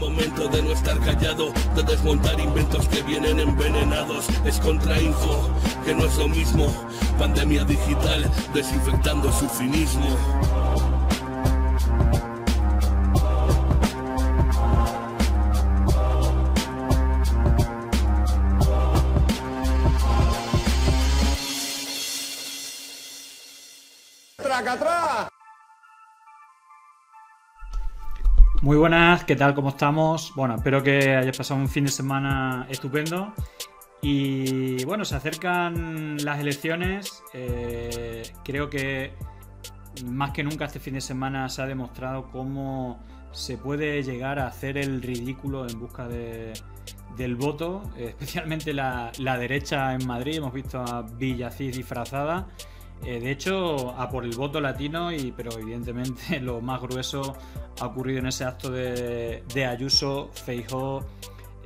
momento de no estar callado, de desmontar inventos que vienen envenenados. Es contrainfo, que no es lo mismo. Pandemia digital, desinfectando su cinismo. Muy buenas, ¿qué tal? ¿Cómo estamos? Bueno, espero que hayas pasado un fin de semana estupendo. Y bueno, se acercan las elecciones. Eh, creo que más que nunca este fin de semana se ha demostrado cómo se puede llegar a hacer el ridículo en busca del voto, especialmente la, la derecha en Madrid. Hemos visto a Villacís disfrazada. Eh, de hecho, a por el voto latino, y, pero evidentemente lo más grueso ha ocurrido en ese acto de, Ayuso, Feijó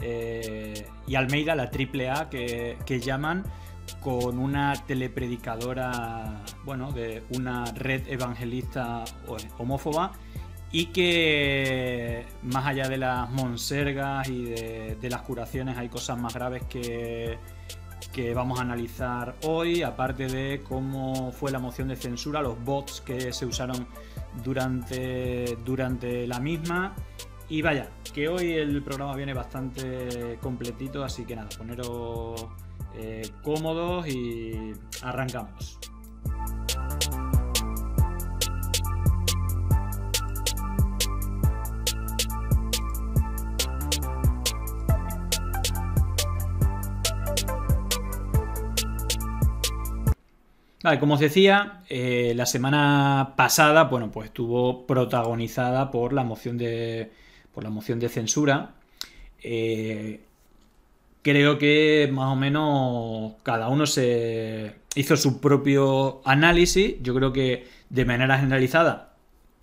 eh, y Almeida, la triple A que, llaman, con una telepredicadora, bueno, de una red evangelista eh, homófoba y que más allá de las monsergas y de, las curaciones hay cosas más graves que, que vamos a analizar hoy, aparte de cómo fue la moción de censura, los bots que se usaron durante, durante la misma. Y vaya, que hoy el programa viene bastante completito, así que nada, poneros eh, cómodos y arrancamos. Vale, como os decía, eh, la semana pasada, bueno, pues estuvo protagonizada por la moción de, la moción de censura. Eh, creo que más o menos cada uno se hizo su propio análisis. Yo creo que de manera generalizada,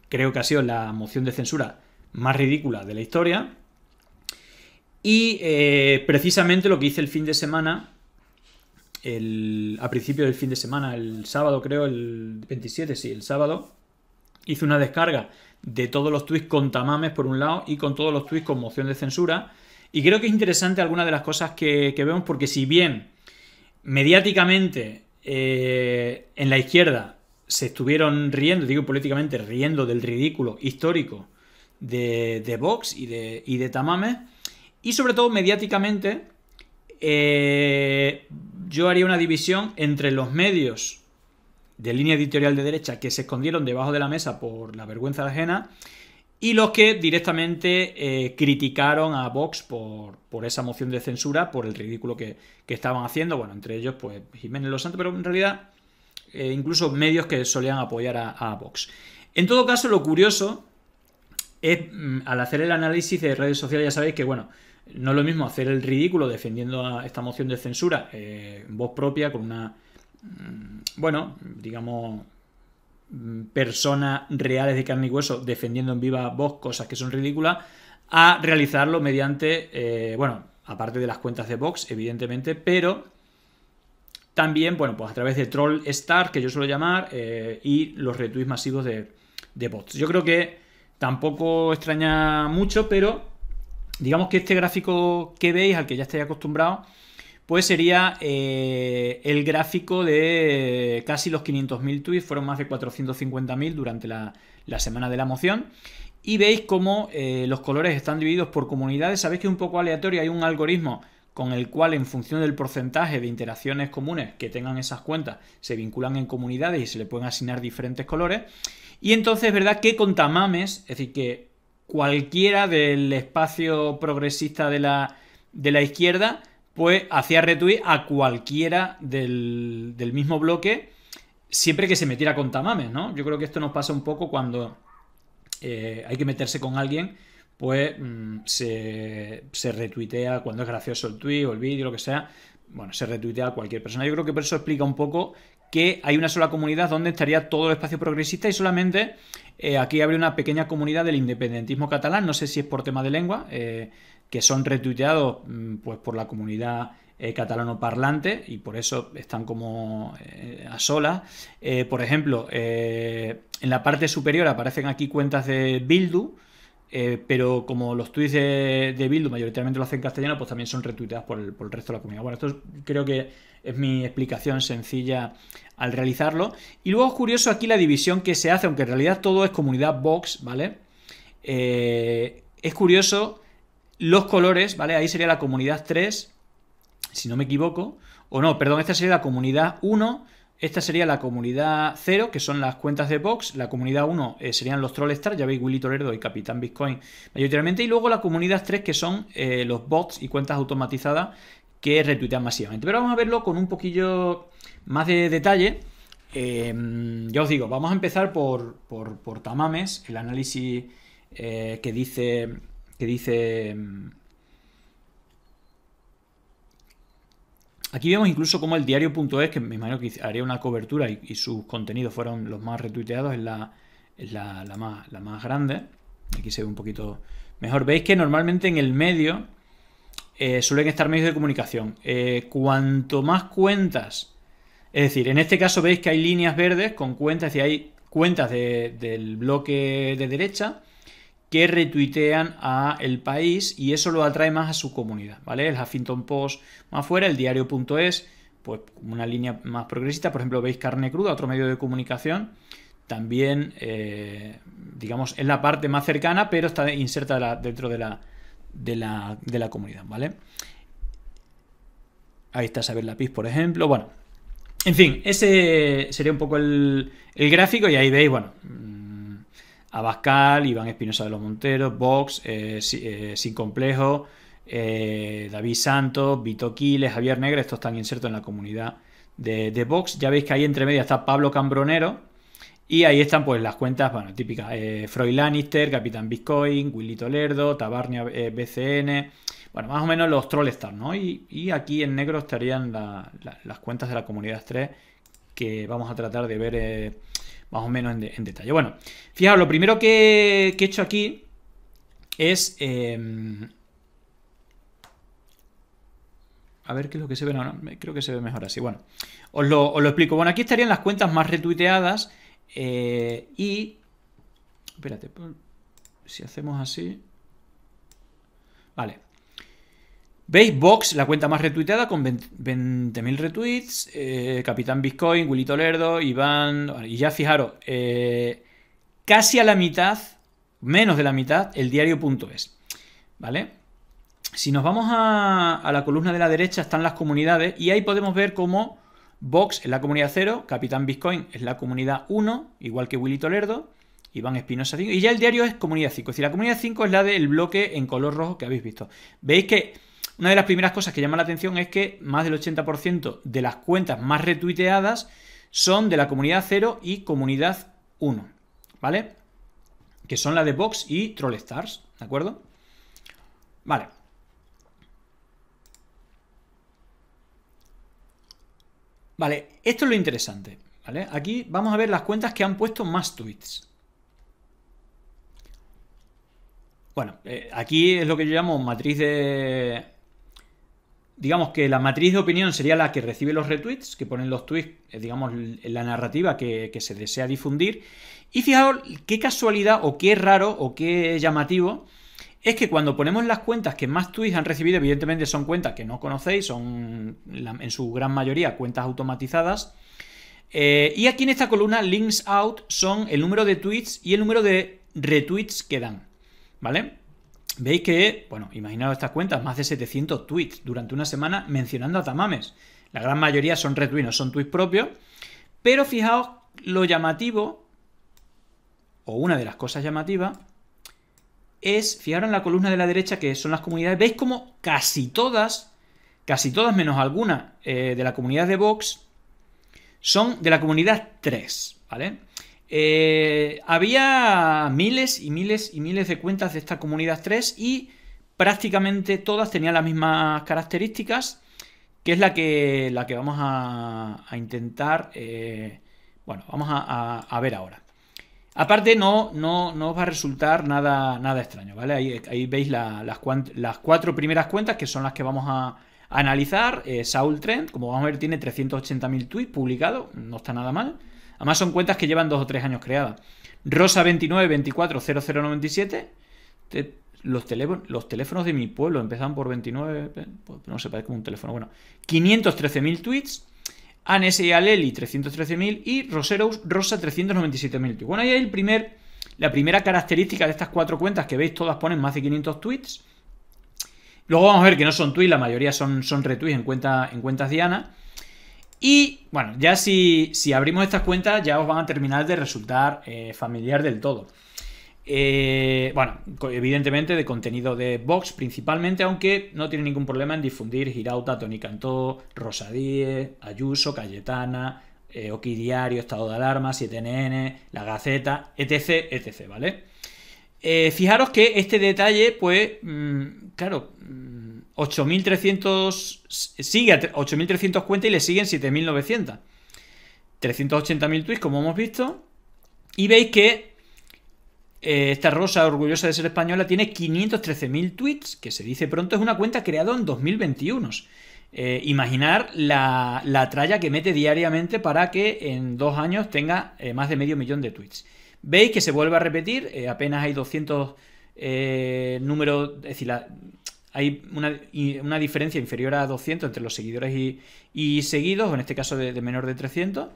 creo que ha sido la moción de censura más ridícula de la historia. Y eh, precisamente lo que hice el fin de semana a principio del fin de semana, el sábado creo, el 27, sí, el sábado, hice una descarga de todos los tweets con tamames por un lado y con todos los tweets con moción de censura. Y creo que es interesante alguna de las cosas que, que, vemos porque si bien mediáticamente eh, en la izquierda se estuvieron riendo, digo políticamente, riendo del ridículo histórico de, de Vox y de, y de Tamames, y sobre todo mediáticamente eh, yo haría una división entre los medios de línea editorial de derecha que se escondieron debajo de la mesa por la vergüenza ajena y los que directamente eh, criticaron a Vox por, esa moción de censura, por el ridículo que, estaban haciendo. Bueno, entre ellos, pues Jiménez Los Santos, pero en realidad eh, incluso medios que solían apoyar a, a, Vox. En todo caso, lo curioso es, mm, al hacer el análisis de redes sociales, ya sabéis que, bueno, no es lo mismo hacer el ridículo defendiendo a esta moción de censura eh, en voz propia con una, mm, bueno, digamos, mm, personas reales de carne y hueso defendiendo en viva voz cosas que son ridículas, a realizarlo mediante, eh, bueno, aparte de las cuentas de Vox, evidentemente, pero también, bueno, pues a través de Troll que yo suelo llamar, eh, y los retweets masivos de, de bots. Yo creo que tampoco extraña mucho, pero Digamos que este gráfico que veis, al que ya estáis acostumbrados, pues sería eh, el gráfico de casi los 500.000 tweets, fueron más de 450.000 durante la, semana de la moción. Y veis cómo eh, los colores están divididos por comunidades. Sabéis que es un poco aleatorio, hay un algoritmo con el cual en función del porcentaje de interacciones comunes que tengan esas cuentas, se vinculan en comunidades y se le pueden asignar diferentes colores. Y entonces verdad ¿Qué contamames? es decir, que cualquiera del espacio progresista de la, izquierda, pues hacía retweet a cualquiera del, del, mismo bloque, siempre que se metiera con tamames, ¿no? Yo creo que esto nos pasa un poco cuando eh, hay que meterse con alguien, pues mm, se, se retuitea cuando es gracioso el tweet o el vídeo, lo que sea, bueno, se retuitea a cualquier persona. Yo creo que por eso explica un poco que hay una sola comunidad donde estaría todo el espacio progresista y solamente eh, aquí abre una pequeña comunidad del independentismo catalán, no sé si es por tema de lengua, eh, que son retuiteados mm, pues, por la comunidad eh, catalano parlante y por eso están como a solas. por ejemplo, en la parte superior aparecen aquí cuentas de Bildu, pero como los tweets de, Bildu mayoritariamente lo hacen en castellano, pues también son retuiteados por el resto de la comunidad. Bueno, esto creo que es mi explicación sencilla al realizarlo. Y luego es curioso aquí la división que se hace, aunque en realidad todo es comunidad box, ¿vale? Eh, es curioso los colores, ¿vale? Ahí sería la comunidad 3, si no me equivoco. O no, perdón, esta sería la comunidad 1. Esta sería la comunidad 0, que son las cuentas de Box. La comunidad 1 eh, serían los stars ya veis Willy Toledo y Capitán Bitcoin mayoritariamente. Y luego la comunidad 3, que son eh, los bots y cuentas automatizadas, que retuitean masivamente. Pero vamos a verlo con un poquillo más de detalle. Eh, ya os digo, vamos a empezar por, por, Tamames, el análisis eh, que dice. que dice. Mm, aquí vemos incluso cómo el diario.es, que me imagino que haría una cobertura y, sus contenidos fueron los más retuiteados, es la, más, la más grande. Aquí se ve un poquito mejor. Veis que normalmente en el medio eh, suelen estar medios de comunicación. Eh, cuanto más cuentas, es decir, en este caso veis que hay líneas verdes con cuentas, y hay cuentas del bloque de derecha que retuitean a El País y eso lo atrae más a su comunidad, ¿vale? El Huffington Post más fuera, el diario.es, pues una línea más progresista, por ejemplo, veis Carne Cruda, otro medio de comunicación, también, eh, digamos, es la parte más cercana, pero está inserta dentro de la, de la, de la comunidad, ¿vale? Ahí está Saber Lapis, por ejemplo. Bueno, en fin, ese sería un poco el, el gráfico y ahí veis, bueno, mm, Abascal, Iván Espinosa de los Monteros, Vox, eh, eh, Sin Complejo, eh, David Santos, Vito Quiles, Javier Negra, estos están insertos en la comunidad de, de Vox. Ya veis que ahí entre media está Pablo Cambronero, y ahí están pues las cuentas, bueno, típicas. Eh, Freud Lannister, Capitán Bitcoin, Willy Tolerdo, Tabarnia eh, BCN. Bueno, más o menos los Trollstars, ¿no? Y, aquí en negro estarían las cuentas de la comunidad 3 que vamos a tratar de ver eh, más o menos en, detalle. Bueno, fijaos, lo primero que, he hecho aquí es... Em, a ver qué es lo que se ve. creo que se ve mejor así. Bueno, os lo, os lo explico. Bueno, aquí estarían las cuentas más retuiteadas eh, y, espérate, si hacemos así... Vale. ¿Veis? Vox, la cuenta más retuiteada con 20.000 retuits, retweets. Eh, Capitán Bitcoin, Willy Lerdo, Iván... Y ya fijaros, eh, casi a la mitad, menos de la mitad, el diario.es. ¿Vale? Si nos vamos a, a la columna de la derecha están las comunidades y ahí podemos ver cómo Vox es la comunidad 0, Capitán Bitcoin es la comunidad 1, igual que Willy Tolerdo, Iván Espinosa y ya el diario es comunidad 5. Es decir, la comunidad 5 es la del bloque en color rojo que habéis visto. Veis que una de las primeras cosas que llama la atención es que más del 80% de las cuentas más retuiteadas son de la comunidad 0 y comunidad 1, ¿vale? Que son la de Vox y Trollstars, ¿de acuerdo? Vale. Vale, esto es lo interesante. ¿vale? Aquí vamos a ver las cuentas que han puesto más tweets. Bueno, eh, aquí es lo que yo llamo matriz de... Digamos que la matriz de opinión sería la que recibe los retweets, que ponen los tweets, eh, digamos, la narrativa que, que se desea difundir. Y fijaos qué casualidad o qué raro o qué llamativo es que cuando ponemos las cuentas que más tweets han recibido, evidentemente son cuentas que no conocéis, son en su gran mayoría cuentas automatizadas. Eh, y aquí en esta columna, links out son el número de tweets y el número de retweets que dan. ¿Vale? Veis que, bueno, imaginaos estas cuentas, más de 700 tweets durante una semana mencionando a Tamames. La gran mayoría son retweets, no son tweets propios. Pero fijaos lo llamativo, o una de las cosas llamativas, es, fijaros en la columna de la derecha que son las comunidades, veis como casi todas, casi todas menos alguna eh, de la comunidad de Vox, son de la comunidad 3, ¿vale? Eh, había miles y miles y miles de cuentas de esta comunidad 3 y prácticamente todas tenían las mismas características, que es la que, la que vamos a, intentar, eh, bueno, vamos a ver ahora. Aparte, no, no, os va a resultar nada, nada extraño, ¿vale? Ahí, veis las, las, cuatro primeras cuentas que son las que vamos a analizar. Eh, Saul como vamos a ver, tiene 380.000 tweets publicados, no está nada mal. Además, son cuentas que llevan dos o tres años creadas. Rosa 29240097 los, teléfonos, los teléfonos de mi pueblo empezan por 29, eh, pues, no sé, parece como un teléfono. Bueno, 513.000 tweets. Anne Aleli 313.000 y Roseros Rosa 397.000 Bueno, ahí es el primer, la primera característica de estas cuatro cuentas que veis, todas ponen más de 500 tweets. Luego vamos a ver que no son tweets, la mayoría son, son retweets en, cuenta, en cuentas Diana. Y bueno, ya si, abrimos estas cuentas ya os van a terminar de resultar eh, familiar del todo. Eh, bueno, evidentemente de contenido de Vox principalmente, aunque no tiene ningún problema en difundir Girauta, Tony Cantó, Rosadíe, Ayuso, Cayetana, Oquidiario eh, Diario, Estado de Alarma, 7NN, La Gaceta, etc, etc, ¿vale? Eh, fijaros que este detalle, pues, mm, claro, 8.300, mm, sigue a 8.300 cuentas y le siguen 7.900. 380.000 tweets, como hemos visto. Y veis que eh, esta rosa, orgullosa de ser española, tiene 513.000 tweets, que se dice pronto es una cuenta creada en 2021. Eh, imaginar la, la, tralla que mete diariamente para que en dos años tenga eh, más de medio millón de tweets. Veis que se vuelve a repetir, apenas hay 200 números, es decir, hay una, diferencia inferior a 200 entre los seguidores y, seguidos, o en este caso de, menor de 300,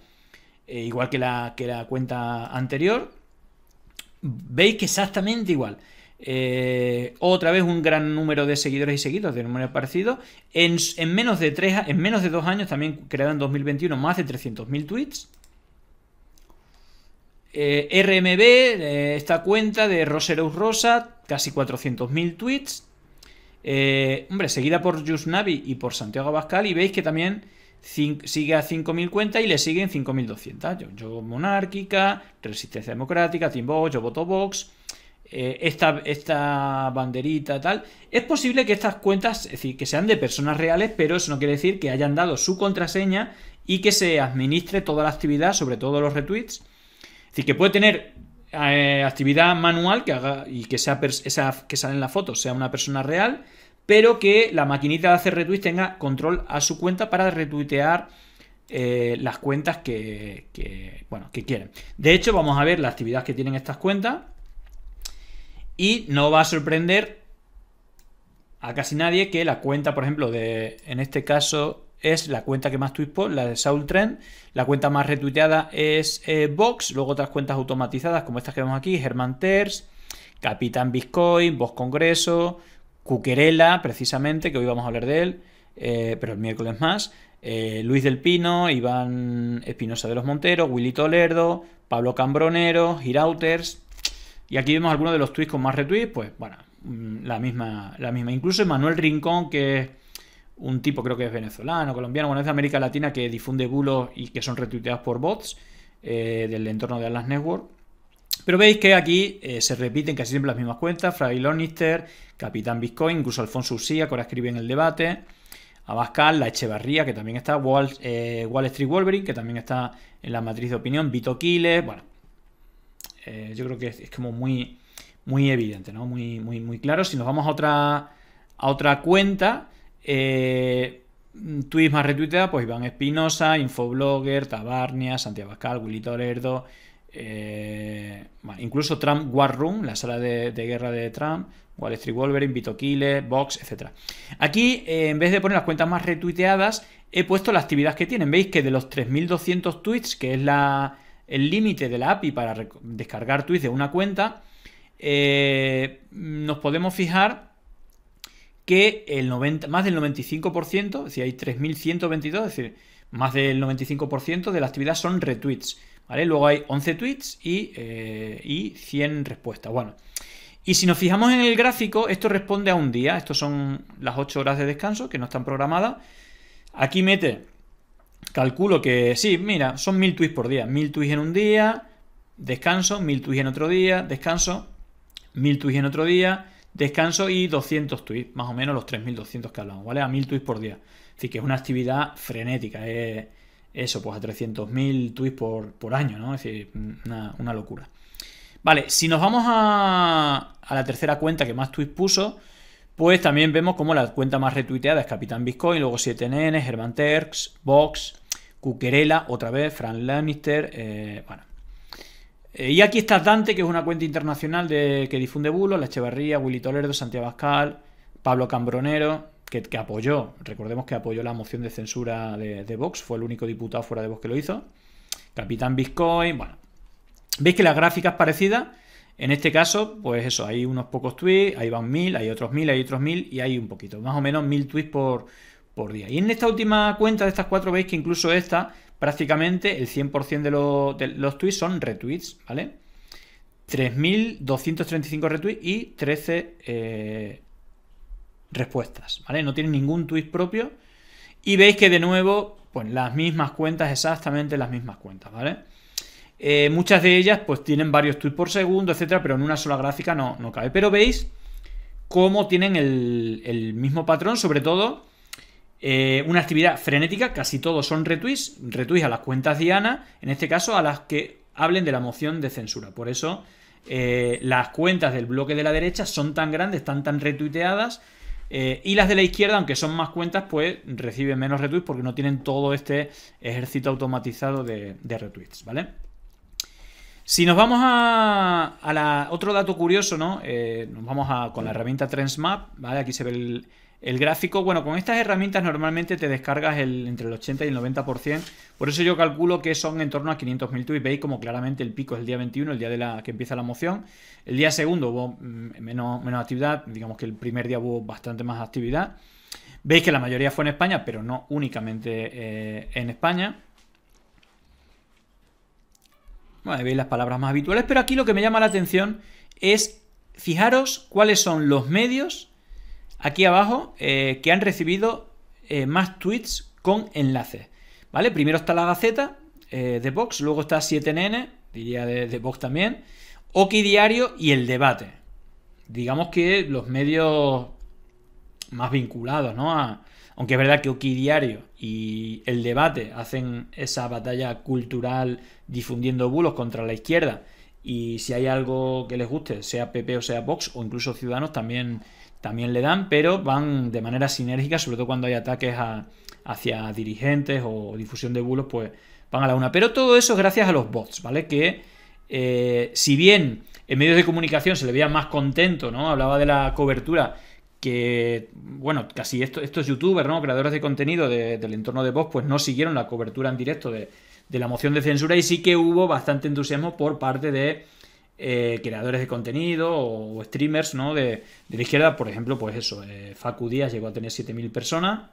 igual que que la cuenta anterior veis que exactamente igual. Eh, otra vez un gran número de seguidores y seguidos de número parecido. En, en, menos de tres, en menos de dos años también creado en 2021 más de 300.000 tweets. Eh, RMB, eh, esta cuenta de Roseros Rosa, casi 400.000 tweets. hombre, seguida por Yusnavi y por Santiago Abascal. Y veis que también sigue a 5.000 cuentas y le siguen 5.200. Yo, Monárquica, Resistencia Democrática, Timbo, Yo Voto eh, esta, esta banderita tal. Es posible que estas cuentas, que sean de personas reales, pero eso no quiere decir que hayan dado su contraseña y que se administre toda la actividad, sobre todo los retweets. Es decir, que puede tener eh, actividad manual que haga y que, sea, esa, que sale en la foto sea una persona real pero que la maquinita de hacer retweets tenga control a su cuenta para retuitear eh, las cuentas que, bueno, que quieren. De hecho, vamos a ver la actividad que tienen estas cuentas y no va a sorprender a casi nadie que la cuenta, por ejemplo, de en este caso es la cuenta que más tuitpo, la de Saul Trend. La cuenta más retuiteada es eh, Vox. Luego otras cuentas automatizadas como estas que vemos aquí, Germán Terz, Capitán Bitcoin, Vox Congreso, Cuquerela, precisamente, que hoy vamos a hablar de él, eh, pero el miércoles más. Eh, Luis del Pino, Iván Espinosa de los Monteros, Willy Tolerdo, Pablo Cambronero, Girauters. Y aquí vemos algunos de los tweets con más retweets, pues bueno, mm, la misma, la misma. Incluso Manuel Rincón, que es un tipo, creo que es venezolano, colombiano, bueno, es de América Latina, que difunde bulos y que son retuiteados por bots eh, del entorno de Atlas Network. Pero veis que aquí se repiten casi siempre las mismas cuentas, Fray Lonister, Capitán Bitcoin, incluso Alfonso Usía, que ahora escribe en el debate. Abascal, La Echevarría, que también está, eh, Wall, Street Wolverine, que también está en la matriz de opinión, Vito Quiles, bueno, eh, yo creo que es, como muy, muy evidente, ¿no? Muy, muy, muy claro. Si nos vamos a otra, a otra cuenta, eh, tweets más retuiteada, pues Iván Espinosa, Infoblogger, Tabarnia, Santiago Abascal, Willy Toledo, eh, incluso Trump War Room, la sala de guerra de Trump, Wall Street Wolverine, Quiles, Box, etc. Aquí, eh, en vez de poner las cuentas más retuiteadas, he puesto las actividades que tienen. Veis que de los 3.200 tweets, que es el límite de la API para descargar tweets de una cuenta, eh, nos podemos fijar que el 90, más del 95%, si hay 3.122, es decir, más del 95% de la actividad son retweets. ¿vale? Luego hay 11 tweets y, eh, y 100 respuestas. Bueno, y si nos fijamos en el gráfico, esto responde a un día. Estos son las 8 horas de descanso que no están programadas. Aquí mete, calculo que sí, mira, son 1000 tweets por día. 1000 tweets en un día, descanso, 1000 tweets en otro día, descanso, 1000 tweets en otro día, descanso y 200 tweets, más o menos los 3200 que hablamos, ¿vale? A 1000 tweets por día. Así que es una actividad frenética. Es eso, pues a 300.000 tweets por, año, ¿no? Es decir, una locura. Vale, si nos vamos a, la tercera cuenta que más tweets puso, pues también vemos como la cuenta más retuiteada es Capitán Bitcoin, luego 7 nenes Germán Terx, Vox, Cuquerela, otra vez, Frank Lannister, eh, bueno. Eh, y aquí está Dante, que es una cuenta internacional de, que difunde bulos, La Echevarría, Willy Toledo, Santiago Pascal, Pablo Cambronero, que, apoyó, recordemos que apoyó la moción de censura de, Vox, fue el único diputado fuera de Vox que lo hizo. Capitán Bitcoin, bueno. Veis que la gráfica es parecida. En este caso, pues eso, hay unos pocos tweets, ahí van mil, hay otros mil, hay otros mil y hay un poquito, más o menos mil tweets por, por día. Y en esta última cuenta de estas cuatro veis que incluso esta, prácticamente el 100% de, los, tweets son retweets, ¿vale? 3.235 retweets y 13 eh, respuestas, ¿vale? No tiene ningún tweet propio. Y veis que de nuevo, pues las mismas cuentas, exactamente las mismas cuentas, ¿vale? Eh, muchas de ellas pues tienen varios tweets por segundo, etcétera, pero en una sola gráfica no, cabe. Pero veis cómo tienen el, mismo patrón, sobre todo eh, una actividad frenética, casi todos son retweets, retweets a las cuentas Diana, en este caso a las que hablen de la moción de censura. Por eso eh, las cuentas del bloque de la derecha son tan grandes, están tan retuiteadas. y las de la izquierda, aunque son más cuentas, pues reciben menos retweets porque no tienen todo este ejército automatizado de, de retweets, ¿vale? Si nos vamos a, otro dato curioso, ¿no? Eh, nos vamos a, con la herramienta Trends ¿vale? Aquí se ve el, gráfico. Bueno, con estas herramientas normalmente te descargas el, entre el 80 y el 90%. Por eso yo calculo que son en torno a 500.000 tweets. Veis como claramente el pico es el día 21, el día de la que empieza la moción. El día segundo hubo mm, menos, menos actividad. Digamos que el primer día hubo bastante más actividad. Veis que la mayoría fue en España, pero no únicamente eh, en España. Bueno, veis las palabras más habituales, pero aquí lo que me llama la atención es, fijaros cuáles son los medios aquí abajo eh, que han recibido eh, más tweets con enlaces. ¿Vale? Primero está la Gaceta eh, de Vox, luego está 7NN, diría de, Vox también, Oki Diario y El Debate. Digamos que los medios más vinculados ¿no? a, aunque es verdad que Oki Diario y El Debate hacen esa batalla cultural difundiendo bulos contra la izquierda. Y si hay algo que les guste, sea PP o sea Vox o incluso Ciudadanos, también, también le dan, pero van de manera sinérgica, sobre todo cuando hay ataques hacia dirigentes o difusión de bulos, pues van a la una. Pero todo eso es gracias a los bots, ¿vale? Que eh, si bien en medios de comunicación se le veía más contento, ¿no? Hablaba de la cobertura que, bueno, casi estos youtubers, ¿no? creadores de contenido del entorno de Vox, pues no siguieron la cobertura en directo de, la moción de censura y sí que hubo bastante entusiasmo por parte de eh, creadores de contenido o, streamers ¿no? De, de, la izquierda. Por ejemplo, pues eso, eh, Facu Díaz llegó a tener 7.000 personas.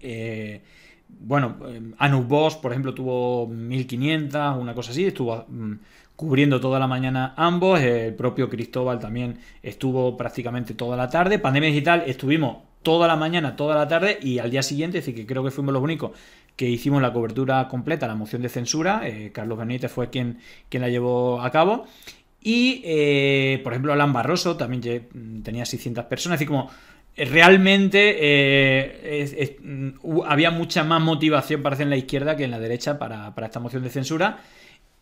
Eh, bueno, anu por ejemplo, tuvo 1500, una cosa así, estuvo mm, cubriendo toda la mañana ambos, el propio Cristóbal también estuvo prácticamente toda la tarde, Pandemia Digital estuvimos toda la mañana, toda la tarde y al día siguiente, es decir, que creo que fuimos los únicos que hicimos la cobertura completa, la moción de censura, eh, Carlos Benítez fue quien, quien la llevó a cabo y, eh, por ejemplo, Alan Barroso también tenía 600 personas, así como eh, realmente mm, había mucha más motivación, parece, en la izquierda que en la derecha para, para esta moción de censura.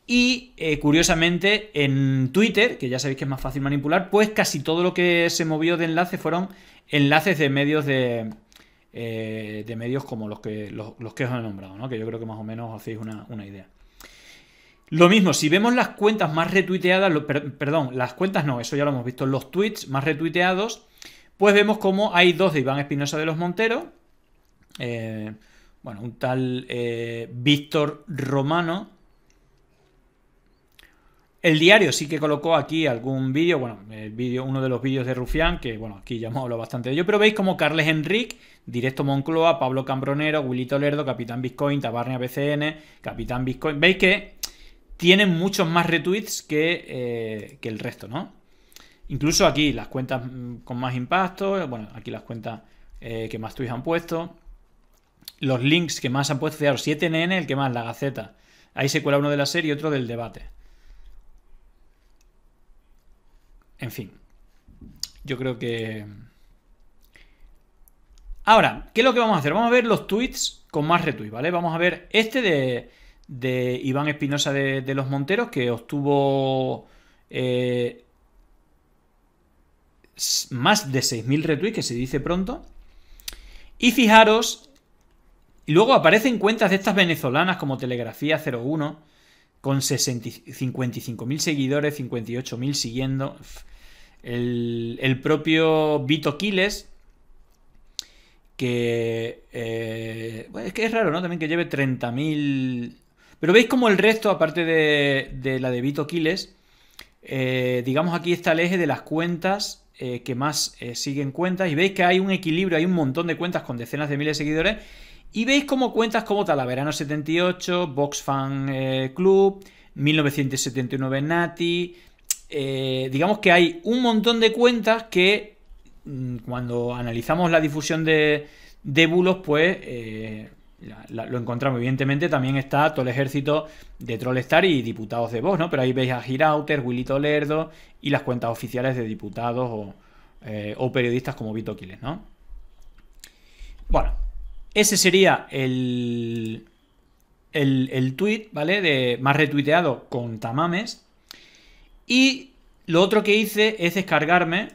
Y eh, curiosamente, en Twitter, que ya sabéis que es más fácil manipular, pues casi todo lo que se movió de enlace fueron enlaces de medios de. Eh, de medios como los que, los, que os he nombrado, ¿no? Que yo creo que más o menos os hacéis una, idea. Lo mismo, si vemos las cuentas más retuiteadas, perdón, las cuentas no, eso ya lo hemos visto, los tweets más retuiteados, pues vemos como hay dos de Iván Espinosa de los Monteros, eh, bueno, un tal Víctor Romano, el diario sí que colocó aquí algún vídeo, bueno, el vídeo, uno de los vídeos de Rufián, que bueno, aquí ya hemos hablado bastante de ello, pero veis como Carles Henrique, Directo Moncloa, Pablo Cambronero, Willy Lerdo, Capitán Bitcoin, Tabarnia BCN, Capitán Bitcoin, veis que tienen muchos más retweets eh, que, el resto, ¿no? Incluso aquí las cuentas mm, con más impacto, bueno, aquí las cuentas eh, que más tweets han puesto, los links que más han puesto, fijaros, 7NN, el que más, la Gaceta. Ahí se cuela uno de la serie y otro del debate. En fin, yo creo que... Ahora, ¿qué es lo que vamos a hacer? Vamos a ver los tweets con más retweets, ¿vale? Vamos a ver este de, Iván Espinosa de, Los Monteros, que obtuvo eh, más de 6.000 retuits, que se dice pronto. Y fijaros, y luego aparecen cuentas de estas venezolanas como Telegrafía 01, con 55.000 seguidores, 58.000 siguiendo. El, propio Vito Quiles, que... Eh, es que es raro, ¿no? También que lleve 30.000... Pero veis como el resto, aparte de, de la de Vito Quiles, eh, digamos aquí está el eje de las cuentas eh, que más siguen cuentas. Y veis que hay un equilibrio, hay un montón de cuentas con decenas de miles de seguidores y veis como cuentas como Talaverano 78, Vox Fan eh, Club, 1979 Nati. Eh, digamos que hay un montón de cuentas que mm, cuando analizamos la difusión de, de bulos, pues eh, lo encontramos. Evidentemente también está todo el ejército de Trollstar y diputados de Vox, ¿no? Pero ahí veis a Girauter, Willy lerdo y las cuentas oficiales de diputados o, o periodistas como Vito Quiles, ¿no? Bueno, ese sería el, el, tweet, ¿vale? De, más retuiteado con tamames. Y lo otro que hice es descargarme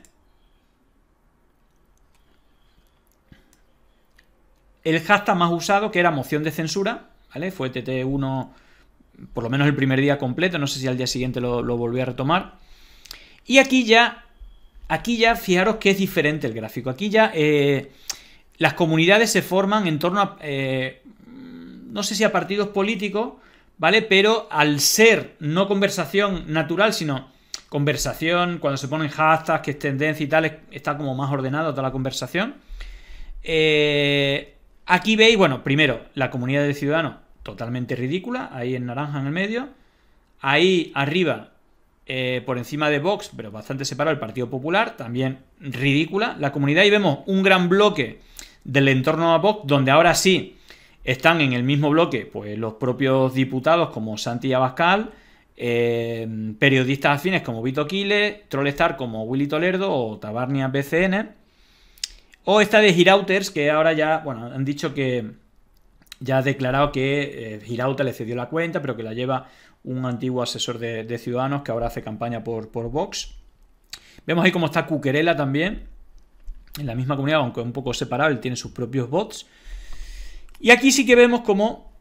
el hashtag más usado, que era moción de censura, Fue TT1, por lo menos el primer día completo, no sé si al día siguiente lo, volví a retomar. Y aquí ya, aquí ya, fijaros que es diferente el gráfico. Aquí ya eh, las comunidades se forman en torno a, eh, no sé si a partidos políticos, ¿vale? Pero al ser no conversación natural, sino conversación, cuando se ponen hashtags, que es tendencia y tal, está como más ordenada toda la conversación. Eh, aquí veis, bueno, primero, la comunidad de ciudadanos, totalmente ridícula, ahí en naranja en el medio. Ahí arriba, eh, por encima de Vox, pero bastante separado, el Partido Popular, también ridícula. La comunidad, y vemos un gran bloque del entorno a Vox, donde ahora sí están en el mismo bloque pues, los propios diputados como Santi Abascal, eh, periodistas afines como Vito Quiles, Trollstar como Willy Tolerdo o Tabarnia BCN, o esta de Girauters, que ahora ya, bueno, han dicho que ya ha declarado que eh, Girauta le cedió la cuenta, pero que la lleva un antiguo asesor de, Ciudadanos que ahora hace campaña por, por Vox. Vemos ahí cómo está Cuquerela también, en la misma comunidad, aunque un poco separable, tiene sus propios bots. Y aquí sí que vemos como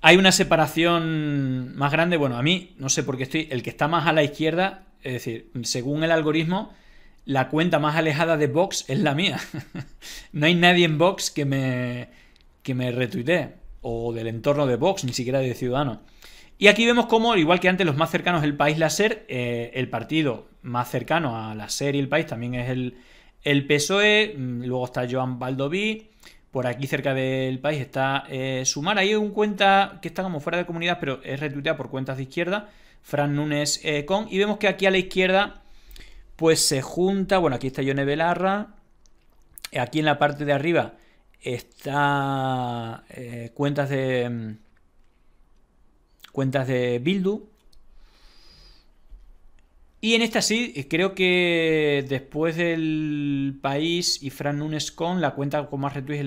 hay una separación más grande. Bueno, a mí, no sé por qué estoy, el que está más a la izquierda, es decir, según el algoritmo, la cuenta más alejada de Vox es la mía. no hay nadie en Vox que me, que me retuitee, o del entorno de Vox, ni siquiera de ciudadano. Y aquí vemos cómo, igual que antes, los más cercanos del país la SER, eh, el partido más cercano a la SER y el país también es el, el PSOE, mm, luego está Joan Baldoví, por aquí cerca del país está eh, Sumar. Ahí hay un cuenta que está como fuera de comunidad, pero es retuiteada por cuentas de izquierda, Fran Nunes eh, con. Y vemos que aquí a la izquierda, pues se junta. Bueno, aquí está Yone Belarra. Eh, aquí en la parte de arriba está cuentas de. Mm, cuentas de Bildu. Y en esta sí, eh, creo que después del país y Fran Nunes con la cuenta con más retweets es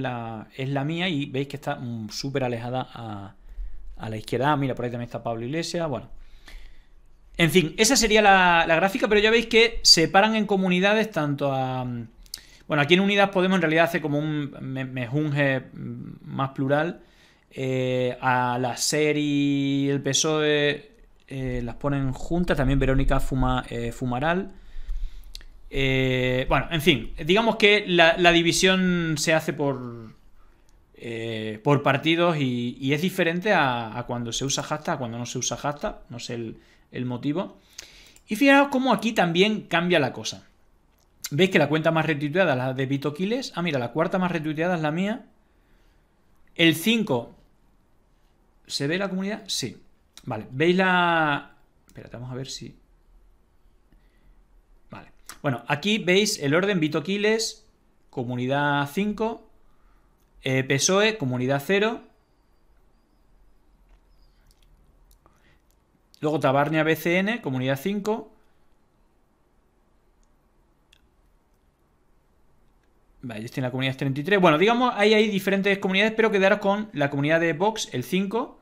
la, mía y veis que está mm, súper alejada a, la izquierda. Ah, mira, por ahí también está Pablo Iglesias, bueno. En fin, esa sería la, gráfica, pero ya veis que se paran en comunidades tanto a... Mm, bueno, aquí en Unidas Podemos en realidad hace como un me junge mm, más plural eh, a la serie, el PSOE, eh, las ponen juntas, también Verónica Fuma, eh, Fumaral. Eh, bueno, en fin, digamos que la, división se hace por, por partidos y, es diferente a, cuando se usa hashtag, a cuando no se usa hashtag, no sé el, motivo. Y fijaros cómo aquí también cambia la cosa. ¿Veis que la cuenta más retuiteada es la de Vitoquiles? Ah, mira, la cuarta más retuiteada es la mía. El 5. ¿Se ve la comunidad? Sí. Vale, ¿veis la...? Espérate, vamos a ver si... Vale. Bueno, aquí veis el orden Vitoquiles, comunidad 5, eh, PSOE, comunidad 0. Luego Tabarnia BCN, comunidad 5. Vale, este en la comunidad 33. Bueno, digamos, ahí hay diferentes comunidades, pero quedaros con la comunidad de Vox, el 5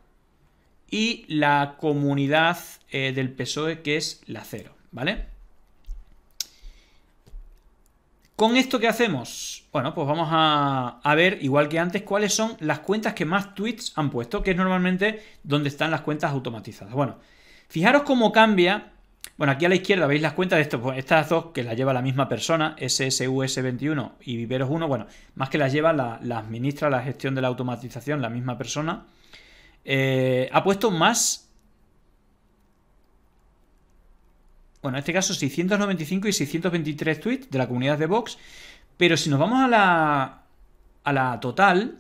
y la comunidad eh, del PSOE, que es la cero, ¿vale? ¿Con esto qué hacemos? Bueno, pues vamos a, ver, igual que antes, cuáles son las cuentas que más tweets han puesto, que es normalmente donde están las cuentas automatizadas. Bueno, fijaros cómo cambia. Bueno, aquí a la izquierda veis las cuentas de estos, pues estas dos que las lleva la misma persona, SSUS21 y Viveros1. Bueno, más que las lleva, la, las ministra la gestión de la automatización la misma persona. Eh, ha puesto más... Bueno, en este caso 695 y 623 tweets de la comunidad de Vox. Pero si nos vamos a la, a la total,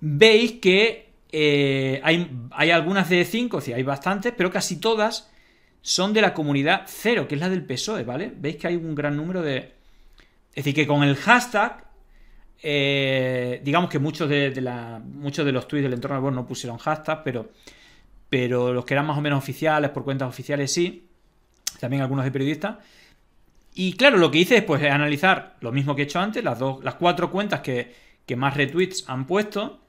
veis que eh, hay, hay, algunas de 5, sí, hay bastantes, pero casi todas son de la comunidad 0, que es la del PSOE, ¿vale? Veis que hay un gran número de... Es decir, que con el hashtag eh, digamos que muchos de, muchos de los tweets del entorno web no pusieron hashtags, pero, pero los que eran más o menos oficiales, por cuentas oficiales sí, también algunos de periodistas. Y claro, lo que hice es pues, analizar lo mismo que he hecho antes, las, dos, las cuatro cuentas que, más retweets han puesto.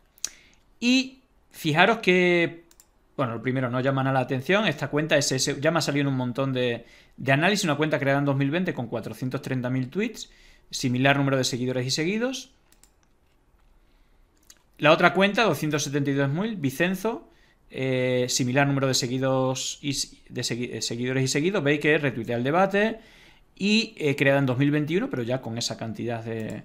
Y fijaros que, bueno, lo primero no llama a la atención, esta cuenta es ese, ya me ha salido en un montón de, de análisis, una cuenta creada en 2020 con 430.000 tweets, similar número de seguidores y seguidos. La otra cuenta, 272.000, Vicenzo, eh, similar número de, seguidos de eh, seguidores y seguidos, veis que retuitea el debate y eh, creada en 2021, pero ya con esa cantidad de...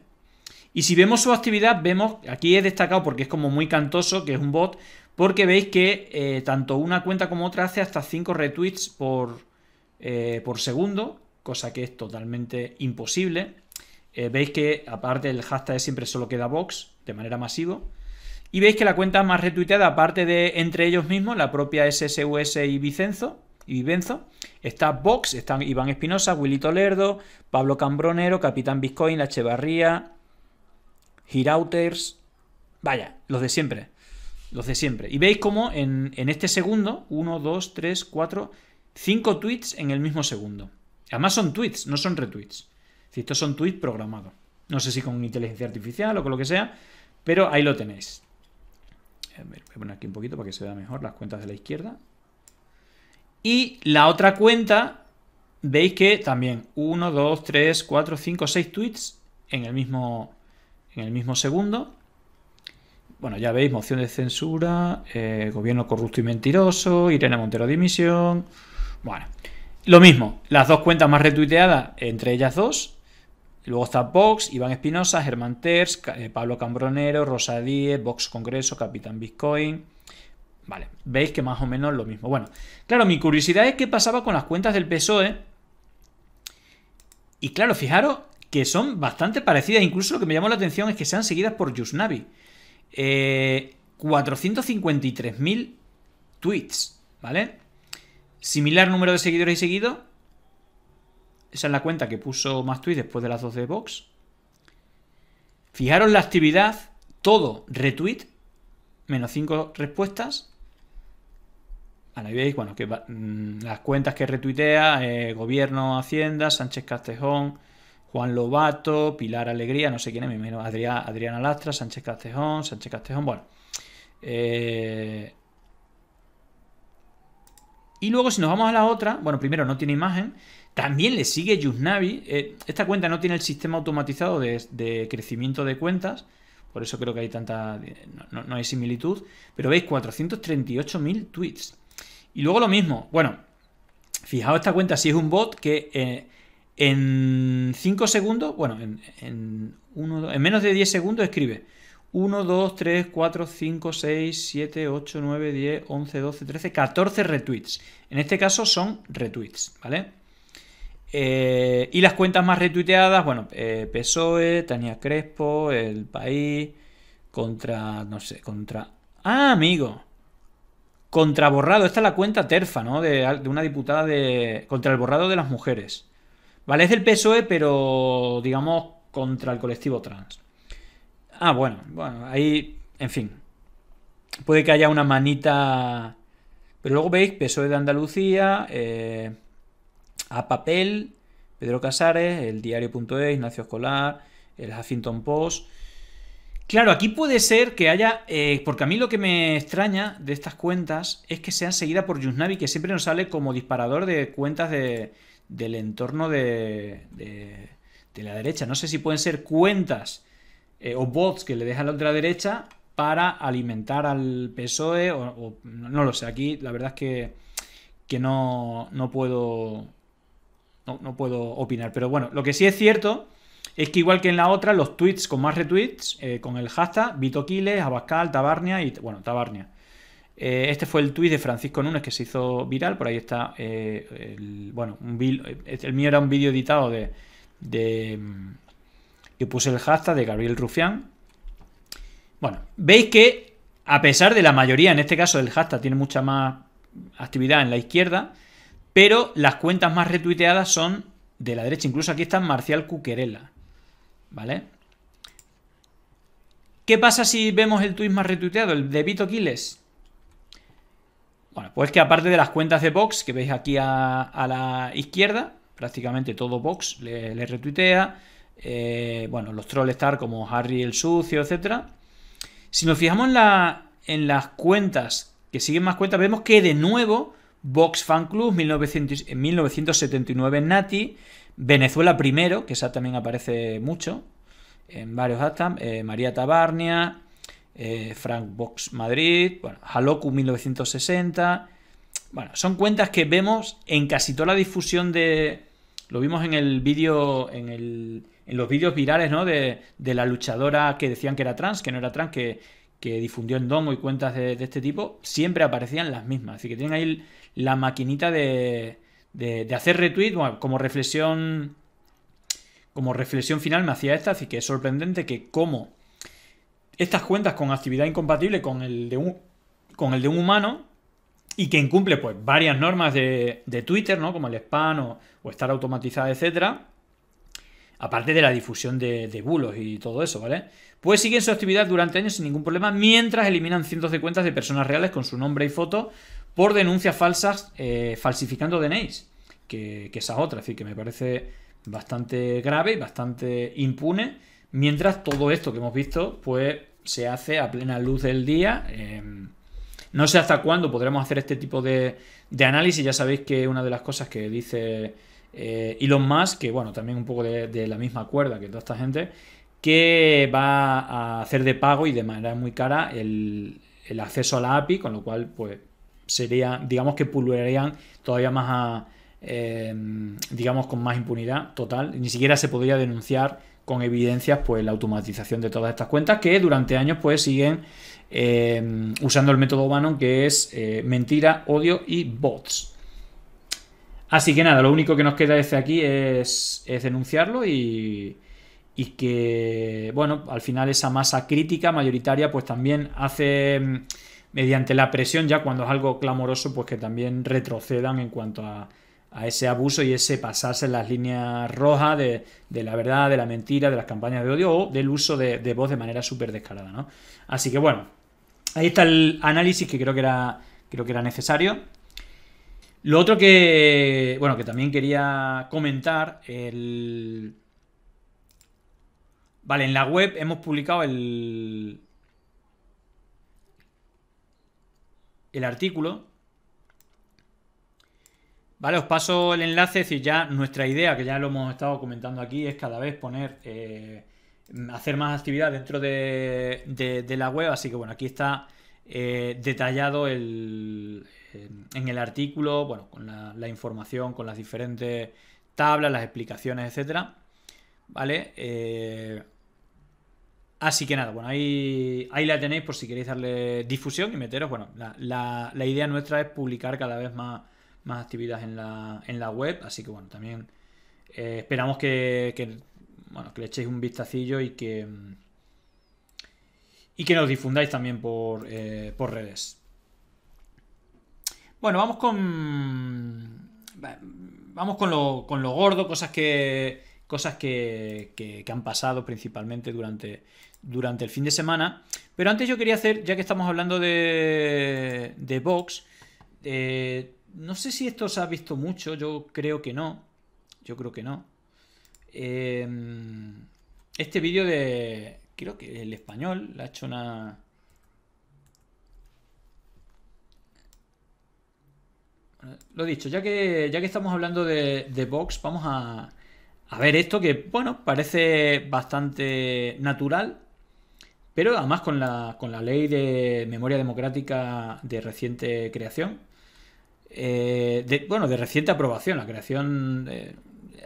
Y si vemos su actividad, vemos, aquí he destacado porque es como muy cantoso, que es un bot, porque veis que eh, tanto una cuenta como otra hace hasta 5 retweets por, segundo, cosa que es totalmente imposible. veis que aparte el hashtag siempre solo queda box de manera masiva. Y veis que la cuenta más retuiteada, aparte de entre ellos mismos, la propia SSUS y Vicenzo, y Está Vox, están Iván Espinosa, Willy Tolerdo, Pablo Cambronero, Capitán Bitcoin, La Echevarría, Girauters. Vaya, los de siempre. Los de siempre. Y veis cómo en, en este segundo, 1, 2, 3, 4, 5 tweets en el mismo segundo. Además son tweets, no son retweets. Estos son tweets programados. No sé si con inteligencia artificial o con lo que sea, pero ahí lo tenéis voy eh, a poner aquí un poquito para que se vea mejor las cuentas de la izquierda. Y la otra cuenta, veis que también 1, 2, 3, 4, 5, 6 tweets en el mismo, en el mismo segundo. Bueno, ya veis, moción de censura, eh, gobierno corrupto y mentiroso, Irene Montero dimisión. Bueno, lo mismo, las dos cuentas más retuiteadas, entre ellas dos, Luego está Iván Espinosa, Germán Terz, eh, Pablo Cambronero, Rosa Díez, Vox Congreso, Capitán Bitcoin. Vale, veis que más o menos lo mismo. Bueno, claro, mi curiosidad es qué pasaba con las cuentas del PSOE. Y claro, fijaros que son bastante parecidas. Incluso lo que me llamó la atención es que sean seguidas por Yusnavi. 453.000 eh, tweets, ¿vale? Similar número de seguidores y seguidos, esa es la cuenta que puso tweets después de las 12 de Vox. Fijaros la actividad, todo retweet, menos 5 respuestas. Ahí veis, bueno, que mm, las cuentas que retuitea, eh, Gobierno, Hacienda, Sánchez Castejón, Juan Lobato, Pilar Alegría, no sé quién es, Adriana Lastra, Sánchez Castejón, Sánchez Castejón, bueno. Eh, y luego si nos vamos a la otra, bueno, primero no tiene imagen, también le sigue Yusnavi. Eh, esta cuenta no tiene el sistema automatizado de, crecimiento de cuentas. Por eso creo que hay tanta. Eh, no, hay similitud. Pero veis, 438.000 tweets. Y luego lo mismo. Bueno, fijaos esta cuenta si es un bot que eh, en 5 segundos. Bueno, en, uno, en menos de 10 segundos escribe. 1, 2, 3, 4, 5, 6, 7, 8, 9, 10, 11, 12, 13, 14 retweets. En este caso son retweets, ¿vale? Eh, y las cuentas más retuiteadas, bueno, eh, PSOE, Tania Crespo, El País, contra, no sé, contra... Ah, amigo. Contra Borrado, esta es la cuenta terfa, ¿no? De, una diputada de... Contra el Borrado de las Mujeres. Vale, es del PSOE, pero digamos contra el colectivo trans. Ah, bueno, bueno, ahí, en fin. Puede que haya una manita... Pero luego veis, PSOE de Andalucía... Eh a papel, Pedro Casares, el diario.es, Ignacio Escolar, el Huffington Post. Claro, aquí puede ser que haya, eh, porque a mí lo que me extraña de estas cuentas es que sean seguidas por Yusnavi, que siempre nos sale como disparador de cuentas del entorno de, de, la derecha. No sé si pueden ser cuentas eh, o bots que le dejan la de la derecha para alimentar al PSOE no lo sé. Aquí la verdad es que, que no, no puedo no, puedo opinar. Pero bueno, lo que sí es cierto es que igual que en la otra, los tweets con más retweets, eh, con el hashtag, Vito Quiles, Abascal, Tabarnia y. Bueno, Tabarnia. Eh, este fue el tweet de Francisco Núñez que se hizo viral. Por ahí está. Eh, bueno, el mío era un vídeo editado de, de. Mm, que puse el hashtag de Gabriel Rufián. Bueno, veis que a pesar de la mayoría, en este caso el hashtag tiene mucha más actividad en la izquierda, pero las cuentas más retuiteadas son de la derecha. Incluso aquí está Marcial Cuquerela. ¿Vale? ¿Qué pasa si vemos el tuit más retuiteado, el de Vito Quiles? Bueno, pues que aparte de las cuentas de Vox, que veis aquí a, la izquierda, prácticamente todo Vox le, retuitea. Eh, bueno, los Star como Harry el Sucio, etc. Si nos fijamos en las cuentas que siguen más cuentas, vemos que de nuevo Vox Fan Club, 1979 eh, Nati, Venezuela Primero, que esa también aparece mucho, en varios hashtags, eh, María Tabarnia, eh, Frank Vox Madrid, bueno, Haloku 1960. Bueno, son cuentas que vemos en casi toda la difusión de. Lo vimos en el vídeo, en, los vídeos virales, ¿no? De, de la luchadora que decían que era trans, que no era trans, que que difundió en domo y cuentas de, este tipo, siempre aparecían las mismas. Así que tienen ahí la maquinita de, hacer retweet, como reflexión. Como reflexión final me hacía esta, así que es sorprendente que como estas cuentas con actividad incompatible con el de un, con el de un humano y que incumple pues varias normas de, de Twitter, ¿no? Como el spam o, estar automatizada, etc., aparte de la difusión de, de, bulos y todo eso, ¿vale? pues siguen su actividad durante años sin ningún problema mientras eliminan cientos de cuentas de personas reales con su nombre y foto por denuncias falsas eh, falsificando DNIs, que, esa es otra, es que me parece bastante grave y bastante impune, mientras todo esto que hemos visto pues se hace a plena luz del día. Em, no sé hasta cuándo podremos hacer este tipo de, análisis, ya sabéis que una de las cosas que dice... Eh, Elon Musk, que bueno, también un poco de, de, la misma cuerda que toda esta gente, que va a hacer de pago y de manera muy cara el, acceso a la API, con lo cual, pues, sería, digamos que pulularían todavía más a, em, digamos, con más impunidad total. Ni siquiera se podría denunciar con evidencias, pues, la automatización de todas estas cuentas que durante años, pues, siguen em, usando el método Bannon, que es eh, mentira, odio y bots. Así que nada, lo único que nos queda desde aquí es denunciarlo y y que, bueno, al final esa masa crítica mayoritaria pues también hace mm, mediante la presión, ya cuando es algo clamoroso, pues que también retrocedan en cuanto a, ese abuso y ese pasarse las líneas rojas de, la verdad, de la mentira, de las campañas de odio o del uso de, voz de manera súper descarada, ¿no? Así que bueno, ahí está el análisis que creo que era, creo que era necesario. Lo otro que, bueno, que también quería comentar, el Vale, en la web hemos publicado el... El artículo. Vale, os paso el enlace. Es decir, ya nuestra idea, que ya lo hemos estado comentando aquí, es cada vez poner... Eh, hacer más actividad dentro de, la web. Así que bueno, aquí está eh, detallado eh, en el artículo, bueno, con la, información, con las diferentes tablas, las explicaciones, etcétera. ¿Vale? Eh, Así que nada, bueno, ahí, ahí la tenéis por si queréis darle difusión y meteros. Bueno, la, idea nuestra es publicar cada vez más, más actividades en la, web, así que bueno, también eh, esperamos que, le echéis un vistacillo y que, y que nos difundáis también por, eh, redes. Bueno, vamos con. Vamos con lo, gordo, cosas que. Cosas que han pasado principalmente durante, durante el fin de semana. Pero antes yo quería hacer, ya que estamos hablando de, de Vox, eh, no sé si esto se ha visto mucho, yo creo que no. Yo creo que no. Eh, este vídeo de. Creo que el español le ha hecho una. Lo dicho, ya que, ya que estamos hablando de, de Vox, vamos a, a ver esto que, bueno, parece bastante natural pero además con la, ley de memoria democrática de reciente creación, eh, bueno, de reciente aprobación, la creación eh,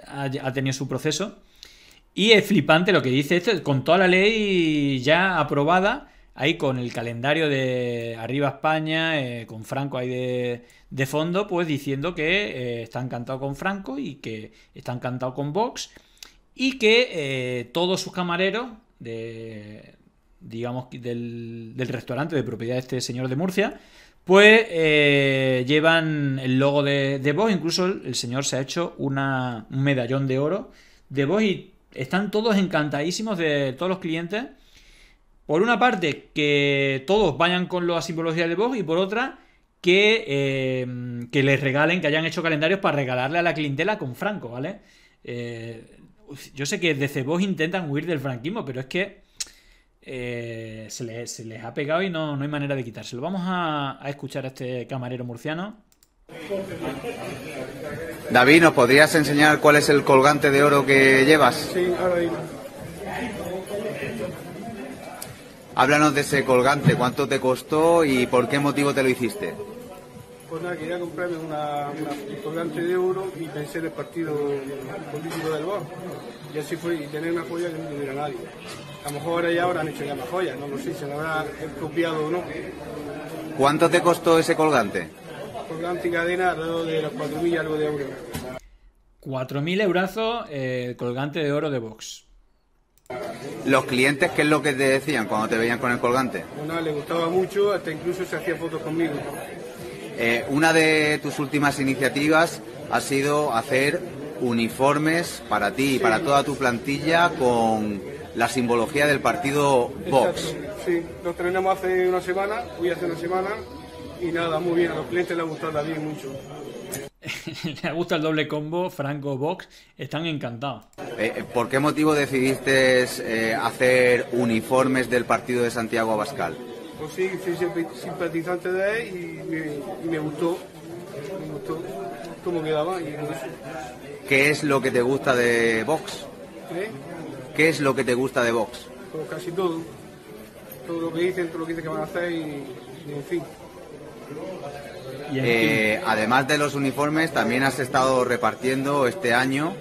ha, tenido su proceso. Y es flipante lo que dice esto, con toda la ley ya aprobada, ahí con el calendario de Arriba España, eh, con Franco ahí de, de, fondo, pues diciendo que está encantado con Franco y que está encantado con Vox y que todos sus camareros de, digamos, del, del restaurante de propiedad de este señor de Murcia, pues eh, llevan el logo de, de Incluso el, señor se ha hecho una, un medallón de oro de voz. y están todos encantadísimos de todos los clientes. Por una parte, que todos vayan con la simbología de Vox y por otra, eh, que, les regalen, que hayan hecho calendarios para regalarle a la clientela con Franco, ¿vale? Eh, yo sé que desde Vox intentan huir del franquismo, pero es que eh, se, les, ha pegado y no, no hay manera de quitárselo. Vamos a, a escuchar a este camarero murciano. David, ¿nos podrías enseñar cuál es el colgante de oro que llevas? Sí, ahora mismo. Háblanos de ese colgante, cuánto te costó y por qué motivo te lo hiciste. Pues nada, quería comprarme una, colgante de oro y pensé el partido político del BOX. Y así fue, y tener una joya que no tuviera nadie. A lo mejor ahora ya ahora han hecho ya más joyas, no lo sé, se la habrá copiado o no. ¿Cuánto te costó ese colgante? Colgante y cadena alrededor de los 4.000 algo de euros. 4.000 euros el colgante de oro de box. ¿Los clientes qué es lo que te decían cuando te veían con el colgante? Bueno, pues le gustaba mucho, hasta incluso se hacía fotos conmigo. Eh, una de tus últimas iniciativas ha sido hacer uniformes para ti y para toda tu plantilla con la simbología del partido Vox. Sí, los terminamos hace una semana, hoy hace una semana, y nada, muy bien, a los clientes les ha gustado también mucho. Le gusta el doble combo, Franco vox están encantados. Eh, eh, ¿Por qué motivo decidiste hacer uniformes del partido de Santiago Abascal? pues sí, soy simpatizante de él y me, me gustó, me gustó cómo quedaba y ¿Qué es lo que te gusta de Vox? ¿Eh? ¿Qué es lo que te gusta de Vox? Pues casi todo. Todo lo que dicen, todo lo que dicen que van a hacer y, en eh, fin. además de los uniformes, también has estado repartiendo este año,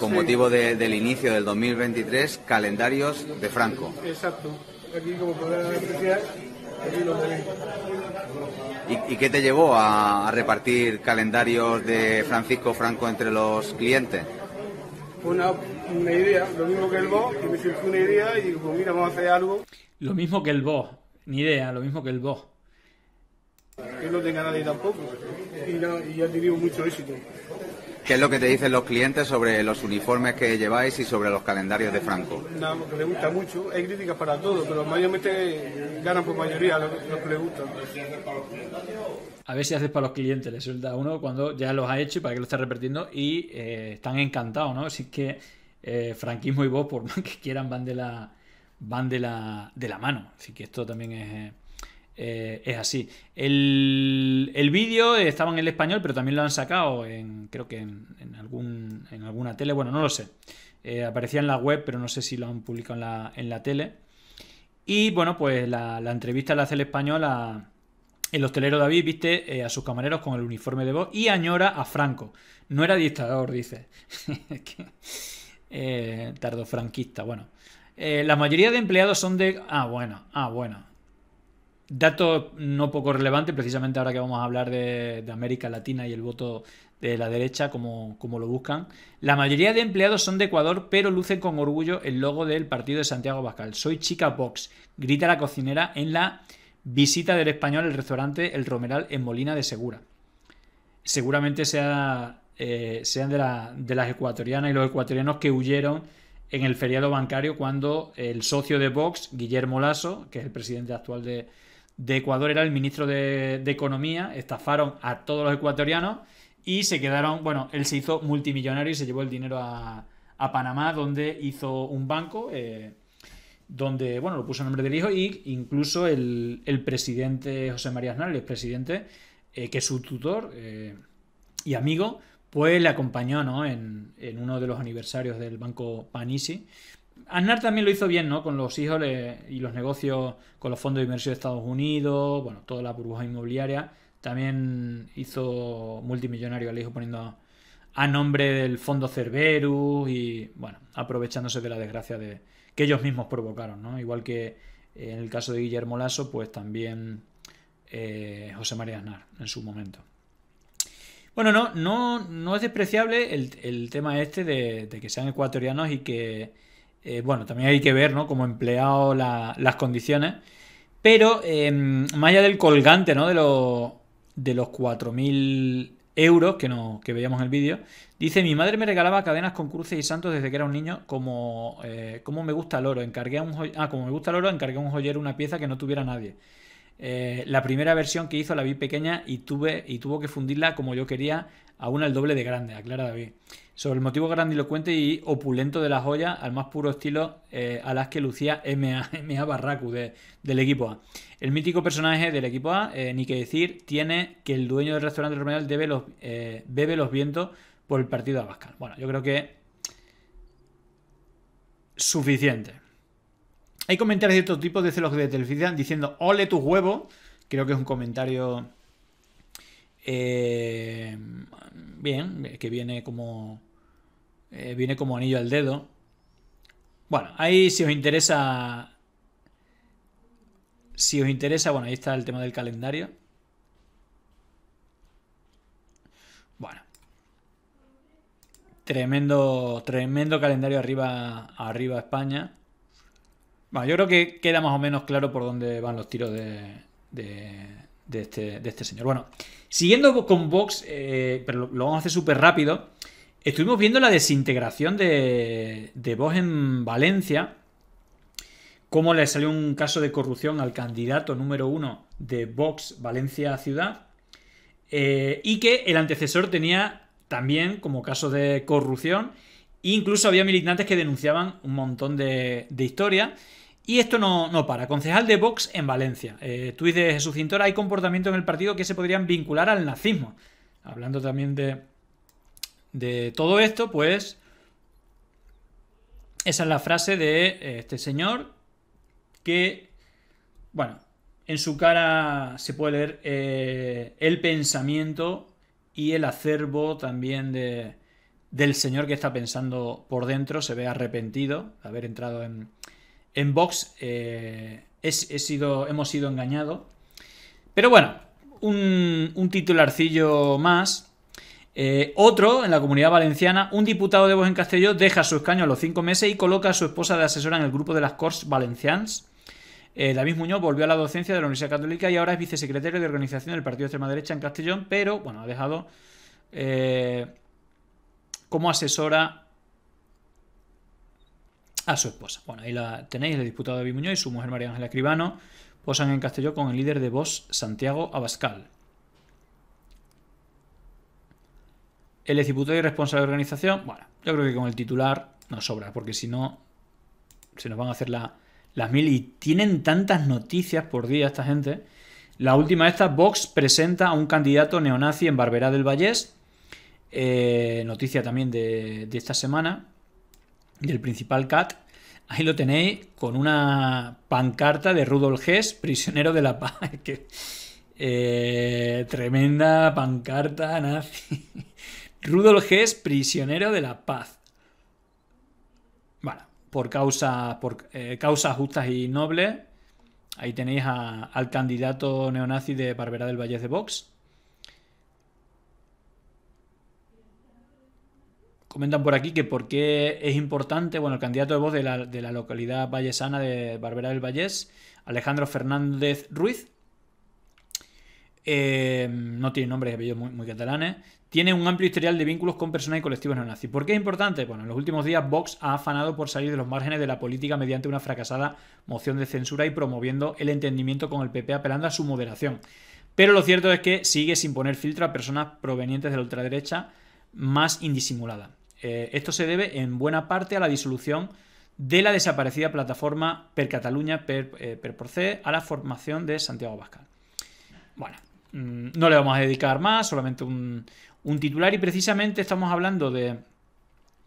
con motivo del inicio del 2023, calendarios de Franco. Exacto. Aquí, como podrán apreciar, ¿Y, qué te llevó a, repartir calendarios de Francisco Franco entre los clientes? Una, pues una idea, lo mismo que el vos, que me surgió una idea y digo, pues mira, vamos a hacer algo. Lo mismo que el vos, ni idea, lo mismo que el vos. Que no tenga nadie tampoco, y, no, y ya ha tenido mucho éxito. ¿Qué es lo que te dicen los clientes sobre los uniformes que lleváis y sobre los calendarios de Franco? Nada, porque le gusta mucho. Hay críticas para todo, pero mayormente ganan por mayoría lo que le gusta. A ver si haces para los clientes, le suelta a uno cuando ya los ha hecho y para que lo esté repitiendo y eh, están encantados, ¿no? Así que eh, franquismo y vos, por más que quieran, van la van de de la mano. Así que esto también es eh, eh, es así. El, vídeo estaba en el español, pero también lo han sacado en, creo que en, algún, en alguna tele, bueno, no lo sé. Eh, aparecía en la web, pero no sé si lo han publicado en la, tele. Y bueno, pues la, entrevista la hace el español El hostelero David viste eh, a sus camareros con el uniforme de voz y añora a Franco. No era dictador, dice. tardo franquista, bueno. la mayoría de empleados son de... Ah, bueno, ah, bueno. Dato no poco relevante, precisamente ahora que vamos a hablar de, América Latina y el voto de la derecha, como, como, lo buscan. La mayoría de empleados son de Ecuador, pero lucen con orgullo el logo del partido de Santiago Bascal. Soy chica Vox, grita la cocinera en la visita del español al restaurante El Romeral en Molina de Segura. Seguramente eh, sean de, de las ecuatorianas y los ecuatorianos que huyeron en el feriado bancario cuando el socio de Vox, Guillermo Lasso, que es el presidente actual de de Ecuador era el ministro de, Economía, estafaron a todos los ecuatorianos y se quedaron, bueno, él se hizo multimillonario y se llevó el dinero a, Panamá, donde hizo un banco, eh, donde, bueno, lo puso a nombre del hijo, y incluso el, presidente José María Aznar, el presidente, eh, que es su tutor eh, y amigo, pues le acompañó, En, en, uno de los aniversarios del banco Panisi. Aznar también lo hizo bien, ¿no? Con los hijos y los negocios, con los fondos de inversión de Estados Unidos, bueno, toda la burbuja inmobiliaria. También hizo multimillonario al hijo poniendo a nombre del fondo Cerberus y, bueno, aprovechándose de la desgracia que ellos mismos provocaron, ¿no? Igual que eh, en el caso de Guillermo Lasso, pues también eh, José María Aznar en su momento. Bueno, no, no, no es despreciable el, tema este de que sean ecuatorianos y que eh, bueno, también hay que ver ¿no? cómo empleado las condiciones. Pero em, más allá del colgante ¿no? de, los, de los 4.000 euros que, veíamos en el vídeo, dice, mi madre me regalaba cadenas con cruces y santos desde que era un niño, como, eh, como me gusta el oro, encargué a un ah, como me gusta el oro, encargué un joyero una pieza que no tuviera nadie. Eh, la primera versión que hizo la vi pequeña y, tuve, y tuvo que fundirla como yo quería aún al doble de grande, aclara David. Sobre el motivo grandilocuente y opulento de las joyas, al más puro estilo eh, a las que lucía MA, MA Barracu del equipo A. El mítico personaje del equipo A, eh, ni que decir, tiene que el dueño del restaurante de debe los, eh, bebe los vientos por el partido de Abascal. Bueno, yo creo que suficiente. Hay comentarios de otro tipo de celos de Televisión diciendo ole tus huevos. Creo que es un comentario eh, bien, que viene como. Eh, viene como anillo al dedo. Bueno, ahí si os interesa. Si os interesa, bueno, ahí está el tema del calendario. Bueno. Tremendo, tremendo calendario arriba, arriba España. Bueno, yo creo que queda más o menos claro por dónde van los tiros de este, de este, señor. Bueno, siguiendo con Vox, eh, pero lo, vamos a hacer súper rápido, estuvimos viendo la desintegración de, de Vox en Valencia, cómo le salió un caso de corrupción al candidato número uno de Vox Valencia Ciudad, eh, y que el antecesor tenía también como caso de corrupción, incluso había militantes que denunciaban un montón de, de historias. Y esto no, no para. Concejal de Vox en Valencia. Eh, de Jesús Cintora. Hay comportamiento en el partido que se podrían vincular al nazismo. Hablando también de, de todo esto, pues... Esa es la frase de eh, este señor que, bueno, en su cara se puede leer eh, el pensamiento y el acervo también de, del señor que está pensando por dentro, se ve arrepentido de haber entrado en, en Vox eh, hemos sido engañados. Pero bueno, un, titularcillo más. Eh, otro, en la comunidad valenciana, un diputado de Vox en Castellón deja su escaño a los cinco meses y coloca a su esposa de asesora en el grupo de las Cors Valencians. Eh, David Muñoz volvió a la docencia de la Universidad Católica y ahora es vicesecretario de organización del Partido de Extrema Derecha en Castellón, pero bueno, ha dejado como asesora a su esposa. Bueno, ahí la tenéis, el diputado David Muñoz y su mujer María Ángela Cribano posan en Castelló con el líder de Vox, Santiago Abascal. El diputado y responsable de organización, bueno, yo creo que con el titular nos sobra, porque si no, se nos van a hacer las mil y tienen tantas noticias por día esta gente. La última esta, Vox presenta a un candidato neonazi en Barberá del Vallés. Eh, noticia también de, de esta semana del principal CAT, ahí lo tenéis con una pancarta de Rudolf Hess, prisionero de la paz. Eh, tremenda pancarta nazi. Rudolf Hess, prisionero de la paz. Bueno, por, causa, por eh, causas justas y nobles, ahí tenéis al candidato neonazi de Barbera del Valle de Vox. Comentan por aquí que por qué es importante, bueno, el candidato de voz de la, localidad vallesana de Barbera del Vallés, Alejandro Fernández Ruiz, eh, no tiene nombres y apellidos muy, muy, catalanes, tiene un amplio historial de vínculos con personas y colectivos neonazis. ¿Por qué es importante? Bueno, en los últimos días Vox ha afanado por salir de los márgenes de la política mediante una fracasada moción de censura y promoviendo el entendimiento con el PP apelando a su moderación. Pero lo cierto es que sigue sin poner filtro a personas provenientes de la ultraderecha más indisimulada. Eh, esto se debe en buena parte a la disolución de la desaparecida plataforma Per Cataluña, Per, eh, a la formación de Santiago Bascal. Bueno, mm, no le vamos a dedicar más, solamente un, un, titular y precisamente estamos hablando de,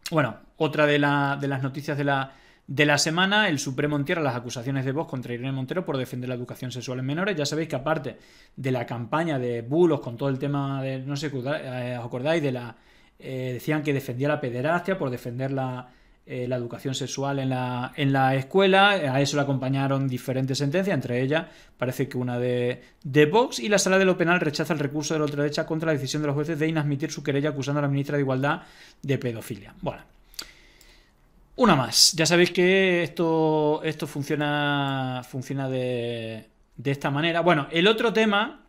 bueno, otra de, las noticias de la, de la semana, el Supremo entierra las acusaciones de voz contra Irene Montero por defender la educación sexual en menores. Ya sabéis que aparte de la campaña de bulos con todo el tema de, no sé, ¿os acordáis? De la eh, decían que defendía la pederastia por defender la, eh, educación sexual en la, escuela. A eso le acompañaron diferentes sentencias, entre ellas parece que una de, de Vox. Y la sala de lo penal rechaza el recurso de la otra derecha contra la decisión de los jueces de inadmitir su querella acusando a la ministra de Igualdad de pedofilia. Bueno. Una más. Ya sabéis que esto, esto funciona, funciona de, de esta manera. Bueno, el otro tema,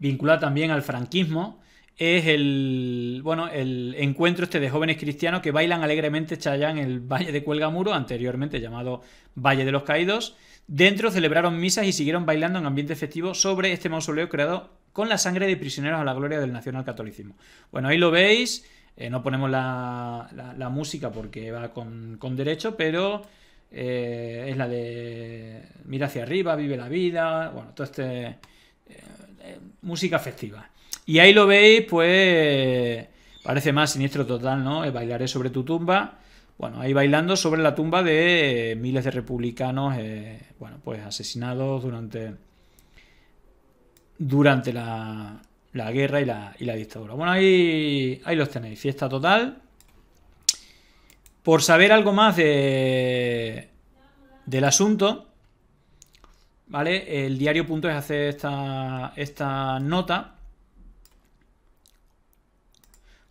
vinculado también al franquismo, es el, bueno, el encuentro este de jóvenes cristianos que bailan alegremente Chayán en el Valle de Cuelgamuro, anteriormente llamado Valle de los Caídos. Dentro celebraron misas y siguieron bailando en ambiente festivo sobre este mausoleo creado con la sangre de prisioneros a la gloria del nacional catolicismo. Bueno, ahí lo veis. Eh, no ponemos la, música porque va con, derecho, pero eh, es la de Mira hacia arriba, vive la vida, bueno, todo este... Eh, música festiva. Y ahí lo veis, pues parece más siniestro total, ¿no? bailaré sobre tu tumba. Bueno, ahí bailando sobre la tumba de miles de republicanos, eh, bueno, pues asesinados durante, durante la, la guerra y la, dictadura. Bueno, ahí, ahí los tenéis, fiesta total. Por saber algo más de, del asunto, ¿vale? El diario es hace esta, esta nota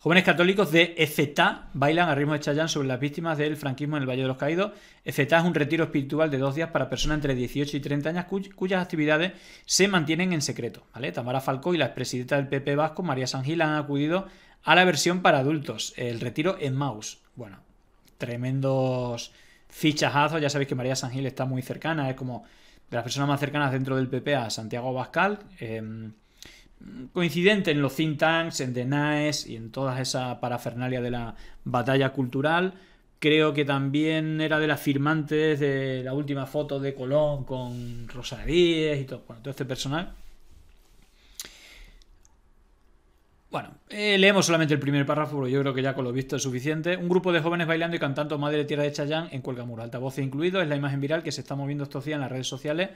Jóvenes católicos de EFETA bailan a ritmo de Chayán sobre las víctimas del franquismo en el Valle de los Caídos. EFETA es un retiro espiritual de dos días para personas entre 18 y 30 años cuyas actividades se mantienen en secreto. Tamara Falcó y la expresidenta del PP Vasco, María Gil, han acudido a la versión para adultos, el retiro en Maus. Bueno, tremendos fichajazos. Ya sabéis que María Gil está muy cercana, es como de las personas más cercanas dentro del PP a Santiago Bascal. Eh, em, coincidente en los think tanks, en The y en toda esa parafernalia de la batalla cultural. Creo que también era de las firmantes de la última foto de Colón con Rosa y todo, este personal. Bueno, eh, leemos solamente el primer párrafo, pero yo creo que ya con lo visto es suficiente. Un grupo de jóvenes bailando y cantando Madre Tierra de Chayán en Alta altavoz incluido, es la imagen viral que se está moviendo estos días en las redes sociales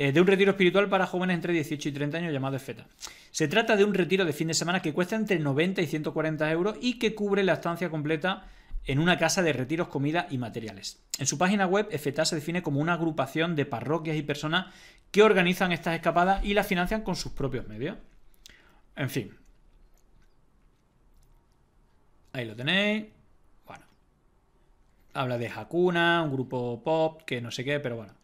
eh, de un retiro espiritual para jóvenes entre 18 y 30 años llamado EFETA. Se trata de un retiro de fin de semana que cuesta entre 90 y 140 euros y que cubre la estancia completa en una casa de retiros, comida y materiales. En su página web, EFETA se define como una agrupación de parroquias y personas que organizan estas escapadas y las financian con sus propios medios. En fin. Ahí lo tenéis. Bueno. Habla de Hakuna, un grupo pop, que no sé qué, pero bueno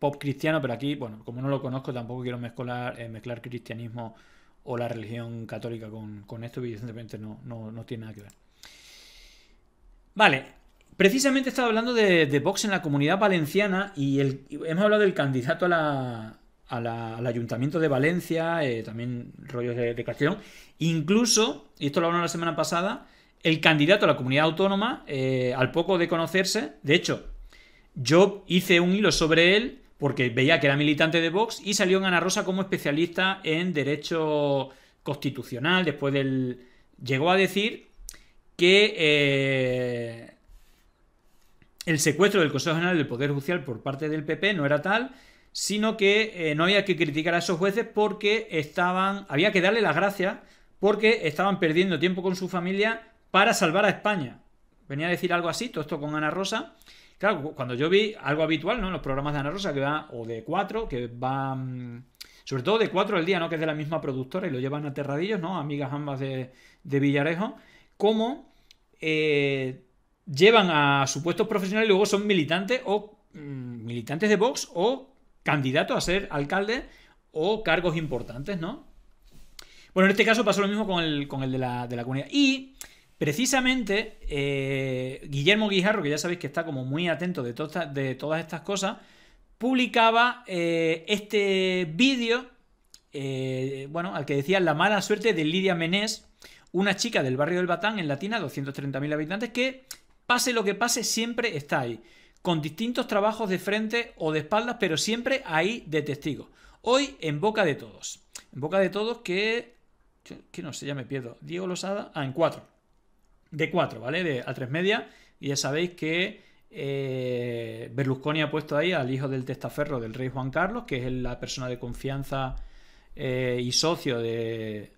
pop cristiano, pero aquí, bueno, como no lo conozco, tampoco quiero mezclar, eh, mezclar cristianismo o la religión católica con, con esto, evidentemente no, no, tiene nada que ver. Vale, precisamente he estado hablando de, de Vox en la comunidad valenciana y, hemos hablado del candidato al Ayuntamiento de Valencia, eh, también rollos de, de, Castellón. Incluso, y esto lo hablamos la semana pasada, el candidato a la comunidad autónoma, eh, al poco de conocerse, de hecho, yo hice un hilo sobre él porque veía que era militante de Vox y salió en Ana Rosa como especialista en derecho constitucional. Después del. Llegó a decir que eh, el secuestro del Consejo General del Poder Judicial por parte del PP no era tal, sino que eh, no había que criticar a esos jueces porque estaban. Había que darle las gracias porque estaban perdiendo tiempo con su familia para salvar a España. Venía a decir algo así, todo esto con Ana Rosa. Claro, cuando yo vi algo habitual, ¿no? En los programas de Ana Rosa, que va, o de cuatro, que va. Mm, sobre todo de cuatro al día, ¿no? Que es de la misma productora y lo llevan a Terradillos, ¿no? Amigas ambas de, Villarejo. Cómo eh, llevan a supuestos profesionales y luego son militantes o mm, militantes de Vox o candidatos a ser alcalde o cargos importantes, ¿no? Bueno, en este caso pasó lo mismo con el, de, la, de la comunidad. Y Precisamente, eh, Guillermo Guijarro, que ya sabéis que está como muy atento de, de todas estas cosas, publicaba eh, este vídeo, eh, bueno, al que decía la mala suerte de Lidia Menés, una chica del barrio del Batán en Latina, 230.000 habitantes, que pase lo que pase, siempre está ahí, con distintos trabajos de frente o de espaldas, pero siempre ahí de testigo. Hoy en boca de todos. En boca de todos que... que no sé, ya me pierdo. Diego Losada. Ah, en cuatro de cuatro, ¿vale? De, a tres media. Y ya sabéis que eh, Berlusconi ha puesto ahí al hijo del testaferro del rey Juan Carlos, que es la persona de confianza eh, y socio de,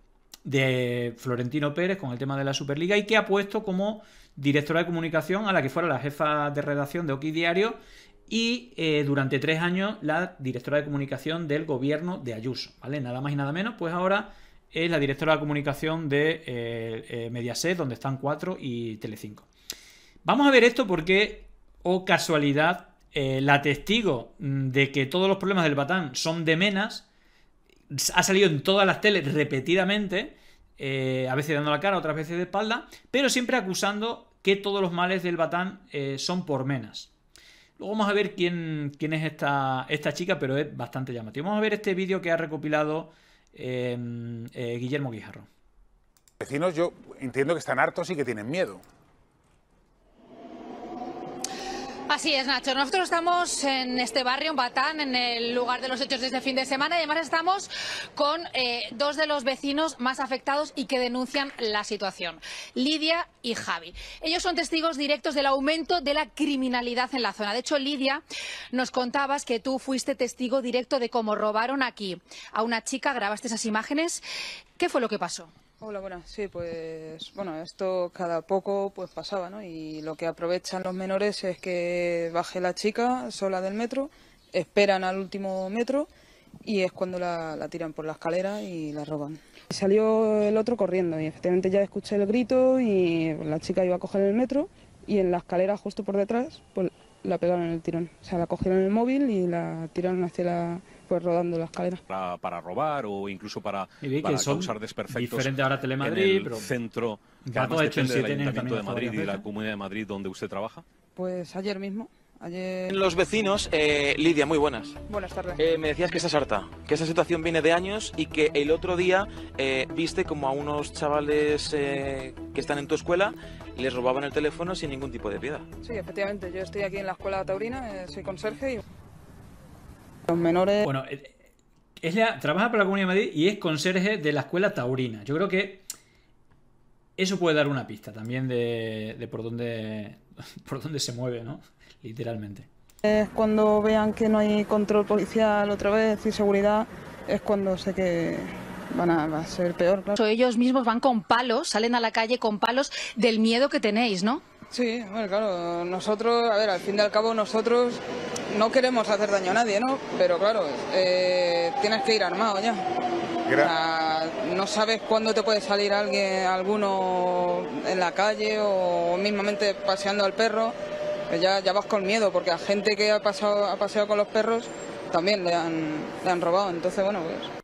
Florentino Pérez con el tema de la Superliga y que ha puesto como directora de comunicación a la que fuera la jefa de redacción de Oki Diario y eh, durante tres años la directora de comunicación del gobierno de Ayuso, ¿vale? Nada más y nada menos, pues ahora es la directora de comunicación de eh, eh, Mediaset, donde están 4 y Telecinco. Vamos a ver esto porque, o oh casualidad, eh, la testigo mm, de que todos los problemas del Batán son de menas, ha salido en todas las teles repetidamente, a veces dando la cara, otras veces de espalda, pero siempre acusando que todos los males del Batán son por menas. Luego vamos a ver quién, quién es esta, esta, chica, pero es bastante llamativo. Vamos a ver este vídeo que ha recopilado Em, eh, Guillermo Guijarro. Vecinos, yo entiendo que están hartos y que tienen miedo. Así es, Nacho. Nosotros estamos en este barrio, en Batán, en el lugar de los hechos de este fin de semana. Y además estamos con eh, dos de los vecinos más afectados y que denuncian la situación, Lidia y Javi. Ellos son testigos directos del aumento de la criminalidad en la zona. De hecho, Lidia, nos contabas que tú fuiste testigo directo de cómo robaron aquí a una chica, grabaste esas imágenes. ¿Qué fue lo que pasó? Hola, buenas. Sí, pues bueno, esto cada poco pues pasaba, ¿no? Y lo que aprovechan los menores es que baje la chica sola del metro, esperan al último metro y es cuando la, tiran por la escalera y la roban. Salió el otro corriendo y efectivamente ya escuché el grito y la chica iba a coger el metro y en la escalera justo por detrás pues la pegaron en el tirón. O sea, la cogieron en el móvil y la tiraron hacia la, rodando las cadenas. Para, robar o incluso para, usar causar desperfectos. Diferente ahora Telemadrid, pero centro. de Madrid y de la Comunidad de Madrid donde usted trabaja. Pues ayer mismo. Los vecinos, eh, Lidia, muy buenas. Buenas tardes. Eh, me decías que estás harta, que esa situación viene de años y que el otro día eh, viste como a unos chavales que están en tu escuela les robaban el teléfono sin ningún tipo de piedad. Sí, efectivamente, yo estoy aquí en la escuela taurina, soy conserje y los menores. Bueno, eh, eh, es trabaja para la Comunidad de Madrid y es conserje de la Escuela Taurina. Yo creo que eso puede dar una pista también de, por, dónde, por dónde se mueve, ¿no? Literalmente. Es cuando vean que no hay control policial otra vez y seguridad, es cuando sé que, van a, va a ser peor. Claro. Ellos mismos van con palos, salen a la calle con palos del miedo que tenéis, ¿no? Sí, bueno, claro, nosotros, a ver, al fin y al cabo nosotros no queremos hacer daño a nadie, ¿no? Pero claro, eh, tienes que ir armado ya. no sabes cuándo te puede salir alguien, alguno en la calle o mismamente paseando al perro, pues ya, ya vas con miedo, porque a gente que ha, pasado, ha paseado con los perros también le han, le han robado, entonces bueno, pues...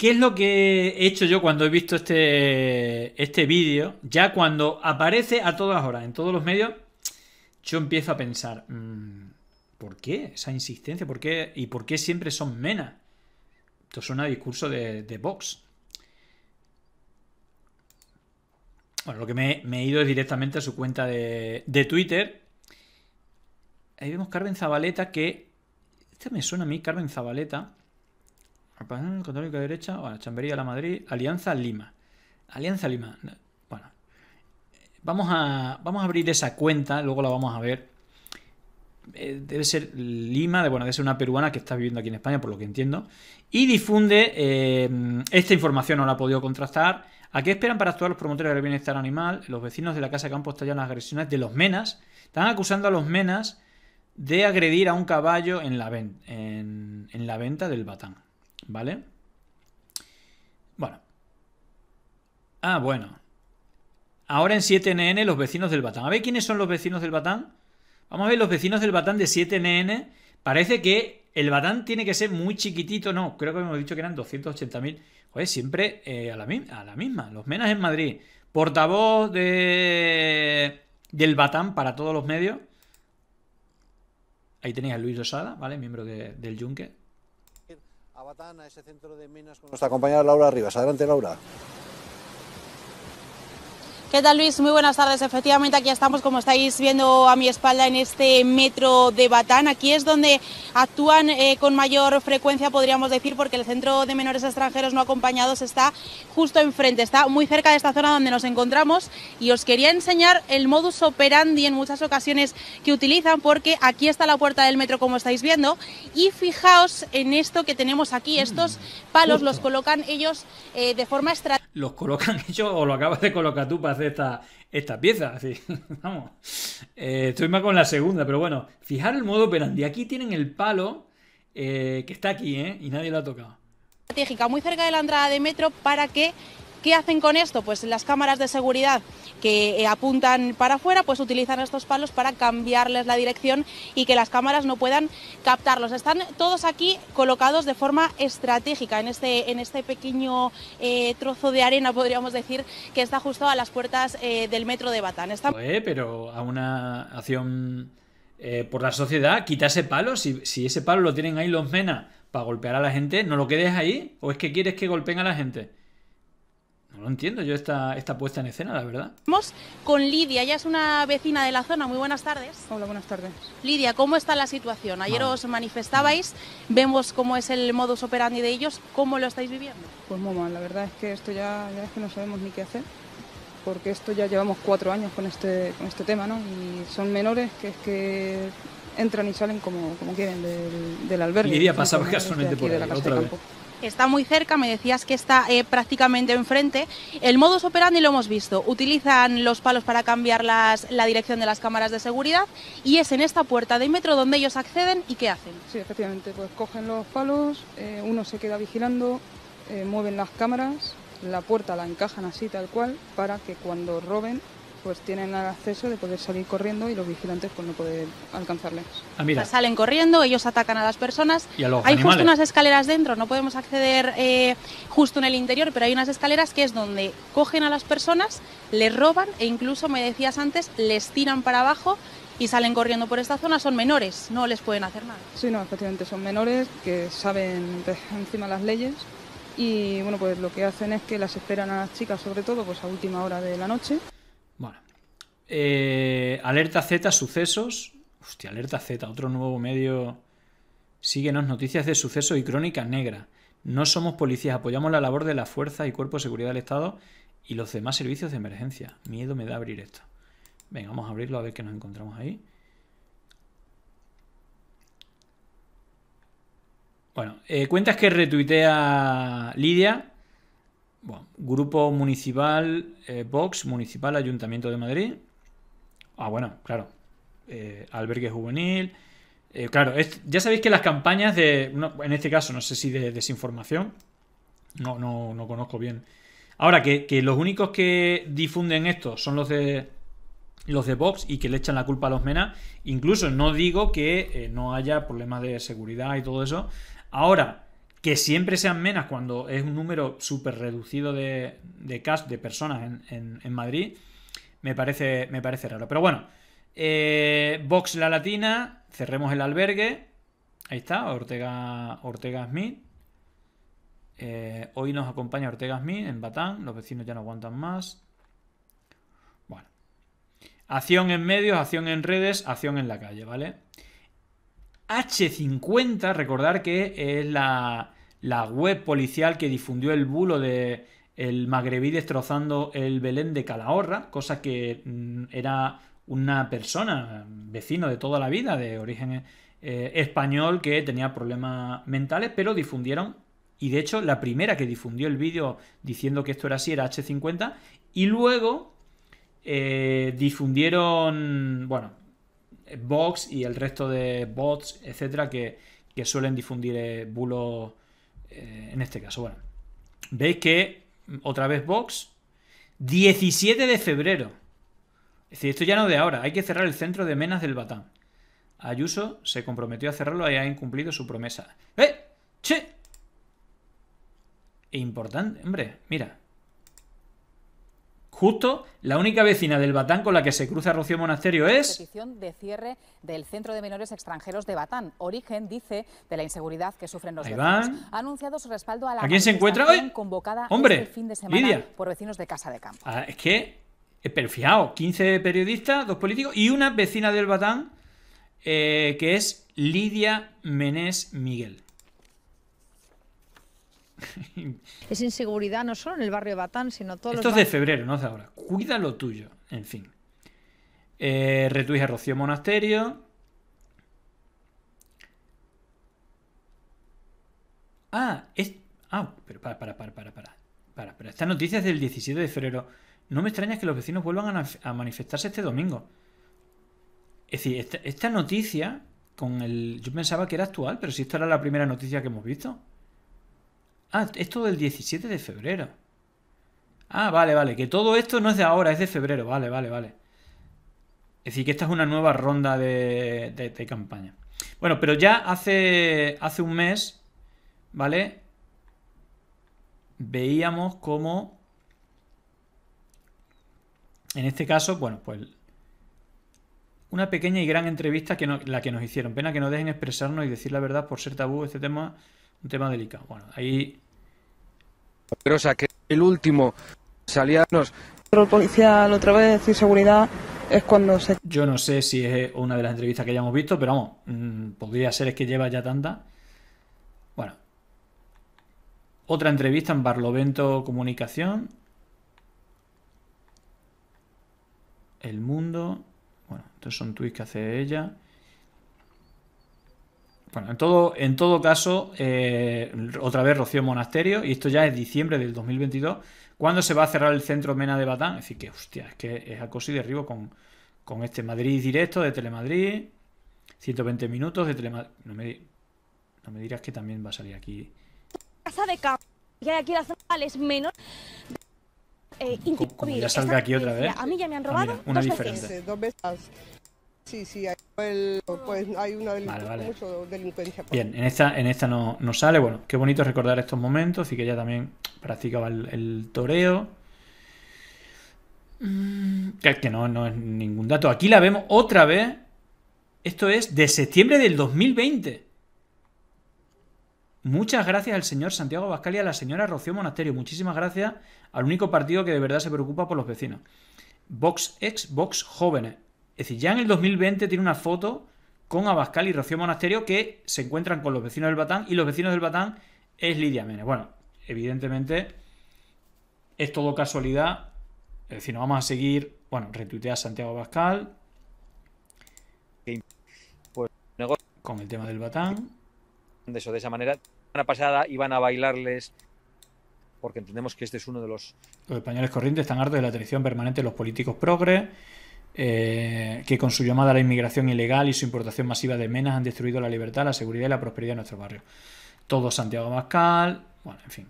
¿Qué es lo que he hecho yo cuando he visto este, este vídeo? Ya cuando aparece a todas horas, en todos los medios, yo empiezo a pensar, mm, ¿por qué esa insistencia? ¿Por ¿Y por qué siempre son menas? Esto suena a discurso de, Vox. Bueno, lo que me, he ido es directamente a su cuenta de, de Twitter. Ahí vemos Carmen Zabaleta que... este me suena a mí, Carmen Zabaleta. Católica derecha, bueno, Chambería la Madrid, Alianza Lima. Alianza Lima. Bueno, vamos a, vamos a abrir esa cuenta, luego la vamos a ver. Eh, debe ser Lima, de, bueno, debe ser una peruana que está viviendo aquí en España, por lo que entiendo. Y difunde eh, esta información, no la ha podido contrastar. ¿A qué esperan para actuar los promotores del bienestar animal? Los vecinos de la Casa Campo estallan las agresiones de los menas. Están acusando a los menas de agredir a un caballo en la, en la venta del batán. ¿Vale? Bueno. Ah, bueno. Ahora en 7NN los vecinos del Batán. A ver quiénes son los vecinos del Batán. Vamos a ver los vecinos del Batán de 7NN. Parece que el Batán tiene que ser muy chiquitito. No, creo que hemos dicho que eran 280.000. Joder, siempre eh, a, la, a la misma. Los Menas en Madrid. Portavoz de, del Batán para todos los medios. Ahí tenéis a Luis Rosada, ¿vale? Miembro del Yunque. Abatán, a ese centro de Minas, con nuestra compañera Laura Rivas. Adelante, Laura. ¿Qué tal Luis? Muy buenas tardes. Efectivamente, aquí estamos, como estáis viendo a mi espalda, en este metro de Batán. Aquí es donde actúan eh, con mayor frecuencia, podríamos decir, porque el Centro de Menores Extranjeros No Acompañados está justo enfrente, está muy cerca de esta zona donde nos encontramos. Y os quería enseñar el modus operandi en muchas ocasiones que utilizan, porque aquí está la puerta del metro, como estáis viendo. Y fijaos en esto que tenemos aquí, estos palos los colocan ellos eh, de forma estratégica. Los colocan ellos o lo acabas de colocar tú para esta, esta pieza. Así, vamos. Eh, estoy más con la segunda, pero bueno. Fijar el modo operandi. Aquí tienen el palo eh, que está aquí, ¿eh? Y nadie lo ha tocado. Estratégica muy cerca de la entrada de metro para que ¿Qué hacen con esto? Pues las cámaras de seguridad que eh, apuntan para afuera, pues utilizan estos palos para cambiarles la dirección y que las cámaras no puedan captarlos. Están todos aquí colocados de forma estratégica en este, en este pequeño eh, trozo de arena, podríamos decir, que está justo a las puertas eh, del metro de Batán. pero a una acción por la sociedad, quita palos, si, si ese palo lo tienen ahí los mena para golpear a la gente, ¿no lo quedes ahí? ¿O es que quieres que golpeen a la gente? No entiendo yo esta, esta puesta en escena, la verdad. Vamos con Lidia, ella es una vecina de la zona. Muy buenas tardes. Hola, buenas tardes. Lidia, ¿cómo está la situación? Ayer os manifestabais, vemos cómo es el modus operandi de ellos, ¿cómo lo estáis viviendo? Pues muy mal, la verdad es que esto ya, ya es que no sabemos ni qué hacer, porque esto ya llevamos cuatro años con este, con este tema, ¿no? Y son menores que es que entran y salen como, como quieren del, del albergue. Lidia pasaba casualmente por ahí, otra vez está muy cerca, me decías que está eh, prácticamente enfrente. El modus operandi lo hemos visto, utilizan los palos para cambiar la dirección de las cámaras de seguridad y es en esta puerta de metro donde ellos acceden y qué hacen. Sí, efectivamente, pues cogen los palos, eh, uno se queda vigilando, eh, mueven las cámaras, la puerta la encajan así tal cual para que cuando roben pues tienen el acceso de poder salir corriendo y los vigilantes pues no pueden alcanzarles. Ah, o sea, salen corriendo, ellos atacan a las personas. hay justo unas escaleras dentro, no podemos acceder eh, justo en el interior, pero hay unas escaleras que es donde cogen a las personas, les roban e incluso, me decías antes, les tiran para abajo y salen corriendo por esta zona son menores, no les pueden hacer nada. Sí, no, efectivamente son menores que saben encima las leyes y bueno, pues lo que hacen es que las esperan a las chicas sobre todo pues a última hora de la noche. Eh, alerta Z, sucesos. Hostia, alerta Z, otro nuevo medio. Síguenos, noticias de sucesos y crónica negra. No somos policías, apoyamos la labor de la fuerza y cuerpo de seguridad del Estado y los demás servicios de emergencia. Miedo me da abrir esto. Venga, vamos a abrirlo a ver qué nos encontramos ahí. Bueno, eh, cuentas que retuitea Lidia. grupo municipal, eh, Vox, municipal, Ayuntamiento de Madrid. Ah, bueno, claro. Eh, albergue juvenil. Eh, claro, ya sabéis que las campañas de. en este caso, no sé si de desinformación. No, no, no conozco bien. Ahora, que, los únicos que difunden esto son los de. Los de Vox y que le echan la culpa a los MENA. Incluso no digo que eh, no haya problemas de seguridad y todo eso. Ahora, que siempre sean menas cuando es un número súper reducido de, de de personas en, en Madrid me parece, me raro. Pero bueno, eh, Vox La Latina, cerremos el albergue. Ahí está, Ortega, Smith. Eh, hoy nos acompaña Ortega Smith en Batán, los vecinos ya no aguantan más. Bueno. Acción en medios, acción en redes, acción en la calle, ¿vale? H50, recordar que es la web policial que difundió el bulo de el magrebí destrozando el Belén de Calahorra, cosa que mm, era una persona, mm, vecino de toda la vida, de origen eh, español, que tenía problemas mentales, pero difundieron, y de hecho la primera que difundió el vídeo diciendo que esto era así era H50, y luego eh, difundieron, bueno, Vox y el resto de bots, etcétera, que, suelen difundir eh, bulos en este caso. Bueno, veis que otra vez Vox, 17 de febrero. Es decir, esto ya no de ahora, hay que cerrar el centro de menas del Batán. Ayuso se comprometió a cerrarlo y ha incumplido su promesa. ¡Eh! ¡Che! Importante, hombre, mira, Justo, la única vecina del Batán con la que se cruza Rocío Monasterio es... Petición de cierre del Centro de Menores Extranjeros de Batán. Origen, dice, de la inseguridad que sufren los Ahí Van. anunciado su respaldo a la... ¿A quién se encuentra hoy? Convocada este Hombre, fin de semana Lidia. por vecinos de Casa de Campo. Ah, es que, eh, pero fijaos, 15 periodistas, dos políticos y una vecina del Batán, eh, que es Lidia Menés Miguel. es inseguridad no solo en el barrio Batán, sino todos Esto es de febrero, no de ahora. Cuida lo tuyo, en fin. Eh, Retuija Rocío Monasterio. Ah, es... Ah, pero para, para, para, para, para. pero esta noticia es del 17 de febrero. No me extraña que los vecinos vuelvan a, manifestarse este domingo. Es decir, esta, esta noticia con el... Yo pensaba que era actual, pero si esta era la primera noticia que hemos visto. Ah, es todo el 17 de febrero. Ah, vale, vale. Que todo esto no es de ahora, es de febrero. Vale, vale, vale. Es decir, que esta es una nueva ronda de, de, campaña. Bueno, pero ya hace, hace un mes, ¿vale? Veíamos cómo... En este caso, bueno, pues... Una pequeña y gran entrevista que la que nos hicieron. Pena que no dejen expresarnos y decir la verdad por ser tabú. Este tema un tema delicado. Bueno, ahí. Pero, o sea, que el último salía. Control policial, otra vez, inseguridad, es cuando Yo no sé si es una de las entrevistas que ya hemos visto, pero vamos, mm, podría ser es que lleva ya tanta. Bueno. Otra entrevista en Barlovento Comunicación. El Mundo. Bueno, entonces son tweets que hace ella. Bueno, en todo, en todo caso, eh, otra vez Rocío Monasterio, y esto ya es diciembre del 2022, ¿Cuándo se va a cerrar el centro Mena de Batán. Es decir, que hostia, es que es acoso y derribo con, con este Madrid directo de Telemadrid, 120 minutos de Telemadrid. No me, dirás que también va a salir aquí. Casa de campo, y aquí las es menos. Eh, ya salga aquí otra vez. A mí ya me han ah, robado una dos Veces, dos veces. Sí, sí, hay, pues, hay una delincuencia, Bien, en esta, en esta no, sale. Bueno, qué bonito recordar estos momentos y que ella también practicaba el, toreo. Mm, que, no, no es ningún dato. Aquí la vemos otra vez. Esto es de septiembre del 2020. Muchas gracias al señor Santiago Bascal a la señora Rocío Monasterio. Muchísimas gracias al único partido que de verdad se preocupa por los vecinos. Vox ex, Vox jóvenes. Es decir, ya en el 2020 tiene una foto con Abascal y Rocío Monasterio que se encuentran con los vecinos del Batán y los vecinos del Batán es Lidia Menes. Bueno, evidentemente es todo casualidad. Es decir, nos vamos a seguir. Bueno, retuitea a Santiago Abascal. con el tema del Batán. De eso, de esa manera. La semana pasada iban a bailarles porque entendemos que este es uno de los... Los españoles corrientes están hartos de la traición permanente de los políticos progres. Eh, que con su llamada a la inmigración ilegal y su importación masiva de menas han destruido la libertad, la seguridad y la prosperidad de nuestro barrio. Todo Santiago Pascal, bueno, en fin.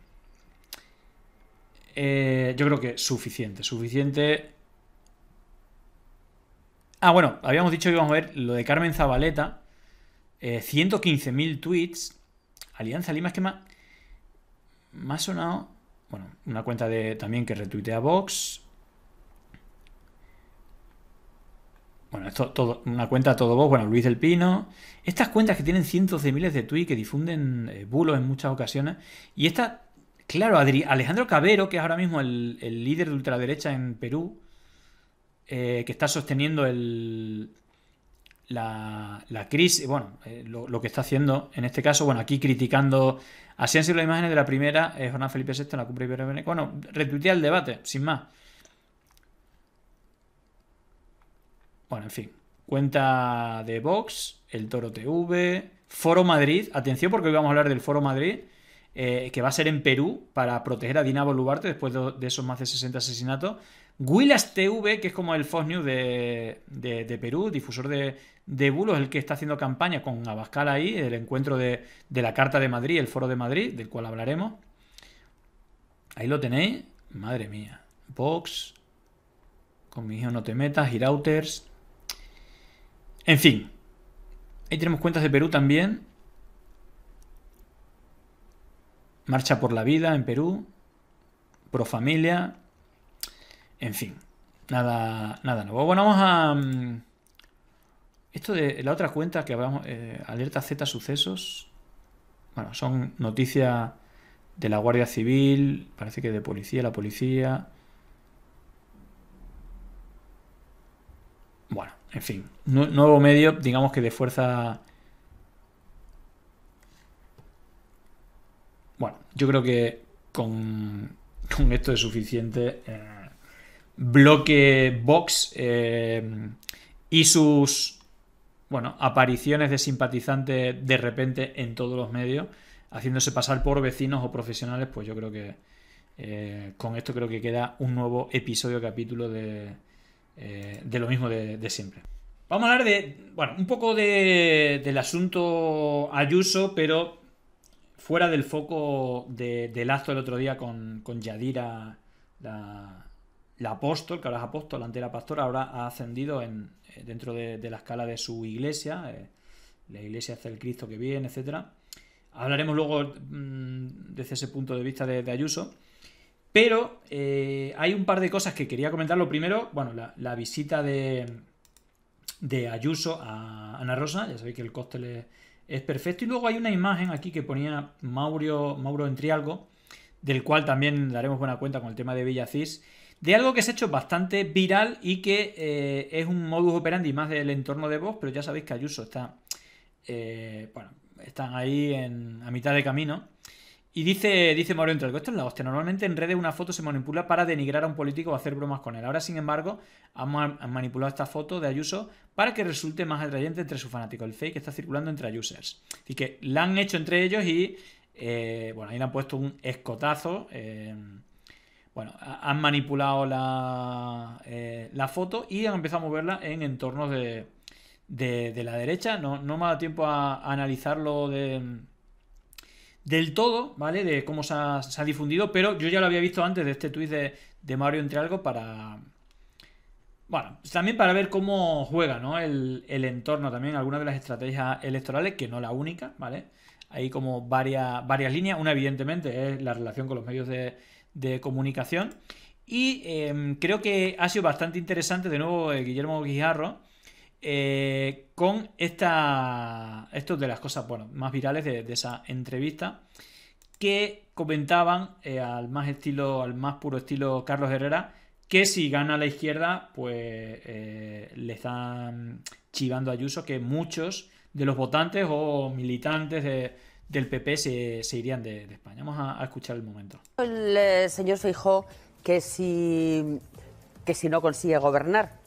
Eh, yo creo que suficiente, suficiente. Ah, bueno, habíamos dicho que íbamos a ver lo de Carmen Zabaleta. 115.000 eh, tweets. Alianza Lima es que más. más o sonado. Bueno, una cuenta de también que retuitea Vox. Bueno, esto todo, una cuenta a todo vos, bueno, Luis del Pino. Estas cuentas que tienen cientos de miles de tweets que difunden eh, bulos en muchas ocasiones. Y esta, claro, Adri, Alejandro Cabero, que es ahora mismo el, el líder de ultraderecha en Perú, eh, que está sosteniendo el, la, la crisis, bueno, eh, lo, que está haciendo en este caso, bueno, aquí criticando, así han sido las imágenes de la primera, Jornal Felipe VI en la cumbre iberoamericana. Bueno, retuitea el debate, sin más. Bueno, en fin. Cuenta de Vox, el Toro TV, Foro Madrid. Atención porque hoy vamos a hablar del Foro Madrid, eh, que va a ser en Perú para proteger a Dinamo Lubarte después de, esos más de 60 asesinatos. Willas TV, que es como el Fox News de, Perú, difusor de, bulos, el que está haciendo campaña con Abascal ahí, el encuentro de, la Carta de Madrid, el Foro de Madrid, del cual hablaremos. Ahí lo tenéis. Madre mía. Vox. Con mi hijo no te metas. Girauters... En fin. Ahí tenemos cuentas de Perú también. Marcha por la vida en Perú. Pro familia. En fin. Nada, nada nuevo. Bueno, vamos a... Mm, esto de la otra cuenta que hablamos, eh, alerta Z sucesos, bueno, son noticias de la Guardia Civil, parece que de policía, la policía, En fin, nuevo medio, digamos que de fuerza... Bueno, yo creo que con, esto es suficiente. Eh, bloque Vox eh, y sus bueno, apariciones de simpatizantes de repente en todos los medios, haciéndose pasar por vecinos o profesionales, pues yo creo que eh, con esto creo que queda un nuevo episodio, capítulo de, eh, de lo mismo de, siempre. Vamos a hablar de, bueno, un poco del asunto Ayuso, pero fuera del foco del acto del otro día con, Yadira, la, apóstol, que ahora es apóstol, la anterior pastora, ahora ha ascendido en, eh, dentro de, la escala de su iglesia, eh, la iglesia hacia el Cristo que viene, etc. Hablaremos luego mm, desde ese punto de vista de Ayuso. Pero eh, hay un par de cosas que quería comentar. Lo primero, bueno, la, visita de, Ayuso a Ana Rosa, ya sabéis que el cóctel es, perfecto. Y luego hay una imagen aquí que ponía Mauro, Mauro Entrialgo, del cual también daremos buena cuenta con el tema de Villacís, de algo que se ha hecho bastante viral y que eh, es un modus operandi más del entorno de Vox, pero ya sabéis que Ayuso está, eh, bueno, están ahí a mitad de camino. Y dice, dice Mauro esto es la hostia. Normalmente en redes una foto se manipula para denigrar a un político o hacer bromas con él. Ahora, sin embargo, han, manipulado esta foto de Ayuso para que resulte más atrayente entre sus fanáticos. El fake está circulando entre users. Así que la han hecho entre ellos y, eh, bueno, ahí le han puesto un escotazo. Eh, bueno, han manipulado la, eh, la foto y han empezado a moverla en entornos de, de, la derecha. No, no me ha dado tiempo a analizarlo de del todo, ¿vale? De cómo se ha, difundido, pero yo ya lo había visto antes de este tuit de, Mario entre algo para... Bueno, también para ver cómo juega, ¿no? El, entorno también, algunas de las estrategias electorales, que no la única, ¿vale? Hay como varias, varias líneas. Una, evidentemente, es la relación con los medios de, comunicación. Y em, creo que ha sido bastante interesante, de nuevo, eh, Guillermo Guijarro, eh, con esta, esto de las cosas bueno, más virales de, esa entrevista que comentaban eh, al más estilo, al más puro estilo Carlos Herrera, que si gana la izquierda, pues eh, le están chivando a Ayuso que muchos de los votantes o militantes del PP se, irían de, España. Vamos a, escuchar el momento. El eh, señor se que si, que si no consigue gobernar,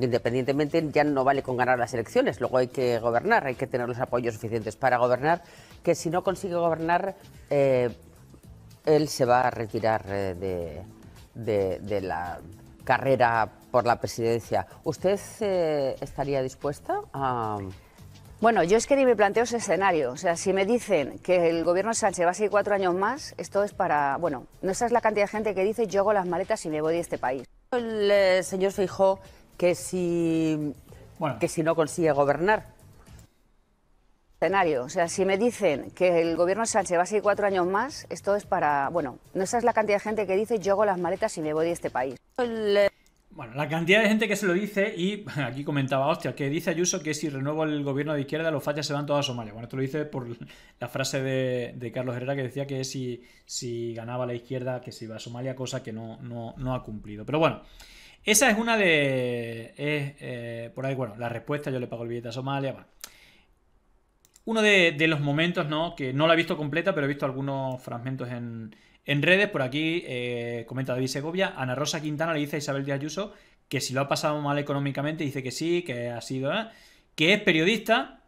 Independientemente ya no vale con ganar las elecciones, luego hay que gobernar, hay que tener los apoyos suficientes para gobernar, que si no consigue gobernar, eh, él se va a retirar eh, de, la carrera por la presidencia. ¿Usted eh, estaría dispuesta a...? Bueno, yo es que ni me planteo ese escenario. O sea, si me dicen que el gobierno de Sánchez va a seguir cuatro años más, esto es para. Bueno, no esa es la cantidad de gente que dice yo hago las maletas y me voy de este país. El señor Feijóo que si, que si no consigue gobernar. Escenario, o sea, si me dicen que el gobierno de Sánchez va a seguir cuatro años más, esto es para, bueno, no esa es la cantidad de gente que dice yo hago las maletas y me voy de este país. Bueno, la cantidad de gente que se lo dice y aquí comentaba, hostia, que dice Ayuso que si renuevo el gobierno de izquierda los fachas se van todos a Somalia. Bueno, esto lo dice por la frase de, de Carlos Herrera que decía que si, si ganaba la izquierda que se iba a Somalia, cosa que no, no, no ha cumplido. Pero bueno, esa es una de. Es, eh, por ahí, bueno, la respuesta, yo le pago el billete a Somalia. Uno de, los momentos, ¿no? Que no la he visto completa, pero he visto algunos fragmentos en, redes. Por aquí eh, comenta David Segovia. Ana Rosa Quintana le dice a Isabel Díaz Ayuso que si lo ha pasado mal económicamente, dice que sí, que ha sido. ¿eh? Que es periodista.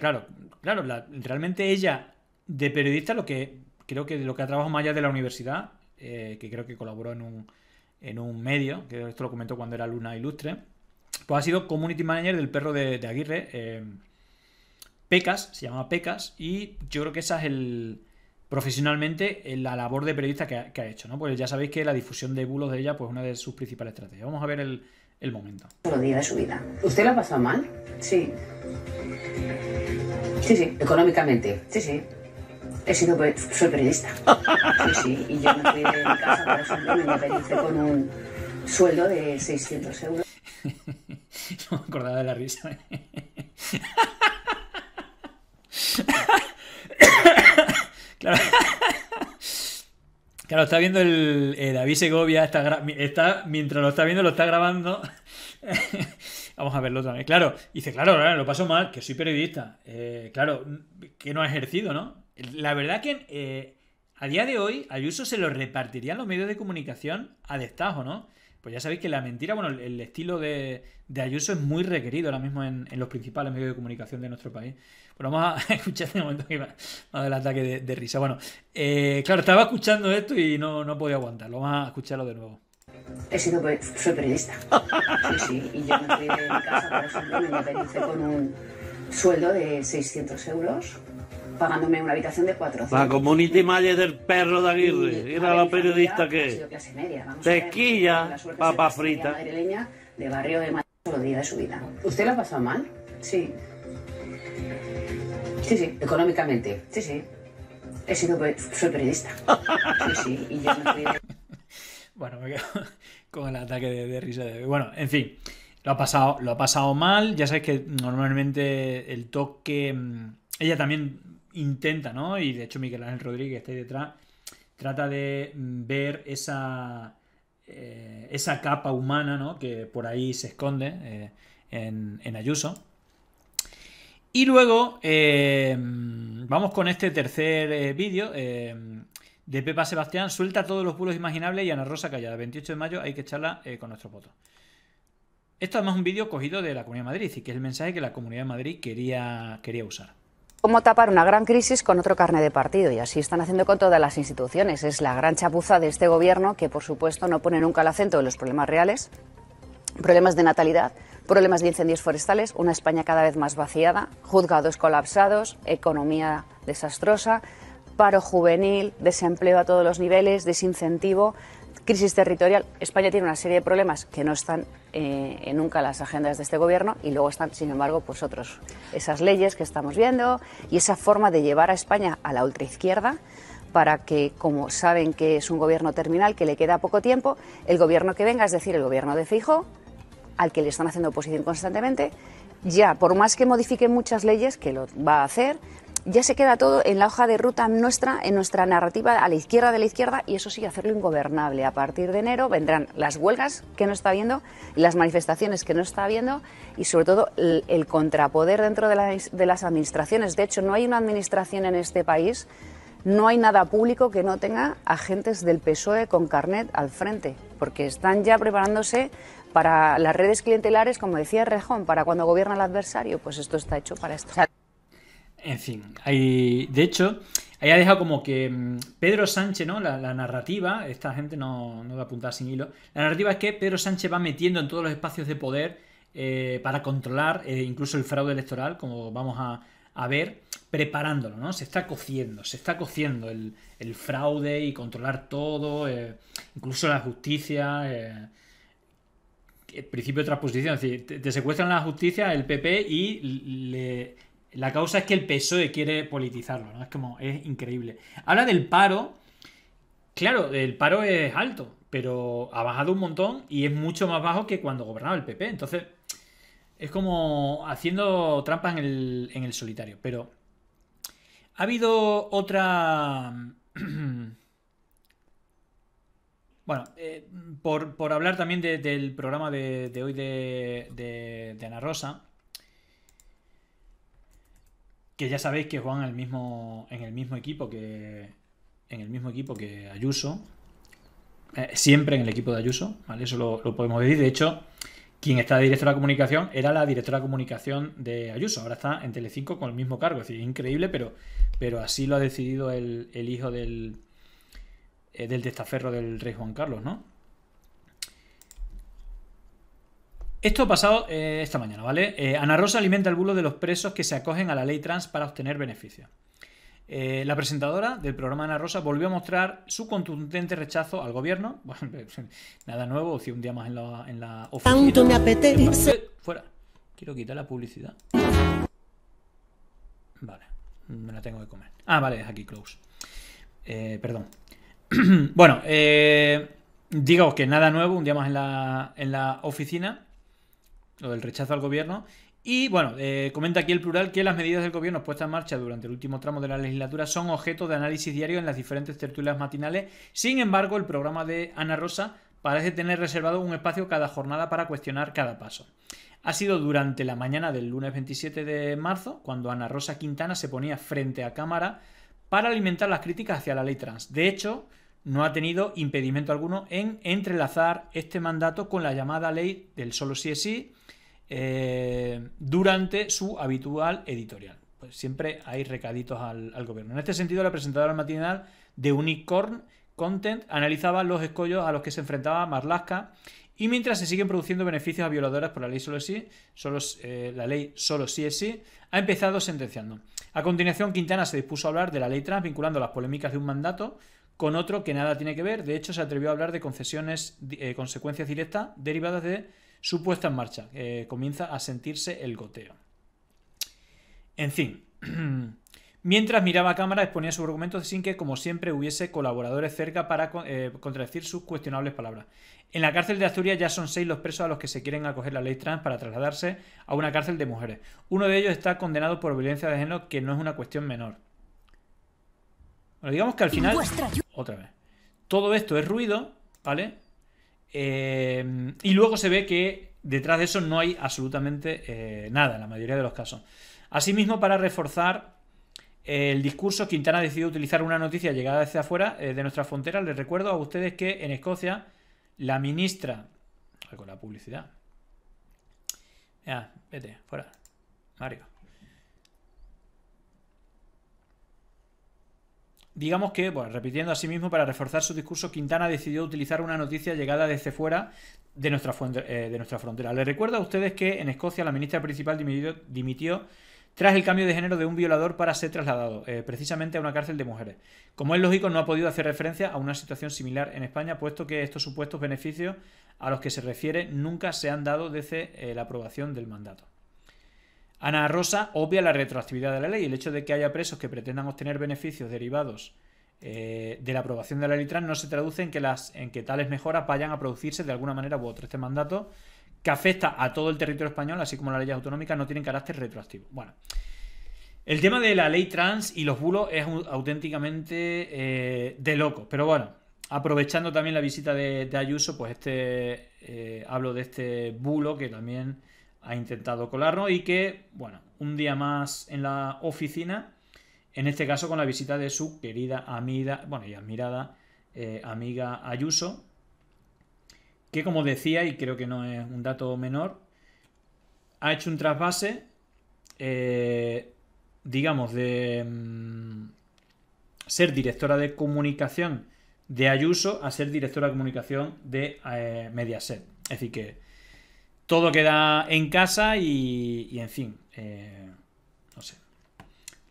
claro, claro, realmente ella, de periodista, lo que. Creo que lo que ha trabajado más allá de la universidad, que creo que colaboró en un en un medio, que esto lo comentó cuando era Luna Ilustre, pues ha sido community manager del perro de, Aguirre, em, Pecas, se llama Pecas, y yo creo que esa es el profesionalmente la labor de periodista que ha, hecho, ¿no? Pues ya sabéis que la difusión de bulos de ella, pues una de sus principales estrategias. Vamos a ver el, el momento. día de su vida. ¿Usted la ha pasado mal? Sí. Sí, sí. Económicamente. Sí, sí. He sido, soy periodista. Sí, sí, y yo me fui de mi casa, me con un sueldo de 600 euros. No me acordaba de la risa. Claro. Claro, está viendo el, David Segovia, está, mientras lo está viendo, lo está grabando. Vamos a verlo también. Claro, dice, claro, lo paso mal, que soy periodista. Eh, claro, que no ha ejercido, ¿no? La verdad que eh, a día de hoy Ayuso se lo repartirían los medios de comunicación a destajo, ¿no? Pues ya sabéis que la mentira, bueno, el estilo de, Ayuso es muy requerido ahora mismo en, los principales medios de comunicación de nuestro país. pero pues vamos a escuchar este momento que va, ataque de, risa. Bueno, eh, claro, estaba escuchando esto y no, no podía aguantarlo. Vamos a escucharlo de nuevo. He sido soy periodista. Sí, sí. Y yo me quedé casa, por ejemplo, me independicé con un sueldo de 600 euros pagándome una habitación de 400. La community manager del perro de Aguirre. Era la periodista que. Tequilla, papa frita. de barrio de Madrid de su vida. ¿Usted la ha pasado mal? Sí. Sí, sí. ¿Económicamente? Sí, sí. He sido, soy periodista. sí, sí. Y yo Bueno, me quedo con el ataque de, risa. De... Bueno, en fin. Lo ha, pasado, lo ha pasado mal. Ya sabes que normalmente el toque. Mm, ella también intenta, ¿no? Y de hecho Miguel Ángel Rodríguez está ahí detrás, trata de mm, ver esa, eh, esa capa humana, ¿no? Que por ahí se esconde eh, en, Ayuso. Y luego eh, mm, vamos con este tercer vídeo de Pepa Sebastián. Suelta todos los bulos imaginables y Ana Rosa Callada. 28 de mayo hay que echarla con nuestro voto. Esto además es un vídeo cogido de la Comunidad de Madrid y que es el mensaje que la Comunidad de Madrid quería, quería usar cómo tapar una gran crisis con otro carne de partido. Y así están haciendo con todas las instituciones. Es la gran chapuza de este gobierno que, por supuesto, no pone nunca el acento en los problemas reales, problemas de natalidad, problemas de incendios forestales, una España cada vez más vaciada, juzgados colapsados, economía desastrosa, paro juvenil, desempleo a todos los niveles, desincentivo crisis territorial. España tiene una serie de problemas que no están eh, nunca en las agendas de este gobierno y luego están, sin embargo, pues otros. Esas leyes que estamos viendo y esa forma de llevar a España a la ultraizquierda para que, como saben que es un gobierno terminal, que le queda poco tiempo, el gobierno que venga, es decir, el gobierno de Fijo, al que le están haciendo oposición constantemente, ya, por más que modifique muchas leyes, que lo va a hacer, ya se queda todo en la hoja de ruta nuestra, en nuestra narrativa a la izquierda de la izquierda, y eso sí, hacerlo ingobernable. A partir de enero vendrán las huelgas que no está viendo, las manifestaciones que no está viendo, y sobre todo el, contrapoder dentro de las, de las administraciones. De hecho, no hay una administración en este país no hay nada público que no tenga agentes del PSOE con carnet al frente, porque están ya preparándose para las redes clientelares, como decía Rejón, para cuando gobierna el adversario, pues esto está hecho para esto. En fin, de hecho, ahí ha dejado como que mm, Pedro Sánchez, ¿no? La, narrativa, esta gente no, va a apuntar sin hilo, la narrativa es que Pedro Sánchez va metiendo en todos los espacios de poder eh, para controlar eh, incluso el fraude electoral, como vamos a, ver, preparándolo, ¿no? Se está cociendo, se está cociendo el, fraude y controlar todo, eh, incluso la justicia el principio de transposición. Es decir, te, secuestran la justicia, el PP, y le, la causa es que el PSOE quiere politizarlo, ¿no? Es como, es increíble. Habla del paro. Claro, el paro es alto, pero ha bajado un montón y es mucho más bajo que cuando gobernaba el PP. Entonces, es como haciendo trampas en el, solitario. Pero ha habido otra... Bueno, eh, por, hablar también del programa de, hoy de Ana Rosa, que ya sabéis que Juan el mismo, en el mismo equipo que en el mismo equipo que Ayuso, eh, siempre en el equipo de Ayuso, ¿vale? Eso lo, podemos decir. De hecho, quien está de directora de comunicación era la directora de comunicación de Ayuso, ahora está en Telecinco con el mismo cargo, es decir, increíble, pero, pero así lo ha decidido el, hijo del, eh, del testaferro del rey Juan Carlos, ¿no? Esto ha pasado eh, esta mañana, ¿vale? Eh, Ana Rosa alimenta el bulo de los presos que se acogen a la ley trans para obtener beneficios. Eh, la presentadora del programa Ana Rosa volvió a mostrar su contundente rechazo al gobierno. nada nuevo, si un día más en la, oficina. me apetece. Fuera. Quiero quitar la publicidad. Vale, me la tengo que comer. Ah, vale, es aquí close. perdón. bueno, eh, que nada nuevo, un día más en la oficina lo del rechazo al gobierno. Y bueno, eh, comenta aquí el plural que las medidas del gobierno puestas en marcha durante el último tramo de la legislatura son objeto de análisis diario en las diferentes tertulias matinales. Sin embargo, el programa de Ana Rosa parece tener reservado un espacio cada jornada para cuestionar cada paso. Ha sido durante la mañana del lunes 27 de marzo, cuando Ana Rosa Quintana se ponía frente a cámara para alimentar las críticas hacia la ley trans. De hecho, no ha tenido impedimento alguno en entrelazar este mandato con la llamada ley del solo sí es sí eh, durante su habitual editorial. Pues siempre hay recaditos al, gobierno. En este sentido, la presentadora matinal de Unicorn Content analizaba los escollos a los que se enfrentaba Marlaska y mientras se siguen produciendo beneficios a violadoras por la ley solo sí, solo, eh, la ley solo sí es sí, ha empezado sentenciando. A continuación, Quintana se dispuso a hablar de la ley trans vinculando las polémicas de un mandato con otro que nada tiene que ver. De hecho, se atrevió a hablar de concesiones, eh, consecuencias directas derivadas de su puesta en marcha. comienza a sentirse el goteo. En fin. Mientras miraba a cámara, exponía sus argumentos sin que, como siempre, hubiese colaboradores cerca para eh, contradecir sus cuestionables palabras. En la cárcel de Asturias ya son seis los presos a los que se quieren acoger la ley trans para trasladarse a una cárcel de mujeres. Uno de ellos está condenado por violencia de género, que no es una cuestión menor. digamos que al final otra vez. Todo esto es ruido, ¿vale? Eh, y luego se ve que detrás de eso no hay absolutamente eh, nada en la mayoría de los casos. Asimismo, para reforzar el discurso, Quintana ha decidido utilizar una noticia llegada desde afuera eh, de nuestra frontera. Les recuerdo a ustedes que en Escocia la ministra... Con la publicidad. Ya, ah, vete, fuera. Mario. Digamos que, repitiendo así mismo, para reforzar su discurso, Quintana decidió utilizar una noticia llegada desde fuera de nuestra, eh, de nuestra frontera. Les recuerdo a ustedes que en Escocia la ministra principal dimitió, tras el cambio de género de un violador para ser trasladado eh, precisamente a una cárcel de mujeres. Como es lógico, no ha podido hacer referencia a una situación similar en España, puesto que estos supuestos beneficios a los que se refiere nunca se han dado desde eh, la aprobación del mandato. Ana Rosa obvia la retroactividad de la ley. El hecho de que haya presos que pretendan obtener beneficios derivados eh, de la aprobación de la ley trans no se traduce en que, las, en que tales mejoras vayan a producirse de alguna manera u otra. Este mandato, que afecta a todo el territorio español, así como las leyes autonómicas, no tienen carácter retroactivo. Bueno. El tema de la ley trans y los bulos es auténticamente eh, de loco. Pero bueno, aprovechando también la visita de, Ayuso, pues este eh, hablo de este bulo que también ha intentado colarnos y que, bueno, un día más en la oficina, en este caso con la visita de su querida amiga, bueno, y admirada eh, amiga Ayuso, que como decía, y creo que no es un dato menor, ha hecho un trasvase, eh, digamos, de mm, ser directora de comunicación de Ayuso a ser directora de comunicación de eh, Mediaset. Es decir, que todo queda en casa y, en fin, eh, no sé.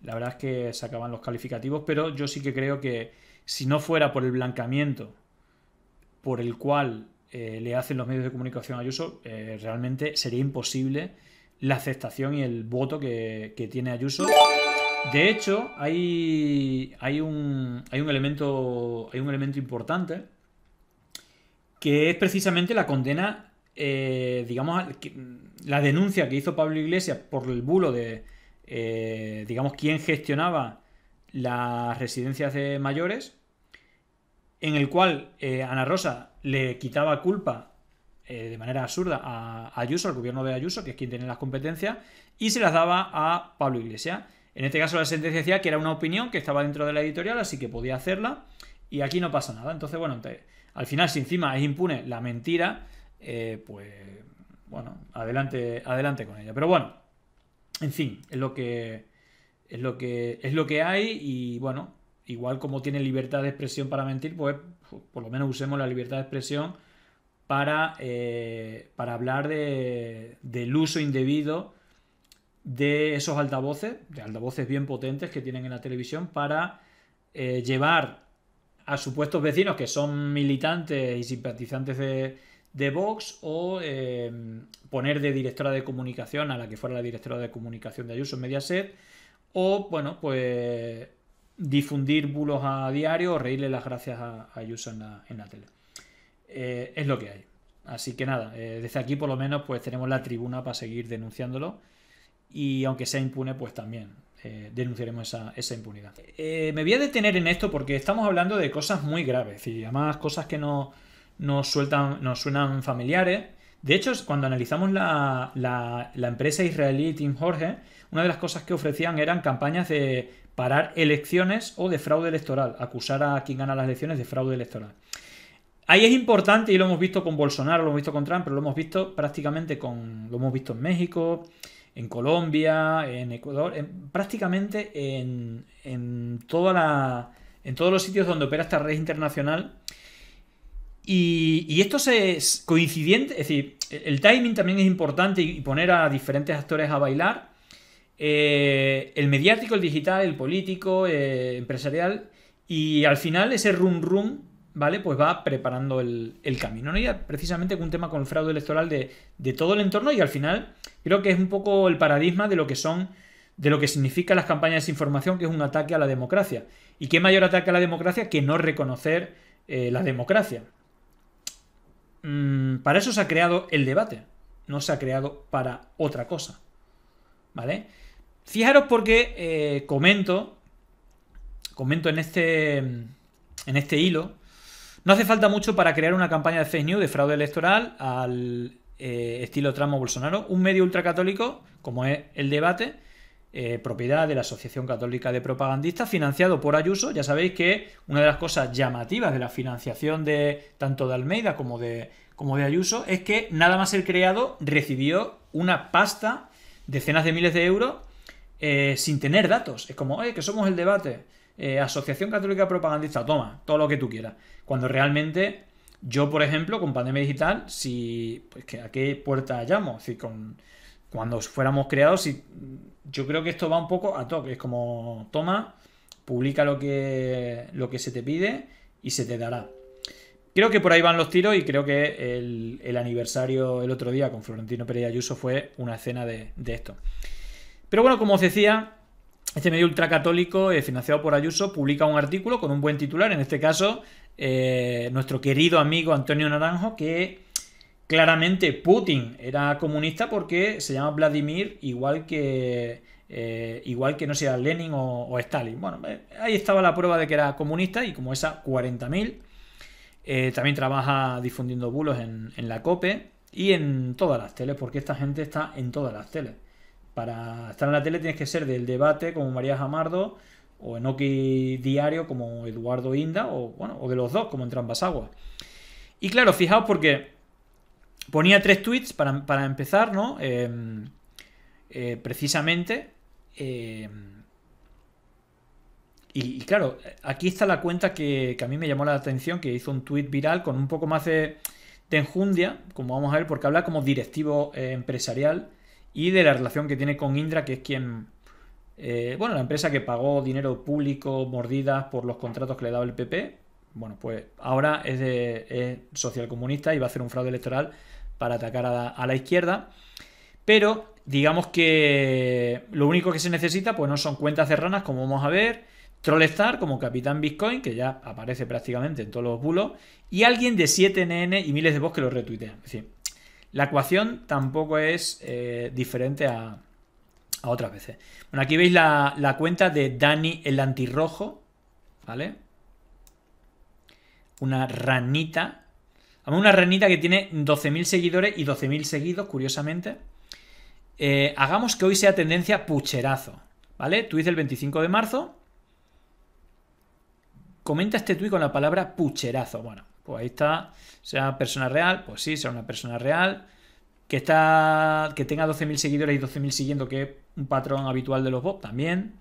La verdad es que se acaban los calificativos, pero yo sí que creo que si no fuera por el blanqueamiento por el cual eh, le hacen los medios de comunicación a Ayuso, eh, realmente sería imposible la aceptación y el voto que, tiene Ayuso. De hecho, hay, hay, un elemento, hay un elemento importante que es precisamente la condena eh, digamos, la denuncia que hizo Pablo Iglesias por el bulo de, eh, digamos, quién gestionaba las residencias de mayores, en el cual eh, Ana Rosa le quitaba culpa de manera absurda a Ayuso, al gobierno de Ayuso, que es quien tiene las competencias, y se las daba a Pablo Iglesias. En este caso la sentencia decía que era una opinión que estaba dentro de la editorial, así que podía hacerla, y aquí no pasa nada. Entonces, bueno, al final, si encima es impune la mentira, eh, pues bueno, adelante, adelante con ella. Pero bueno, en fin, es lo que es lo que es lo que hay y bueno, igual como tiene libertad de expresión para mentir, pues, pues por lo menos usemos la libertad de expresión para, eh, para hablar del uso indebido de esos altavoces, de altavoces bien potentes que tienen en la televisión para eh, llevar a supuestos vecinos que son militantes y simpatizantes de, de Vox o em, poner de directora de comunicación a la que fuera la directora de comunicación de Ayuso en Mediaset o, bueno, pues difundir bulos a diario o reírle las gracias a, Ayuso en la, tele. Eh, es lo que hay. Así que nada, eh, desde aquí por lo menos pues tenemos la tribuna para seguir denunciándolo y aunque sea impune pues también eh, denunciaremos esa, esa impunidad. me voy a detener en esto porque estamos hablando de cosas muy graves y además cosas que no nos, sueltan, nos suenan familiares. De hecho, cuando analizamos la, empresa israelí Team Jorge, una de las cosas que ofrecían eran campañas de parar elecciones o de fraude electoral, acusar a quien gana las elecciones de fraude electoral. Ahí es importante, y lo hemos visto con Bolsonaro, lo hemos visto con Trump, pero lo hemos visto prácticamente con. Lo hemos visto en México, en Colombia, en Ecuador, prácticamente en, en, toda la, en todos los sitios donde opera esta red internacional y, esto es coincidente, es decir, el timing también es importante y poner a diferentes actores a bailar. Eh, el mediático, el digital, el político, eh, empresarial. Y al final ese rum rum, ¿vale? Pues va preparando el, camino. ¿no? precisamente con un tema con el fraude electoral de, todo el entorno y al final creo que es un poco el paradigma de lo que son, de lo que significan las campañas de desinformación, que es un ataque a la democracia. ¿Y qué mayor ataque a la democracia que no reconocer eh, la democracia? Mm, para eso se ha creado el debate, no se ha creado para otra cosa. ¿Vale? Fijaros porque eh, comento, comento en este, en este hilo, no hace falta mucho para crear una campaña de fake news de fraude electoral al eh, estilo tramo Bolsonaro, un medio ultracatólico como es el debate, eh, propiedad de la Asociación Católica de Propagandistas, financiado por Ayuso. Ya sabéis que una de las cosas llamativas de la financiación de tanto de Almeida como de, como de Ayuso es que nada más el creado recibió una pasta, decenas de miles de euros, eh, sin tener datos. Es como, oye que somos el debate. Eh, Asociación Católica Propagandista, toma, todo lo que tú quieras. Cuando realmente yo, por ejemplo, con Pandemia Digital, si, pues a qué puerta llamo, si con cuando fuéramos creados y yo creo que esto va un poco a toque, es como toma, publica lo que, lo que se te pide y se te dará. Creo que por ahí van los tiros y creo que el, aniversario el otro día con Florentino Pérez Ayuso fue una escena de, esto. Pero bueno, como os decía, este medio ultracatólico eh, financiado por Ayuso publica un artículo con un buen titular, en este caso eh, nuestro querido amigo Antonio Naranjo, que Claramente Putin era comunista porque se llama Vladimir igual que, eh, igual que no sea Lenin o, Stalin. Bueno, eh, ahí estaba la prueba de que era comunista y como esa 40.000. Eh, también trabaja difundiendo bulos en, la COPE y en todas las teles, porque esta gente está en todas las teles. Para estar en la tele tienes que ser del debate como María Jamardo o en OKI Diario como Eduardo Inda o, bueno, o de los dos como en Trampas Aguas. Y claro, fijaos porque Ponía tres tweets para, empezar, ¿no? Em, eh, precisamente. Em, y, claro, aquí está la cuenta que, a mí me llamó la atención, que hizo un tweet viral con un poco más de, de enjundia, como vamos a ver, porque habla como directivo eh, empresarial y de la relación que tiene con Indra, que es quien, eh, bueno, la empresa que pagó dinero público, mordidas por los contratos que le daba el PP, bueno, pues ahora es, de, social comunista y va a hacer un fraude electoral para atacar a la, izquierda. Pero digamos que lo único que se necesita pues no son cuentas cerranas como vamos a ver, Trollstar como Capitán Bitcoin, que ya aparece prácticamente en todos los bulos, y alguien de 7NN y miles de bots que lo retuitean. Es decir, la ecuación tampoco es eh, diferente a, otras veces. Bueno, aquí veis la, cuenta de Dani el Antirrojo, ¿vale? Una ranita una renita que tiene 12.000 seguidores y 12.000 seguidos, curiosamente. Eh, hagamos que hoy sea tendencia pucherazo, ¿vale? Tweet el 25 de marzo. Comenta este tweet con la palabra pucherazo. Bueno, pues ahí está. Sea persona real, pues sí, sea una persona real. Que, está, que tenga 12.000 seguidores y 12.000 siguiendo, que es un patrón habitual de los bots también.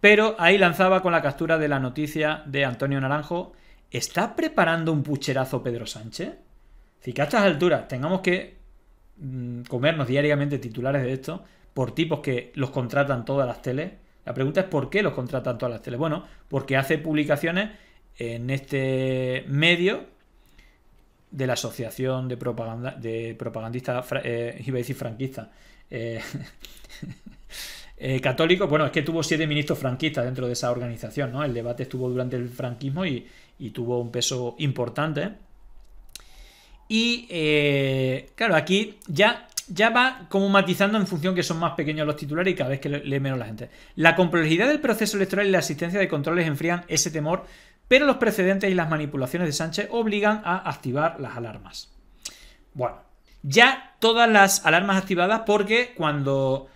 Pero ahí lanzaba con la captura de la noticia de Antonio Naranjo ¿Está preparando un pucherazo Pedro Sánchez? Si que a estas alturas tengamos que mm, comernos diariamente titulares de esto por tipos que los contratan todas las teles. La pregunta es por qué los contratan todas las teles. Bueno, porque hace publicaciones en este medio de la Asociación de, propaganda, de Propagandistas, eh, iba a decir eh, eh, católicos. Bueno, es que tuvo siete ministros franquistas dentro de esa organización, ¿no? El debate estuvo durante el franquismo y, y tuvo un peso importante. Y eh, claro, aquí ya, ya va como matizando en función que son más pequeños los titulares y cada vez que lee menos la gente. La complejidad del proceso electoral y la asistencia de controles enfrían ese temor, pero los precedentes y las manipulaciones de Sánchez obligan a activar las alarmas. Bueno, ya todas las alarmas activadas porque cuando,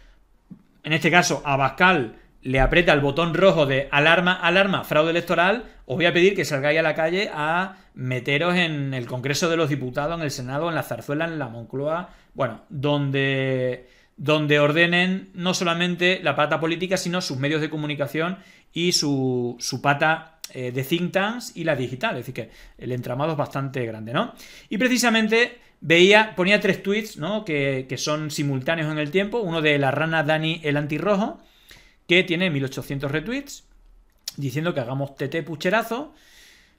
en este caso, Abascal le aprieta el botón rojo de alarma, alarma, fraude electoral, os voy a pedir que salgáis a la calle a meteros en el Congreso de los Diputados, en el Senado, en la Zarzuela, en la Moncloa, bueno, donde, donde ordenen no solamente la pata política, sino sus medios de comunicación y su, su pata eh, de think tanks y la digital. Es decir, que el entramado es bastante grande, ¿no? Y precisamente veía, ponía tres tweets, ¿no? Que, que son simultáneos en el tiempo, uno de la rana Dani el Antirrojo, que tiene 1800 retweets, diciendo que hagamos TT pucherazo.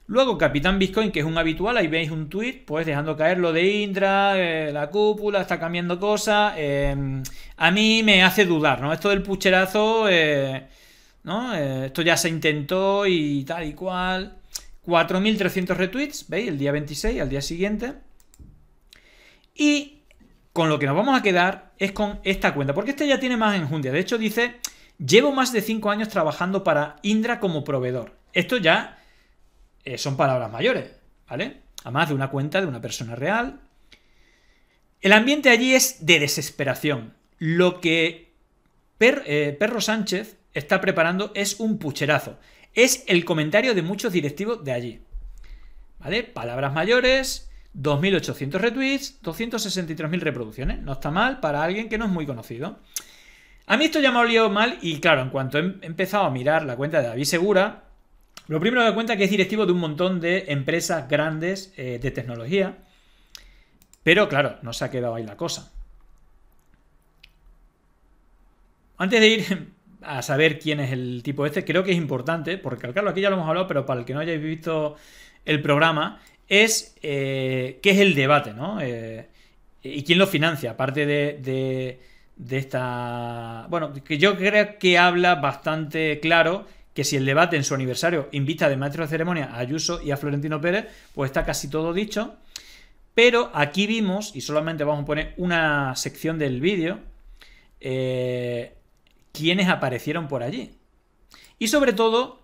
Luego Capitán Bitcoin, que es un habitual, ahí veis un tweet, pues dejando caer lo de Indra, eh, la cúpula, está cambiando cosas. Eh, a mí me hace dudar, ¿no? Esto del pucherazo, eh, ¿no? esto ya se intentó y tal y cual. 4.300 retweets, ¿veis? El día 26, al día siguiente. Y con lo que nos vamos a quedar es con esta cuenta, porque este ya tiene más enjundia. De hecho dice Llevo más de 5 años trabajando para Indra como proveedor. Esto ya eh, son palabras mayores, ¿vale? Además de una cuenta de una persona real. El ambiente allí es de desesperación. Lo que eh, Perro Sánchez está preparando es un pucherazo. Es el comentario de muchos directivos de allí. ¿Vale? Palabras mayores, 2.800 retweets, 263.000 reproducciones. No está mal para alguien que no es muy conocido. A mí esto ya me ha olido mal y claro, en cuanto he empezado a mirar la cuenta de David Segura, lo primero que me cuenta que es directivo de un montón de empresas grandes eh, de tecnología. Pero claro, no se ha quedado ahí la cosa. Antes de ir a saber quién es el tipo este, creo que es importante, porque recalcarlo aquí ya lo hemos hablado, pero para el que no hayáis visto el programa, es eh, qué es el debate, ¿no? Eh, y quién lo financia, aparte de de esta... Bueno, que yo creo que habla bastante claro que si el debate en su aniversario invita de maestro de ceremonia a Ayuso y a Florentino Pérez, pues está casi todo dicho. Pero aquí vimos, y solamente vamos a poner una sección del vídeo, eh, quienes aparecieron por allí. Y sobre todo,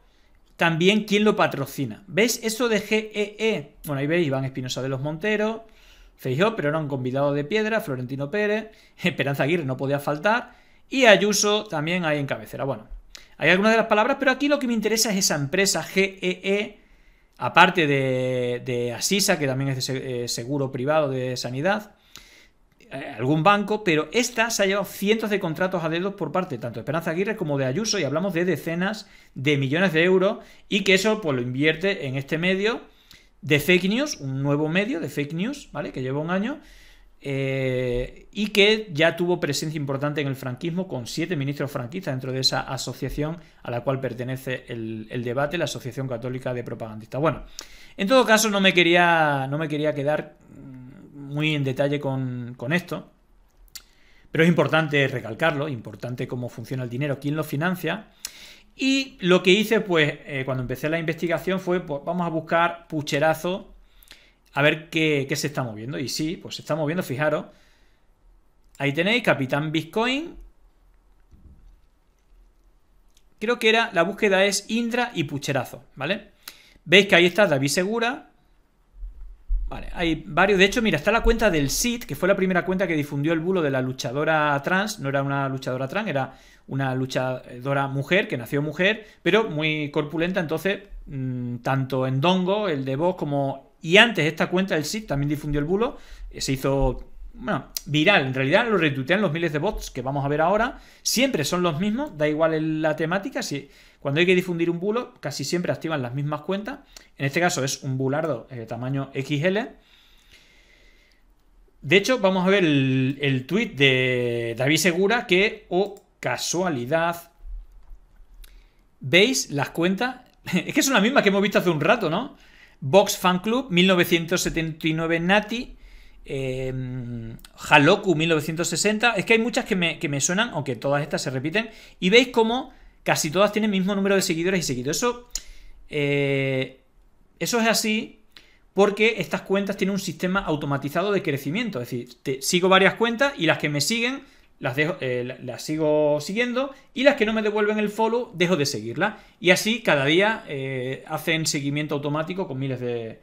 también quién lo patrocina. ¿Veis eso de GEE? E? Bueno, ahí veis Iván Espinosa de los Monteros, Feijó, pero era un convidado de piedra, Florentino Pérez, Esperanza Aguirre no podía faltar, y Ayuso también ahí en cabecera. Bueno, hay algunas de las palabras, pero aquí lo que me interesa es esa empresa GEE, e, aparte de, Asisa, que también es de eh, seguro privado de sanidad, eh, algún banco, pero esta se ha llevado cientos de contratos a dedos por parte tanto de Esperanza Aguirre como de Ayuso, y hablamos de decenas de millones de euros, y que eso pues lo invierte en este medio de fake news, un nuevo medio de fake news, ¿vale? Que lleva un año. Eh, y que ya tuvo presencia importante en el franquismo con siete ministros franquistas dentro de esa asociación a la cual pertenece el, debate, la Asociación Católica de Propagandistas. Bueno, en todo caso no me quería, no me quería quedar mm, muy en detalle con, con esto, pero es importante recalcarlo, importante cómo funciona el dinero, quién lo financia y lo que hice, pues, eh, cuando empecé la investigación fue, pues, vamos a buscar pucherazo, a ver qué, qué se está moviendo. Y sí, pues se está moviendo, fijaros. Ahí tenéis, Capitán Bitcoin. Creo que era, la búsqueda es Indra y pucherazo, ¿vale? Veis que ahí está David Segura, hay varios. De hecho, mira, está la cuenta del SID, que fue la primera cuenta que difundió el bulo de la luchadora trans. No era una luchadora trans, era una luchadora mujer, que nació mujer, pero muy corpulenta. Entonces, mm, tanto en Dongo, el de Vox, como. Y antes esta cuenta del SID también difundió el bulo. Eh, se hizo. Bueno, viral, en realidad lo retuitean los miles de bots que vamos a ver ahora. Siempre son los mismos, da igual la temática. Si, cuando hay que difundir un bulo, casi siempre activan las mismas cuentas. En este caso es un bulardo de eh, tamaño XL. De hecho, vamos a ver el, tuit de David Segura que, oh casualidad, ¿veis las cuentas? es que son las mismas que hemos visto hace un rato, ¿no? Box Fan Club, 1979 Nati, Haloku em, 1960. Es que hay muchas que me, que me, suenan, aunque todas estas se repiten. Y veis cómo casi todas tienen el mismo número de seguidores y seguidos. Eso, eh, eso es así porque estas cuentas tienen un sistema automatizado de crecimiento. Es decir, sigo varias cuentas y las que me siguen las, dejo, eh, las sigo siguiendo y las que no me devuelven el follow dejo de seguirla Y así cada día eh, hacen seguimiento automático con miles de,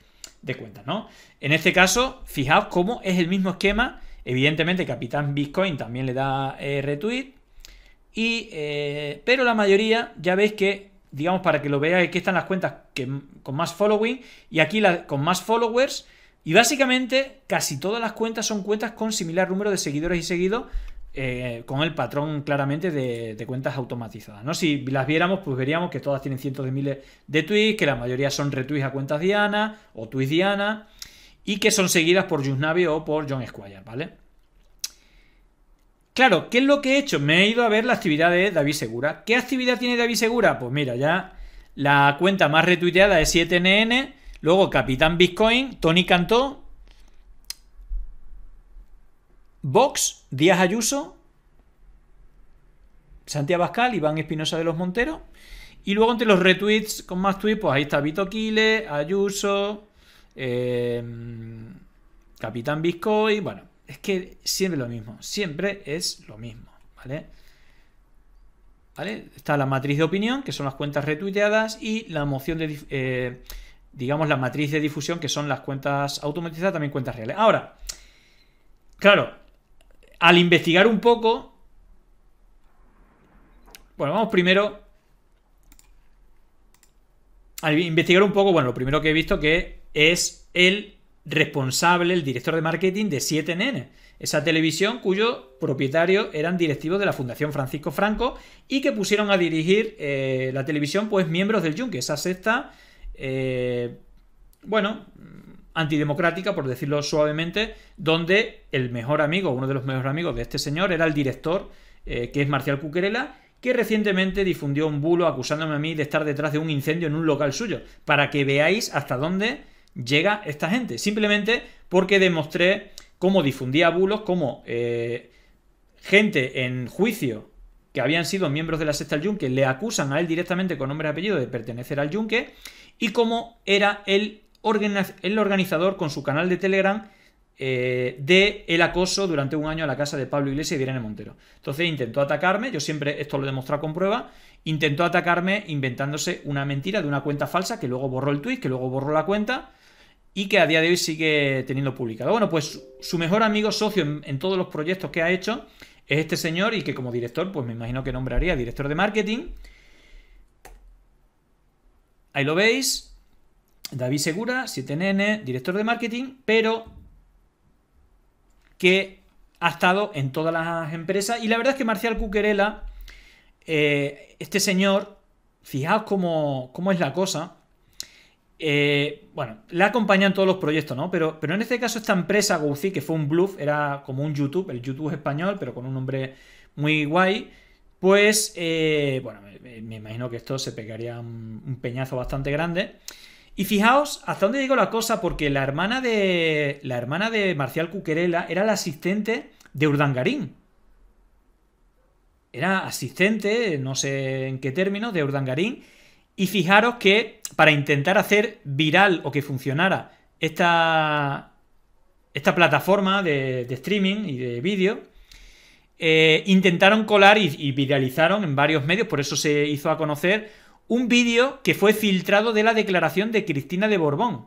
cuentas, ¿no? En este caso, fijaos cómo es el mismo esquema. Evidentemente, Capitán Bitcoin también le da eh, retweet. pero la mayoría, ya veis que digamos, para que lo veáis, aquí están las cuentas que, con más following y aquí con más followers. Y básicamente casi todas las cuentas son cuentas con similar número de seguidores y seguidos, eh, con el patrón claramente de, cuentas automatizadas. ¿no? Si las viéramos, pues veríamos que todas tienen cientos de miles de tweets, que la mayoría son retweets a cuentas Diana o tweets Diana, y que son seguidas por Yusnavi o por John Squire, ¿vale? Claro, ¿qué es lo que he hecho? Me he ido a ver la actividad de David Segura. ¿Qué actividad tiene David Segura? Pues mira, ya la cuenta más retuiteada es 7NN, luego Capitán Bitcoin, Tony Cantó, Vox, Díaz Ayuso, Santiago Pascal, Iván Espinosa de los Monteros. Y luego entre los retweets con más tweets, pues ahí está Vito Quiles, Ayuso, eh, Capitán Bitcoin, bueno. Es que siempre lo mismo, siempre es lo mismo, ¿vale? ¿Vale? Está la matriz de opinión, que son las cuentas retuiteadas, y la moción de, eh, digamos, la matriz de difusión, que son las cuentas automatizadas, también cuentas reales. Ahora, claro, al investigar un poco, bueno, vamos primero al investigar un poco, bueno, lo primero que he visto que es el responsable, el director de marketing de 7 n esa televisión cuyo propietario eran directivos de la Fundación Francisco Franco y que pusieron a dirigir eh, la televisión pues miembros del Yunque, esa sexta, eh, bueno, antidemocrática, por decirlo suavemente, donde el mejor amigo, uno de los mejores amigos de este señor era el director, eh, que es Marcial Cuquerela, que recientemente difundió un bulo acusándome a mí de estar detrás de un incendio en un local suyo, para que veáis hasta dónde llega esta gente. Simplemente porque demostré cómo difundía bulos, cómo eh, gente en juicio que habían sido miembros de la secta al yunque le acusan a él directamente con nombre y apellido de pertenecer al yunque y cómo era el, el organizador con su canal de Telegram del eh, de el acoso durante un año a la casa de Pablo Iglesias y de Irene Montero. Entonces intentó atacarme, yo siempre esto lo he demostrado con prueba, intentó atacarme inventándose una mentira de una cuenta falsa que luego borró el tweet, que luego borró la cuenta y que a día de hoy sigue teniendo publicado. Bueno, pues su mejor amigo socio en, todos los proyectos que ha hecho es este señor y que como director, pues me imagino que nombraría director de marketing. Ahí lo veis. David Segura, 7 n director de marketing, pero que ha estado en todas las empresas. Y la verdad es que Marcial Cuquerela, eh, este señor, fijaos cómo, cómo es la cosa eh, bueno, la en todos los proyectos, ¿no? Pero, pero en este caso esta empresa, Gouzi, que fue un bluff, era como un YouTube, el YouTube español, pero con un nombre muy guay, pues, eh, bueno, me, imagino que esto se pegaría un, peñazo bastante grande. Y fijaos hasta dónde digo la cosa, porque la hermana de, la hermana de Marcial Cuquerela era la asistente de Urdangarín. Era asistente, no sé en qué término, de Urdangarín, y fijaros que para intentar hacer viral o que funcionara esta, esta plataforma de, streaming y de vídeo, eh, intentaron colar y, y, viralizaron en varios medios, por eso se hizo a conocer, un vídeo que fue filtrado de la declaración de Cristina de Borbón.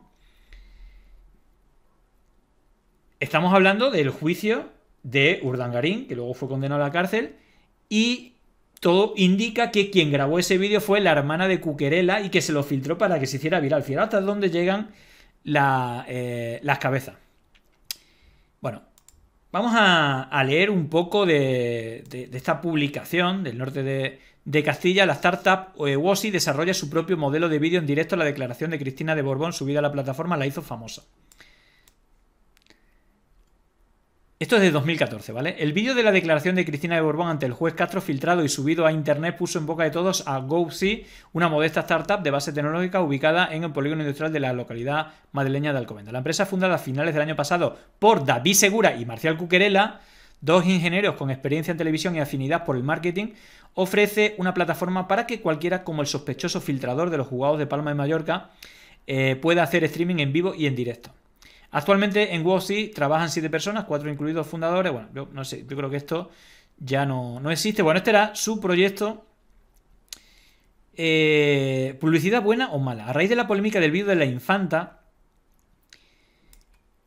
Estamos hablando del juicio de Urdangarín, que luego fue condenado a la cárcel, y todo indica que quien grabó ese vídeo fue la hermana de Cuquerela y que se lo filtró para que se hiciera viral. Fíjate hasta dónde llegan eh, las cabezas. Bueno, vamos a, leer un poco de, esta publicación del norte de, Castilla. La startup eh, Wosi desarrolla su propio modelo de vídeo en directo. La declaración de Cristina de Borbón subida a la plataforma la hizo famosa. Esto es de 2014, ¿vale? El vídeo de la declaración de Cristina de Borbón ante el juez Castro filtrado y subido a internet puso en boca de todos a GoSee, una modesta startup de base tecnológica ubicada en el polígono industrial de la localidad madrileña de Alcobendas. La empresa fundada a finales del año pasado por David Segura y Marcial Cuquerela, dos ingenieros con experiencia en televisión y afinidad por el marketing, ofrece una plataforma para que cualquiera como el sospechoso filtrador de los jugados de Palma de Mallorca eh, pueda hacer streaming en vivo y en directo. Actualmente en WOSI trabajan 7 personas, 4 incluidos fundadores. Bueno, yo no sé, yo creo que esto ya no, no existe. Bueno, este era su proyecto. Eh, publicidad buena o mala. A raíz de la polémica del vídeo de la infanta,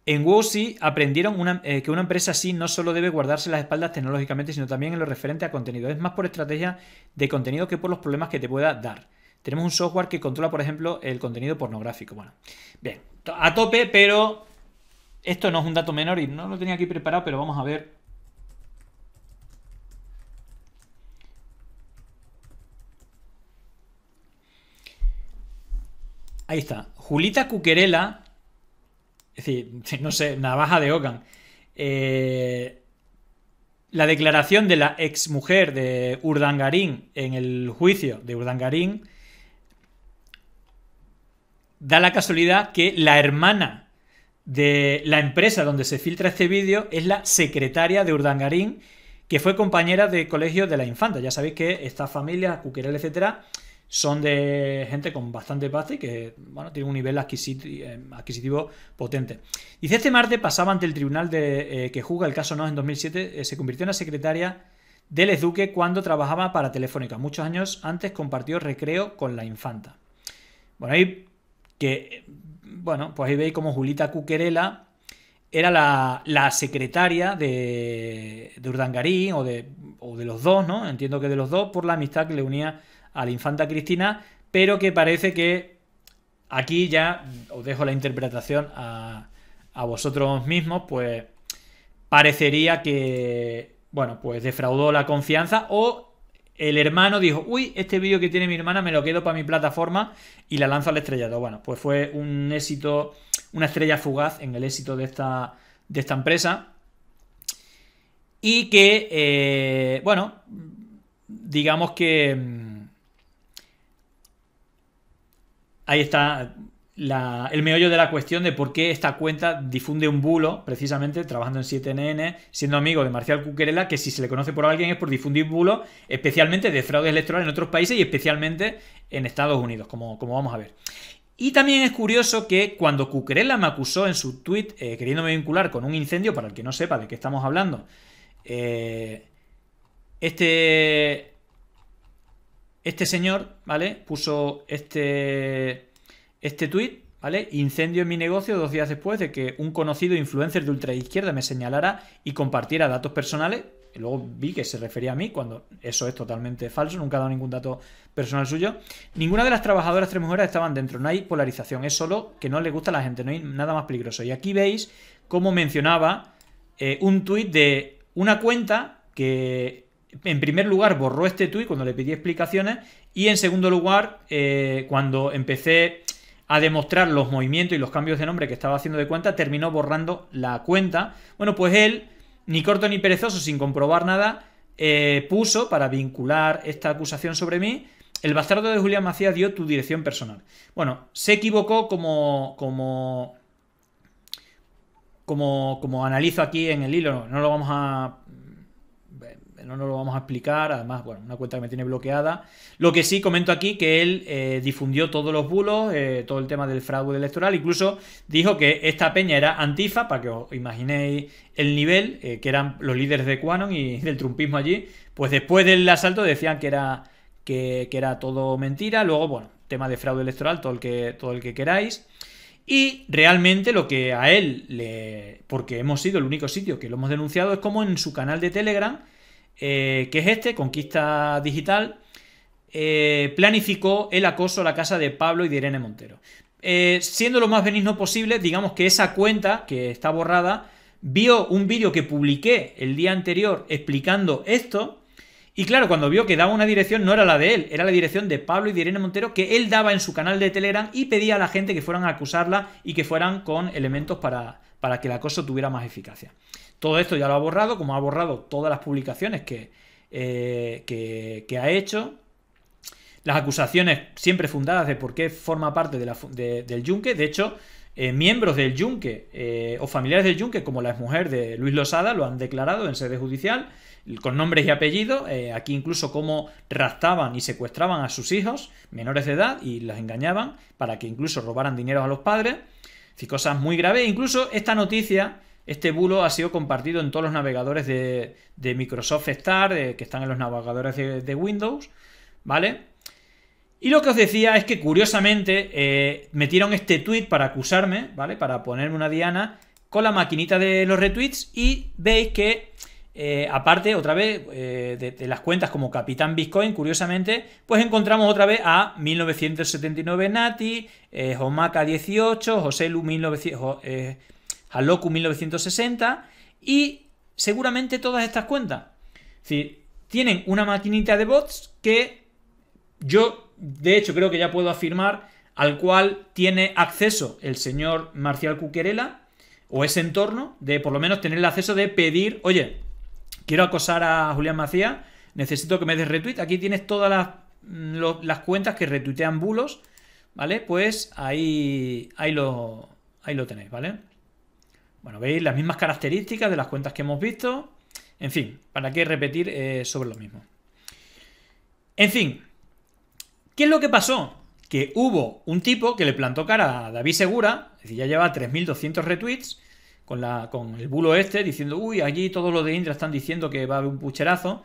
en WOSI aprendieron eh, que una empresa así no solo debe guardarse las espaldas tecnológicamente, sino también en lo referente a contenido. Es más por estrategia de contenido que por los problemas que te pueda dar. Tenemos un software que controla, por ejemplo, el contenido pornográfico. Bueno, bien, a tope, pero esto no es un dato menor y no lo tenía aquí preparado, pero vamos a ver. Ahí está. Julita Cuquerela, es decir, no sé, navaja de Ogan, eh, la declaración de la exmujer de Urdangarín en el juicio de Urdangarín da la casualidad que la hermana de la empresa donde se filtra este vídeo es la secretaria de Urdangarín, que fue compañera de colegio de la infanta. Ya sabéis que esta familia Cuquerel, etcétera, son de gente con bastante paz y que bueno, tienen un nivel eh, adquisitivo potente. Dice, este martes pasaba ante el tribunal de, eh, que juzga el caso NOS en 2007, eh, se convirtió en la secretaria del Duque cuando trabajaba para Telefónica. Muchos años antes compartió recreo con la infanta. Bueno, ahí que bueno, pues ahí veis como Julita Cuquerela era la, secretaria de, de Urdangarín o de, de los dos, ¿no? Entiendo que de los dos, por la amistad que le unía a la infanta Cristina, pero que parece que aquí ya os dejo la interpretación a, a vosotros mismos, pues parecería que, bueno, pues defraudó la confianza o el hermano dijo, uy, este vídeo que tiene mi hermana me lo quedo para mi plataforma y la lanza al estrellado. Bueno, pues fue un éxito, una estrella fugaz en el éxito de esta, de esta empresa. Y que, eh, bueno, digamos que... Mm, ahí está, el meollo de la cuestión de por qué esta cuenta difunde un bulo, precisamente trabajando en 7NN, siendo amigo de Marcial Cuquerela, que si se le conoce por alguien es por difundir bulos, especialmente de fraudes electorales en otros países y especialmente en Estados Unidos, como, como vamos a ver. Y también es curioso que cuando Cuquerela me acusó en su tweet, eh, queriéndome vincular con un incendio, para el que no sepa de qué estamos hablando, eh, este, este señor, ¿vale? Puso este este tuit, ¿vale? Incendio en mi negocio dos días después de que un conocido influencer de ultraizquierda me señalara y compartiera datos personales. luego vi que se refería a mí cuando eso es totalmente falso, nunca ha dado ningún dato personal suyo. Ninguna de las trabajadoras tres mujeres estaban dentro, no hay polarización, es solo que no le gusta a la gente, no hay nada más peligroso. Y aquí veis cómo mencionaba eh, un tuit de una cuenta que en primer lugar borró este tuit cuando le pedí explicaciones y en segundo lugar eh, cuando empecé a demostrar los movimientos y los cambios de nombre que estaba haciendo de cuenta, terminó borrando la cuenta. Bueno, pues él, ni corto ni perezoso, sin comprobar nada, eh, puso para vincular esta acusación sobre mí. El bastardo de Julián Macías dio tu dirección personal. Bueno, se equivocó como. como. como, como analizo aquí en el hilo. no lo vamos a eh, no nos lo vamos a explicar, además, bueno, una cuenta que me tiene bloqueada. Lo que sí comento aquí que él eh, difundió todos los bulos, eh, todo el tema del fraude electoral, incluso dijo que esta peña era antifa, para que os imaginéis el nivel, que eran los líderes de Quanon y del trumpismo allí, pues después del asalto decían que era, que, era todo mentira, luego, bueno, tema de fraude electoral, todo el que, todo el que queráis. Y realmente lo que a él le. Porque hemos sido el único sitio que lo hemos denunciado es como en su canal de Telegram eh, que es este, Conquista Digital, eh, planificó el acoso a la casa de Pablo y de Irene Montero. Eh, siendo lo más benigno posible, digamos que esa cuenta, que está borrada, vio un vídeo que publiqué el día anterior explicando esto. Y claro, cuando vio que daba una dirección, no era la de él, era la dirección de Pablo y de Irene Montero que él daba en su canal de Telegram y pedía a la gente que fueran a acusarla y que fueran con elementos para que el acoso tuviera más eficacia. Todo esto ya lo ha borrado, como ha borrado todas las publicaciones que, eh, que, ha hecho, las acusaciones siempre fundadas de por qué forma parte del yunque. De hecho, eh, miembros del yunque eh, o familiares del yunque, como la mujer de Luis Losada, lo han declarado en sede judicial con nombres y apellidos, aquí incluso cómo raptaban y secuestraban a sus hijos menores de edad y los engañaban para que incluso robaran dinero a los padres, cosas muy graves. Incluso esta noticia este bulo ha sido compartido en todos los navegadores de, Microsoft Star, que están en los navegadores de, Windows, ¿vale? Y lo que os decía es que curiosamente eh, metieron este tweet para acusarme, ¿vale? Para ponerme una diana con la maquinita de los retweets y veis que eh, aparte otra vez eh, de, las cuentas como Capitán Bitcoin, curiosamente, pues encontramos otra vez a 1979 Nati, jomaka 18, José Lu 1900 a Locu 1960 y seguramente todas estas cuentas. Es decir, tienen una maquinita de bots que yo, de hecho, creo que ya puedo afirmar, al cual tiene acceso el señor Marcial Cuquerela o ese entorno, de por lo menos tener el acceso de pedir, oye, quiero acosar a Julián Macías, necesito que me des retweet, aquí tienes todas mm, las, cuentas que retuitean bulos, ¿vale? Pues ahí, ahí, lo, ahí lo tenéis, ¿vale? Bueno, veis las mismas características de las cuentas que hemos visto. En fin, ¿para qué repetir eh, sobre lo mismo? En fin, ¿qué es lo que pasó? Que hubo un tipo que le plantó cara a David Segura, es decir, ya lleva 3.200 retweets, con, la, con el bulo este, diciendo, uy, allí todos los de Indra están diciendo que va a haber un pucherazo.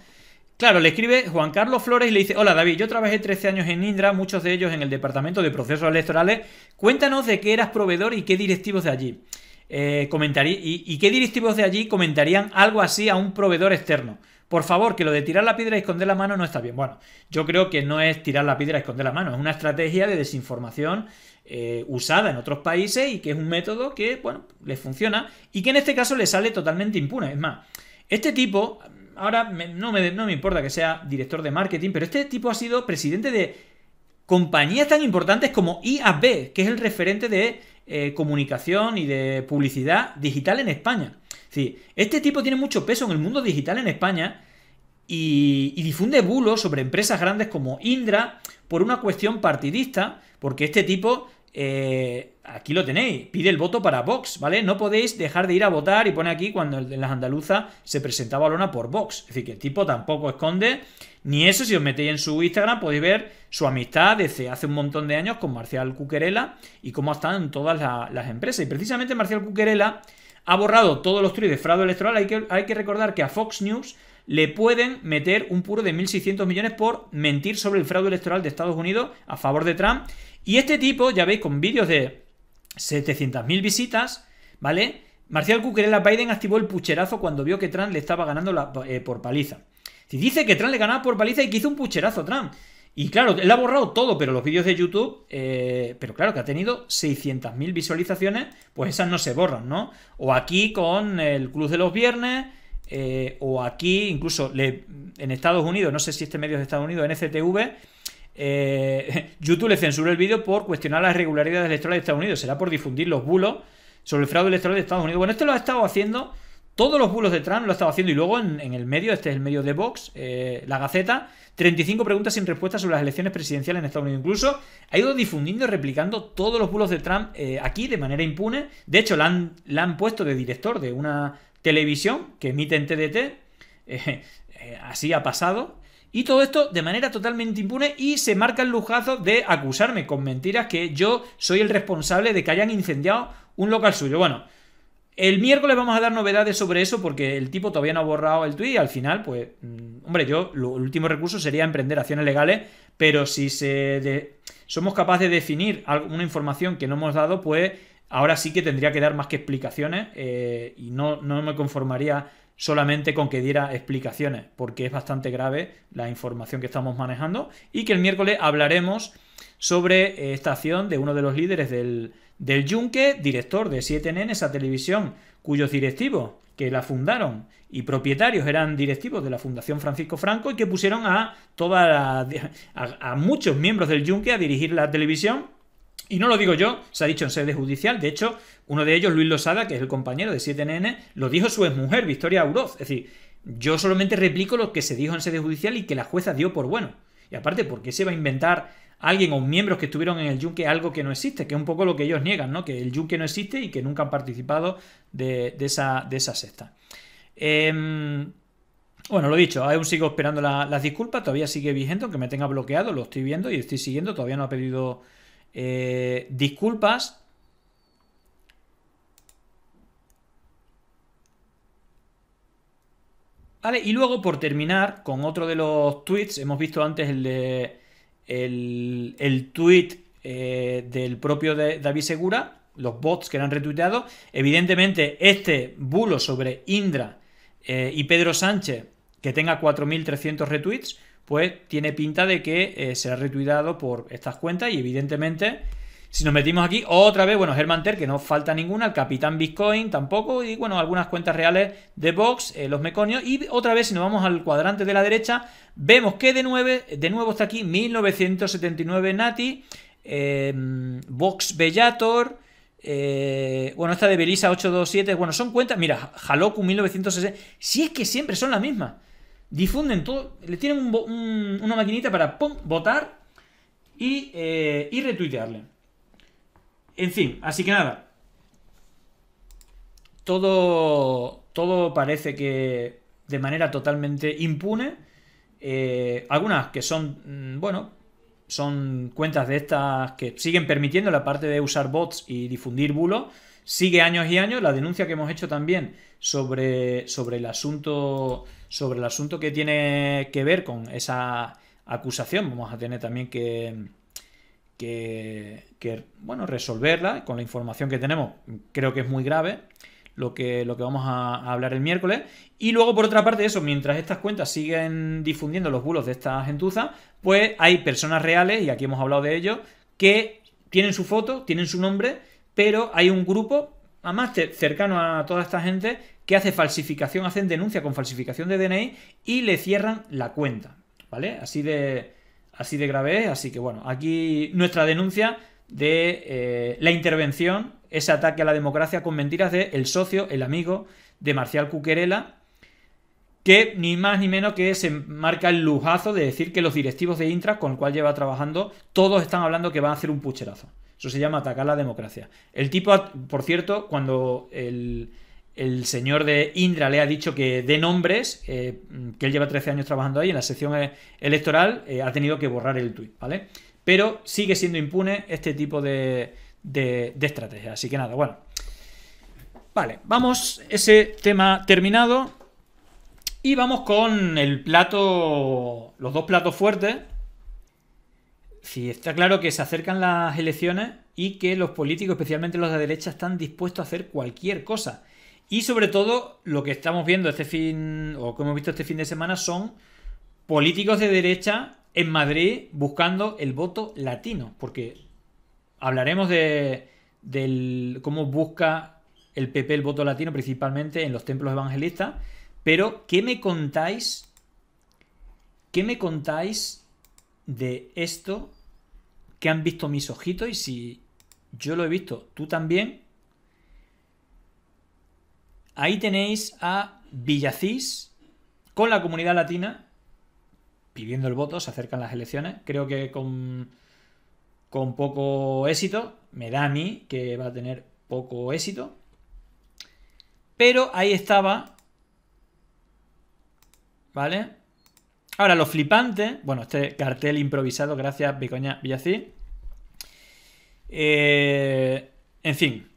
Claro, le escribe Juan Carlos Flores y le dice, hola David, yo trabajé 13 años en Indra, muchos de ellos en el Departamento de Procesos Electorales, cuéntanos de qué eras proveedor y qué directivos de allí. Eh, y, qué directivos de allí comentarían algo así a un proveedor externo. Por favor, que lo de tirar la piedra y esconder la mano no está bien. Bueno, yo creo que no es tirar la piedra y esconder la mano, es una estrategia de desinformación eh, usada en otros países y que es un método que, bueno, les funciona y que en este caso le sale totalmente impune. Es más, este tipo, ahora no, me, no me importa que sea director de marketing, pero este tipo ha sido presidente de compañías tan importantes como IAB, que es el referente de eh, comunicación y de publicidad digital en España. Es este tipo tiene mucho peso en el mundo digital en España y, y difunde bulos sobre empresas grandes como Indra por una cuestión partidista, porque este tipo eh, aquí lo tenéis, pide el voto para Vox, ¿vale? No podéis dejar de ir a votar y pone aquí cuando en las andaluzas se presentaba Lona por Vox. Es decir, que el tipo tampoco esconde ni eso. Si os metéis en su Instagram podéis ver su amistad desde hace un montón de años con Marcial Cuquerela y cómo están todas las empresas. Y precisamente Marcial Cuquerela ha borrado todos los tríos de fraude electoral. Hay que, hay que recordar que a Fox News le pueden meter un puro de 1.600 millones por mentir sobre el fraude electoral de Estados Unidos a favor de Trump y este tipo, ya veis, con vídeos de 700.000 visitas, ¿vale? Marcial Cucurella Biden activó el pucherazo cuando vio que Trump le estaba ganando eh, por paliza. Si dice que Trump le ganaba por paliza y que hizo un pucherazo a Trump. Y claro, él ha borrado todo, pero los vídeos de YouTube, eh, pero claro, que ha tenido 600.000 visualizaciones, pues esas no se borran, ¿no? O aquí con el Club de los Viernes, eh, o aquí incluso en Estados Unidos, no sé si este medio de Estados Unidos, NCTV, eh, YouTube le censuró el vídeo por cuestionar las irregularidades electorales de Estados Unidos. Será por difundir los bulos sobre el fraude electoral de Estados Unidos. Bueno, esto lo ha estado haciendo. Todos los bulos de Trump lo ha estado haciendo. Y luego en, el medio, este es el medio de Vox, eh, la Gaceta, 35 preguntas sin respuesta sobre las elecciones presidenciales en Estados Unidos. Incluso ha ido difundiendo y replicando todos los bulos de Trump eh, aquí de manera impune. De hecho, la han, la han puesto de director de una televisión que emite en TDT. así ha pasado. Y todo esto de manera totalmente impune y se marca el lujazo de acusarme con mentiras que yo soy el responsable de que hayan incendiado un local suyo. Bueno, el miércoles vamos a dar novedades sobre eso porque el tipo todavía no ha borrado el tweet y al final, pues, mm, hombre, yo el último recurso sería emprender acciones legales, pero si se somos capaces de definir alguna información que no hemos dado, pues ahora sí que tendría que dar más que explicaciones eh, y no, no me conformaría solamente con que diera explicaciones, porque es bastante grave la información que estamos manejando, y que el miércoles hablaremos sobre esta acción de uno de los líderes del, del Yunque, director de 7 n esa televisión cuyos directivos que la fundaron y propietarios eran directivos de la Fundación Francisco Franco y que pusieron a, toda a muchos miembros del Yunque a dirigir la televisión y no lo digo yo, se ha dicho en sede judicial. De hecho, uno de ellos, Luis Losada, que es el compañero de 7NN, lo dijo su exmujer, Victoria Auroz. Es decir, yo solamente replico lo que se dijo en sede judicial y que la jueza dio por bueno. Y aparte, ¿por qué se va a inventar alguien o miembros que estuvieron en el yunque algo que no existe? Que es un poco lo que ellos niegan, ¿no? Que el yunque no existe y que nunca han participado de, esa, de esa sexta. Em, bueno, lo dicho, aún sigo esperando las disculpas, todavía sigue vigente, aunque me tenga bloqueado, lo estoy viendo y estoy siguiendo, todavía no ha pedido eh, disculpas. Vale, y luego por terminar con otro de los tweets, hemos visto antes el, de, el, tweet eh, del propio de David Segura, los bots que han retuiteado Evidentemente, este bulo sobre Indra eh, y Pedro Sánchez, que tenga 4.300 retweets, pues tiene pinta de que se eh, será retuitado por estas cuentas y evidentemente si nos metimos aquí otra vez, bueno, Ter, que no falta ninguna, el Capitán Bitcoin tampoco y bueno, algunas cuentas reales de Vox, eh, los meconios y otra vez si nos vamos al cuadrante de la derecha vemos que de, nuevo, de nuevo está aquí 1979 Nati, em, Vox Bellator, eh, bueno, esta de Belisa 827, bueno, son cuentas, mira, Haloku 1960, si es que siempre son las mismas difunden todo, le tienen una maquinita para votar eh, y, retuitearle. En fin, así que nada. Todo, todo parece que de manera totalmente impune. Eh, algunas que son, mm, bueno, son cuentas de estas que siguen permitiendo la parte de usar bots y difundir bulos. Sigue años y años. La denuncia que hemos hecho también sobre, sobre el asunto sobre el asunto que tiene que ver con esa acusación. Vamos a tener también que, bueno, resolverla con la información que tenemos. Creo que es muy grave lo que, lo que vamos a, hablar el miércoles. Y luego, por otra parte, eso, mientras estas cuentas siguen difundiendo los bulos de esta gentuza, pues hay personas reales, y aquí hemos hablado de ello, que tienen su foto, tienen su nombre, pero hay un grupo además cercano a toda esta gente que hace falsificación, hacen denuncia con falsificación de DNI y le cierran la cuenta, ¿vale? Así de, así de grave es, así que bueno, aquí nuestra denuncia de eh, la intervención, ese ataque a la democracia con mentiras de el socio, el amigo de Marcial Cuquerela, que ni más ni menos que se marca el lujazo de decir que los directivos de Intra, con el cual lleva trabajando, todos están hablando que van a hacer un pucherazo. Eso se llama atacar la democracia. El tipo, por cierto, cuando el, señor de Indra le ha dicho que dé nombres, eh, que él lleva 13 años trabajando ahí en la sección e, electoral, eh, ha tenido que borrar el tuit, ¿vale? Pero sigue siendo impune este tipo de, de estrategia. Así que nada, bueno. Vale, vamos, ese tema terminado. Y vamos con el plato, los dos platos fuertes Sí, está claro que se acercan las elecciones y que los políticos, especialmente los de derecha, están dispuestos a hacer cualquier cosa. Y sobre todo, lo que estamos viendo este fin, o que hemos visto este fin de semana, son políticos de derecha en Madrid buscando el voto latino. Porque hablaremos de cómo busca el PP el voto latino, principalmente en los templos evangelistas. Pero, ¿qué me contáis? ¿Qué me contáis de esto que han visto mis ojitos y si yo lo he visto, tú también. Ahí tenéis a Villacís con la comunidad latina pidiendo el voto, se acercan las elecciones. Creo que con, con poco éxito, me da a mí que va a tener poco éxito. Pero ahí estaba, ¿vale? Ahora, lo flipante, bueno, este cartel improvisado, gracias Begoña Villací. Eh, en fin,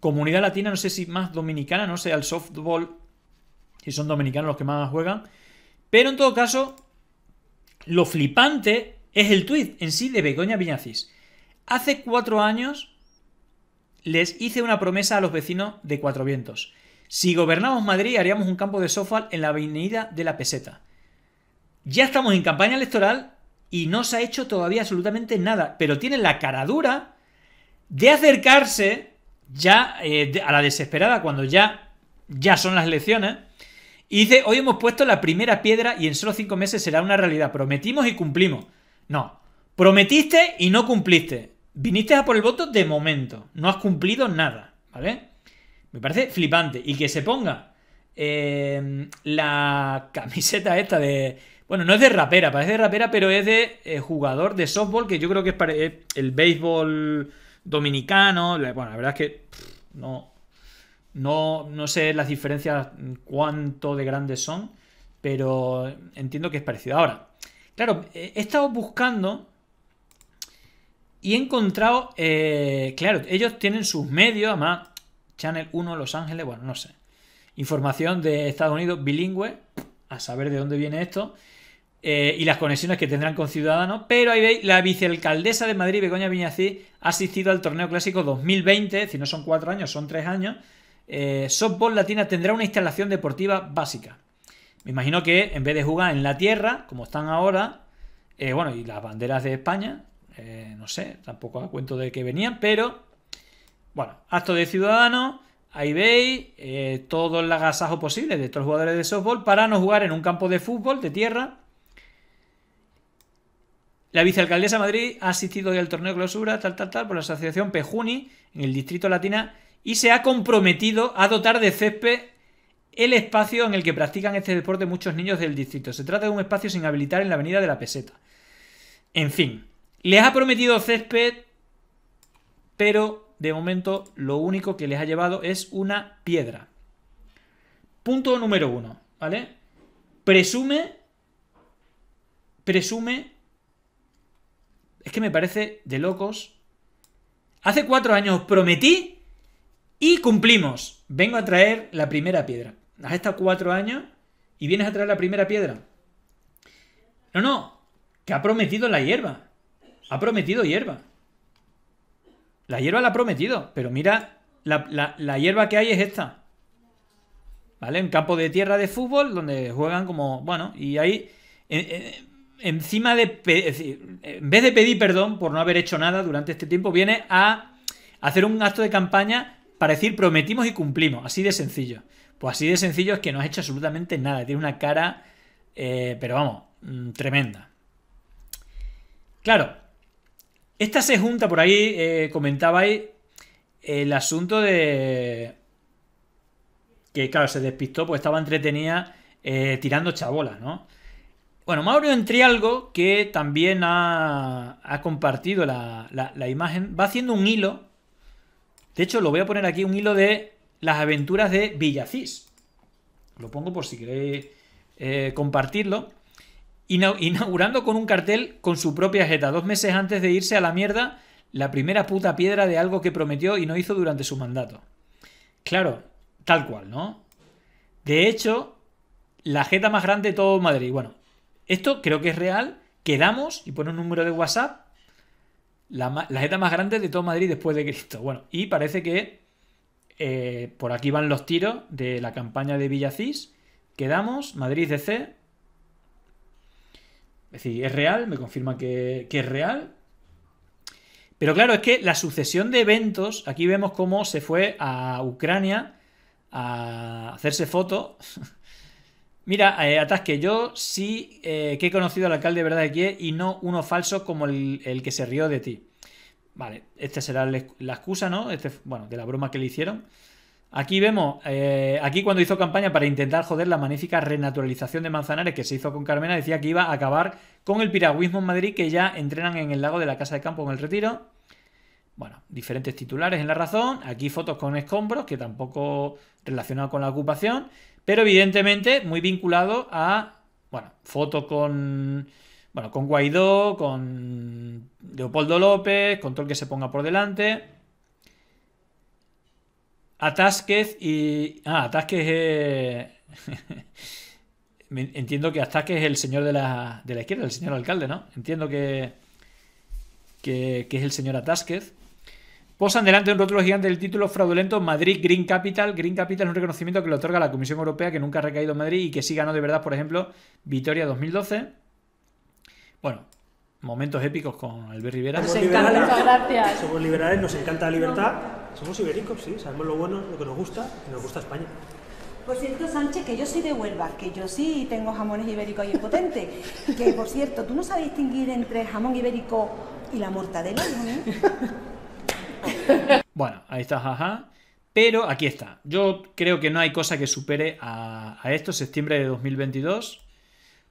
comunidad latina, no sé si más dominicana, no sé, al softball, si son dominicanos los que más juegan. Pero en todo caso, lo flipante es el tweet en sí de Begoña Viñacis. Hace cuatro años les hice una promesa a los vecinos de Cuatro Vientos. Si gobernamos Madrid haríamos un campo de softball en la avenida de la Peseta. Ya estamos en campaña electoral y no se ha hecho todavía absolutamente nada, pero tiene la cara dura de acercarse ya eh, a la desesperada cuando ya, ya son las elecciones. Y dice, hoy hemos puesto la primera piedra y en solo cinco meses será una realidad. Prometimos y cumplimos. No, prometiste y no cumpliste. Viniste a por el voto de momento. No has cumplido nada, ¿vale? Me parece flipante. Y que se ponga eh, la camiseta esta de bueno, no es de rapera, parece de rapera, pero es de eh, jugador de softball, que yo creo que es el béisbol dominicano. Bueno, la verdad es que no, no, sé las diferencias cuánto de grandes son, pero entiendo que es parecido. Ahora, claro, eh, he estado buscando y he encontrado, eh, claro, ellos tienen sus medios, además, Channel 1 Los Ángeles, bueno, no sé. Información de Estados Unidos bilingüe, a saber de dónde viene esto. Eh, y las conexiones que tendrán con Ciudadanos, pero ahí veis, la vicealcaldesa de Madrid, Begoña Viñací, ha asistido al torneo clásico 2020, si no son cuatro años, son tres años. Eh, softball Latina tendrá una instalación deportiva básica. Me imagino que en vez de jugar en la tierra, como están ahora, eh, bueno, y las banderas de España, no sé, tampoco a cuento de que venían, pero bueno, acto de Ciudadano, ahí veis, todo el agasajo posible de estos jugadores de softball para no jugar en un campo de fútbol de tierra la vicealcaldesa de Madrid ha asistido al torneo de clausura, tal, tal, tal, por la asociación Pejuni, en el Distrito Latina, y se ha comprometido a dotar de césped el espacio en el que practican este deporte muchos niños del distrito. Se trata de un espacio sin habilitar en la avenida de la Peseta. En fin, les ha prometido césped, pero de momento lo único que les ha llevado es una piedra. Punto número uno, ¿vale? Presume, presume es que me parece de locos. Hace cuatro años prometí y cumplimos. Vengo a traer la primera piedra. Has estado cuatro años y vienes a traer la primera piedra. No, no. Que ha prometido la hierba. Ha prometido hierba. La hierba la ha prometido. Pero mira, la, hierba que hay es esta. ¿Vale? En campo de tierra de fútbol donde juegan como. Bueno, y ahí. Eh, eh, encima de, en vez de pedir perdón por no haber hecho nada durante este tiempo, viene a hacer un acto de campaña para decir prometimos y cumplimos, así de sencillo. Pues así de sencillo es que no has hecho absolutamente nada, tiene una cara, eh, pero vamos, mm, tremenda. Claro, esta se junta por ahí, eh, comentabais, el asunto de... Que claro, se despistó, pues estaba entretenida eh, tirando chabolas, ¿no? Bueno, Mauro algo que también ha, compartido la, imagen, va haciendo un hilo. De hecho, lo voy a poner aquí, un hilo de las aventuras de Villacís. Lo pongo por si queréis eh, compartirlo. Inaugurando con un cartel con su propia jeta, dos meses antes de irse a la mierda, la primera puta piedra de algo que prometió y no hizo durante su mandato. Claro, tal cual, ¿no? De hecho, la jeta más grande de todo Madrid. Bueno, esto creo que es real. Quedamos y pone un número de WhatsApp. La, la más grande de todo Madrid después de Cristo. Bueno, y parece que eh, por aquí van los tiros de la campaña de Villacís. Quedamos, Madrid DC. Es decir, es real, me confirma que, que es real. Pero claro, es que la sucesión de eventos, aquí vemos cómo se fue a Ucrania a hacerse fotos Mira, eh, Atasque, yo sí eh, que he conocido al alcalde de verdad de Kiev y no uno falso como el, que se rió de ti. Vale, esta será la excusa, ¿no? Este bueno, de la broma que le hicieron. Aquí vemos, eh, aquí cuando hizo campaña para intentar joder la magnífica renaturalización de Manzanares que se hizo con Carmena, decía que iba a acabar con el piragüismo en Madrid que ya entrenan en el lago de la Casa de Campo en el Retiro. Bueno, diferentes titulares en la razón. Aquí fotos con escombros, que tampoco relacionado con la ocupación pero evidentemente muy vinculado a, bueno, foto con, bueno, con Guaidó, con Leopoldo López, con todo el que se ponga por delante. Atasquez y... Ah, Atasquez es... Entiendo que Atasquez es el señor de la, izquierda, el señor alcalde, ¿no? Entiendo que, que, que es el señor Atasquez. Posan delante de un rótulo gigante del título fraudulento Madrid Green Capital. Green Capital es un reconocimiento que le otorga la Comisión Europea que nunca ha recaído en Madrid y que sí ganó de verdad, por ejemplo, Vitoria 2012. Bueno, momentos épicos con Albert Rivera. Nos encanta, gracias. Somos liberales, nos encanta la libertad. Somos ibéricos, sí, sabemos lo bueno, lo que nos gusta y nos gusta España. Por cierto, Sánchez, que yo soy de Huelva, que yo sí tengo jamones ibéricos y es potente. Que, por cierto, ¿tú no sabes distinguir entre jamón ibérico y la mortadela? ¿eh? bueno, ahí está, jaja. Pero aquí está. Yo creo que no hay cosa que supere a, esto, septiembre de 2022.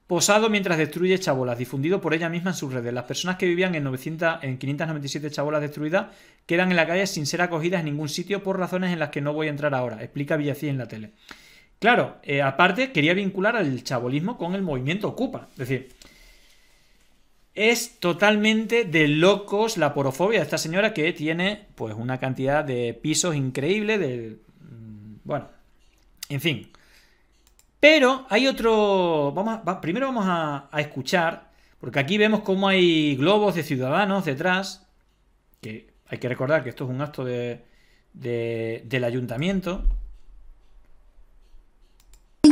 Posado mientras destruye chabolas, difundido por ella misma en sus redes. Las personas que vivían en, 597 chabolas destruidas quedan en la calle sin ser acogidas en ningún sitio por razones en las que no voy a entrar ahora, explica Villací en la tele. Claro, eh, aparte quería vincular al chabolismo con el movimiento Ocupa. Es decir, es totalmente de locos la porofobia de esta señora que tiene pues una cantidad de pisos increíble de mm, bueno, en fin. Pero hay otro vamos primero vamos a, escuchar porque aquí vemos cómo hay globos de ciudadanos detrás que hay que recordar que esto es un acto del ayuntamiento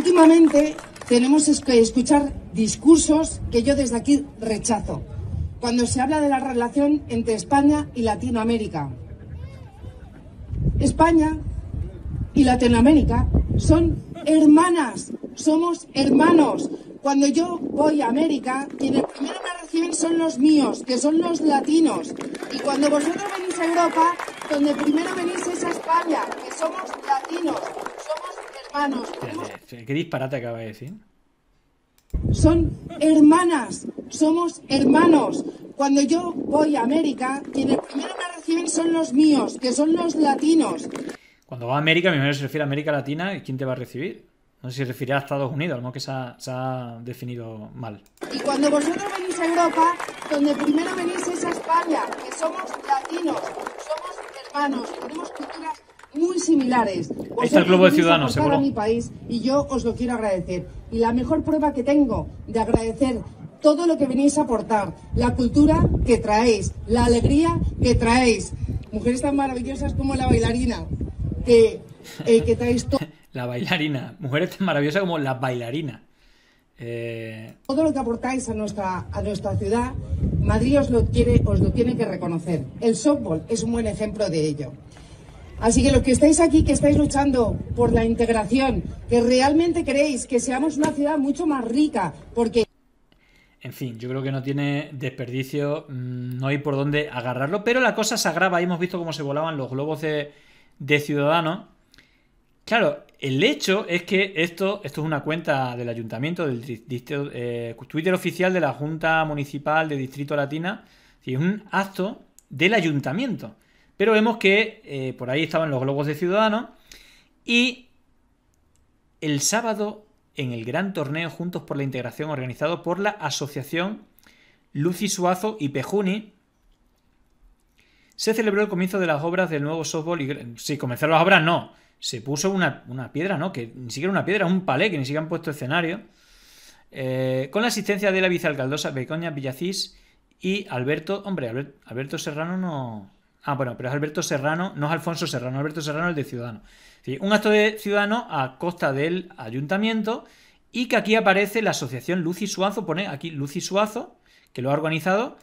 Últimamente tenemos que escuchar discursos que yo desde aquí rechazo, cuando se habla de la relación entre España y Latinoamérica. España y Latinoamérica son hermanas, somos hermanos. Cuando yo voy a América, quienes primero me reciben son los míos, que son los latinos. Y cuando vosotros venís a Europa, donde primero venís es a España, que somos latinos. Ah, ¿Qué disparate acaba de decir? Son hermanas, somos hermanos. Cuando yo voy a América, quienes primero me reciben son los míos, que son los latinos. Cuando va a América, primero se refiere a América Latina, ¿y quién te va a recibir? No sé si se refiere a Estados Unidos, a lo que se ha, definido mal. Y cuando vosotros venís a Europa, donde primero venís es a España, que somos latinos, somos hermanos, muy similares. Este Ahí el de Ciudadanos, mi país y yo os lo quiero agradecer. Y la mejor prueba que tengo de agradecer todo lo que venís a aportar, la cultura que traéis, la alegría que traéis, mujeres tan maravillosas como la bailarina, que, eh, que traéis todo. la bailarina, mujeres tan maravillosas como la bailarina. Eh, todo lo que aportáis a nuestra, a nuestra ciudad, Madrid os lo, quiere, os lo tiene que reconocer. El softball es un buen ejemplo de ello. Así que los que estáis aquí, que estáis luchando por la integración, que realmente queréis que seamos una ciudad mucho más rica, porque... En fin, yo creo que no tiene desperdicio, mm, no hay por dónde agarrarlo, pero la cosa se agrava, hemos visto cómo se volaban los globos de, Ciudadanos. Claro, el hecho es que esto, esto es una cuenta del ayuntamiento, del eh, Twitter oficial de la Junta Municipal de Distrito Latina, es un acto del ayuntamiento. Pero vemos que eh, por ahí estaban los globos de Ciudadanos y el sábado en el gran torneo Juntos por la Integración organizado por la Asociación Lucy Suazo y Pejuni, se celebró el comienzo de las obras del nuevo softball y... Sí, comenzaron las obras, no. Se puso una, piedra, ¿no? Que ni siquiera una piedra, un palé, que ni siquiera han puesto escenario. Eh, con la asistencia de la vicealcaldosa Becoña Villacís y Alberto... Hombre, Alberto Serrano no Ah, bueno, pero es Alberto Serrano, no es Alfonso Serrano, Alberto Serrano el de Ciudadano. un acto de Ciudadano a costa del ayuntamiento y que aquí aparece la asociación Lucy Suazo, pone aquí Lucy Suazo, que lo ha organizado.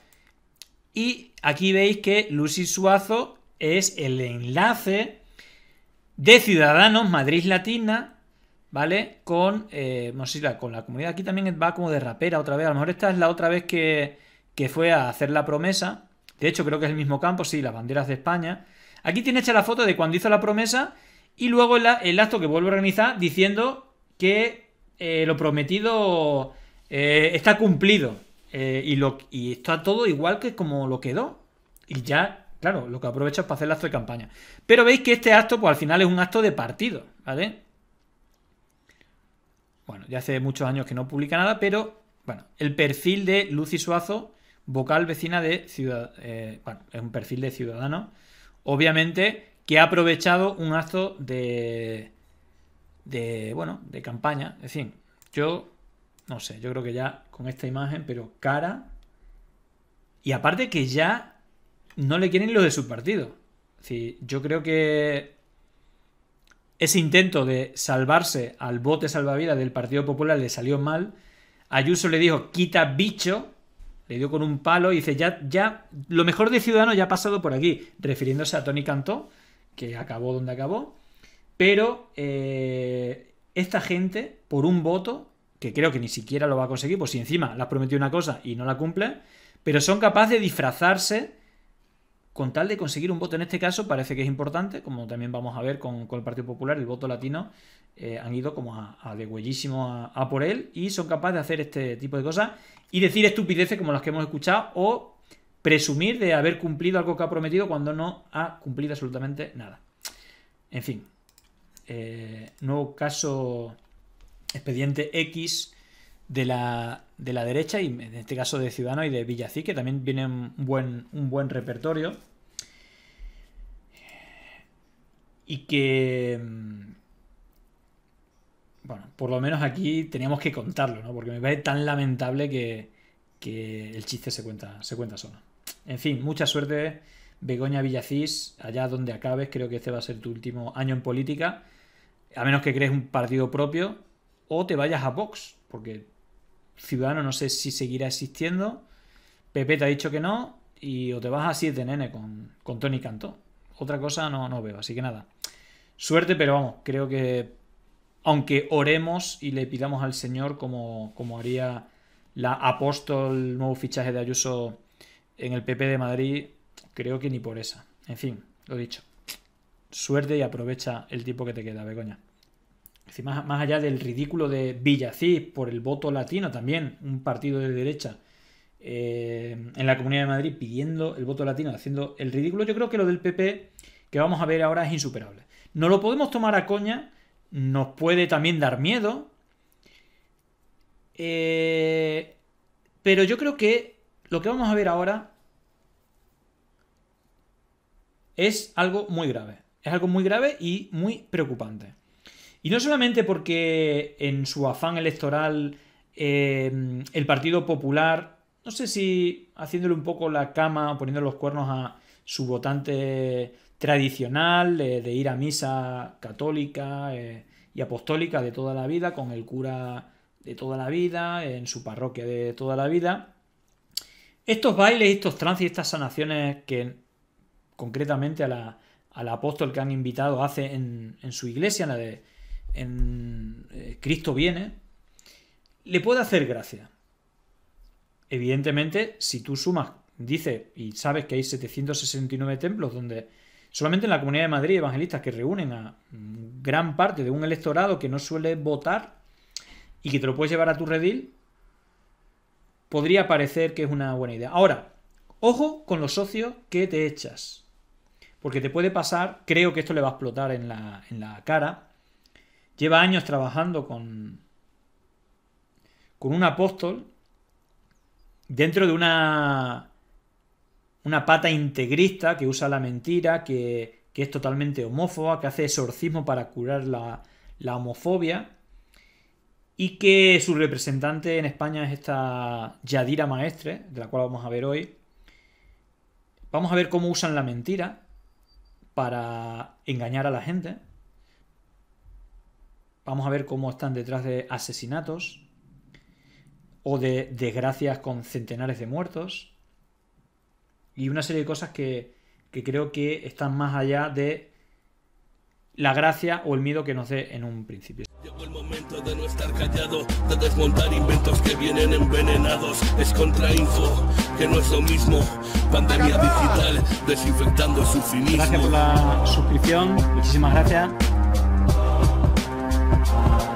Y aquí veis que Lucy Suazo es el enlace de Ciudadanos Madrid Latina, ¿vale? Con, eh, la, con la comunidad aquí también va como de rapera otra vez. A lo mejor esta es la otra vez que, que fue a hacer la promesa. De hecho, creo que es el mismo campo, sí, las banderas de España. Aquí tiene hecha la foto de cuando hizo la promesa y luego el, acto que vuelve a organizar diciendo que eh, lo prometido eh, está cumplido. Eh, y, lo, y está todo igual que como lo quedó. Y ya, claro, lo que aprovecho es para hacer el acto de campaña. Pero veis que este acto, pues al final es un acto de partido, ¿vale? Bueno, ya hace muchos años que no publica nada, pero bueno, el perfil de Lucy Suazo vocal vecina de ciudad, eh, bueno, es un perfil de ciudadano, obviamente que ha aprovechado un acto de, de, bueno, de campaña. Es decir, yo no sé, yo creo que ya con esta imagen, pero cara. Y aparte que ya no le quieren lo de su partido. Es yo creo que ese intento de salvarse al bote salvavidas del Partido Popular le salió mal. Ayuso le dijo, quita bicho, le dio con un palo y dice, ya, ya, lo mejor de Ciudadano ya ha pasado por aquí, refiriéndose a Tony Cantó, que acabó donde acabó. Pero eh, esta gente, por un voto, que creo que ni siquiera lo va a conseguir, pues si encima le has prometido una cosa y no la cumple, pero son capaces de disfrazarse con tal de conseguir un voto. En este caso parece que es importante, como también vamos a ver con, el Partido Popular, el voto latino, eh, han ido como a, a a, a, por él y son capaces de hacer este tipo de cosas y decir estupideces como las que hemos escuchado o presumir de haber cumplido algo que ha prometido cuando no ha cumplido absolutamente nada. En fin, eh, nuevo caso expediente X de la, derecha, y en este caso de Ciudadano y de Villací, que también viene un buen, un buen repertorio. Y que. Mm, bueno, por lo menos aquí teníamos que contarlo, ¿no? Porque me parece tan lamentable que, el chiste se cuenta, se cuenta solo. En fin, mucha suerte, Begoña Villacís, allá donde acabes. Creo que este va a ser tu último año en política. A menos que crees un partido propio o te vayas a Vox, porque Ciudadano no sé si seguirá existiendo. Pepe te ha dicho que no. Y o te vas a 7 nene con, con Tony Cantó. Otra cosa no, no veo. Así que nada. Suerte, pero vamos, creo que aunque oremos y le pidamos al Señor como, como haría la apóstol nuevo fichaje de Ayuso en el PP de Madrid, creo que ni por esa. En fin, lo dicho. Suerte y aprovecha el tiempo que te queda, Begoña más, allá del ridículo de Villacís por el voto latino también, un partido de derecha eh, en la Comunidad de Madrid pidiendo el voto latino, haciendo el ridículo, yo creo que lo del PP que vamos a ver ahora es insuperable. No lo podemos tomar a coña, nos puede también dar miedo, eh, pero yo creo que lo que vamos a ver ahora es algo muy grave. Es algo muy grave y muy preocupante. Y no solamente porque en su afán electoral em, el Partido Popular, no sé si haciéndole un poco la cama o poniendo los cuernos a su votante tradicional de ir a misa católica eh, y apostólica de toda la vida, con el cura de toda la vida, en su parroquia de toda la vida. Estos bailes, estos trances y estas sanaciones que concretamente al apóstol que han invitado hace en, en su iglesia, en la de en eh, Cristo viene, le puede hacer gracia. Evidentemente, si tú sumas, dice, y sabes que hay 769 templos donde solamente en la Comunidad de Madrid evangelistas que reúnen a mm, gran parte de un electorado que no suele votar y que te lo puedes llevar a tu redil, podría parecer que es una buena idea. Ahora, ojo con los socios que te echas. Porque te puede pasar, creo que esto le va a explotar en la, en la cara, lleva años trabajando con, con un apóstol dentro de una, una pata integrista que usa la mentira, que, es totalmente homófoba, que hace exorcismo para curar la, la homofobia y que su representante en España es esta Yadira Maestre, de la cual vamos a ver hoy. Vamos a ver cómo usan la mentira para engañar a la gente. Vamos a ver cómo están detrás de asesinatos o de desgracias con centenares de muertos y una serie de cosas que, creo que están más allá de la gracia o el miedo que nos dé en un principio. Llegó el momento de no estar callado, de desmontar inventos que vienen envenenados. Es contrainfo, que no es lo mismo. Pandemia digital, desinfectando su finismo. la suscripción, muchísimas gracias. Bye.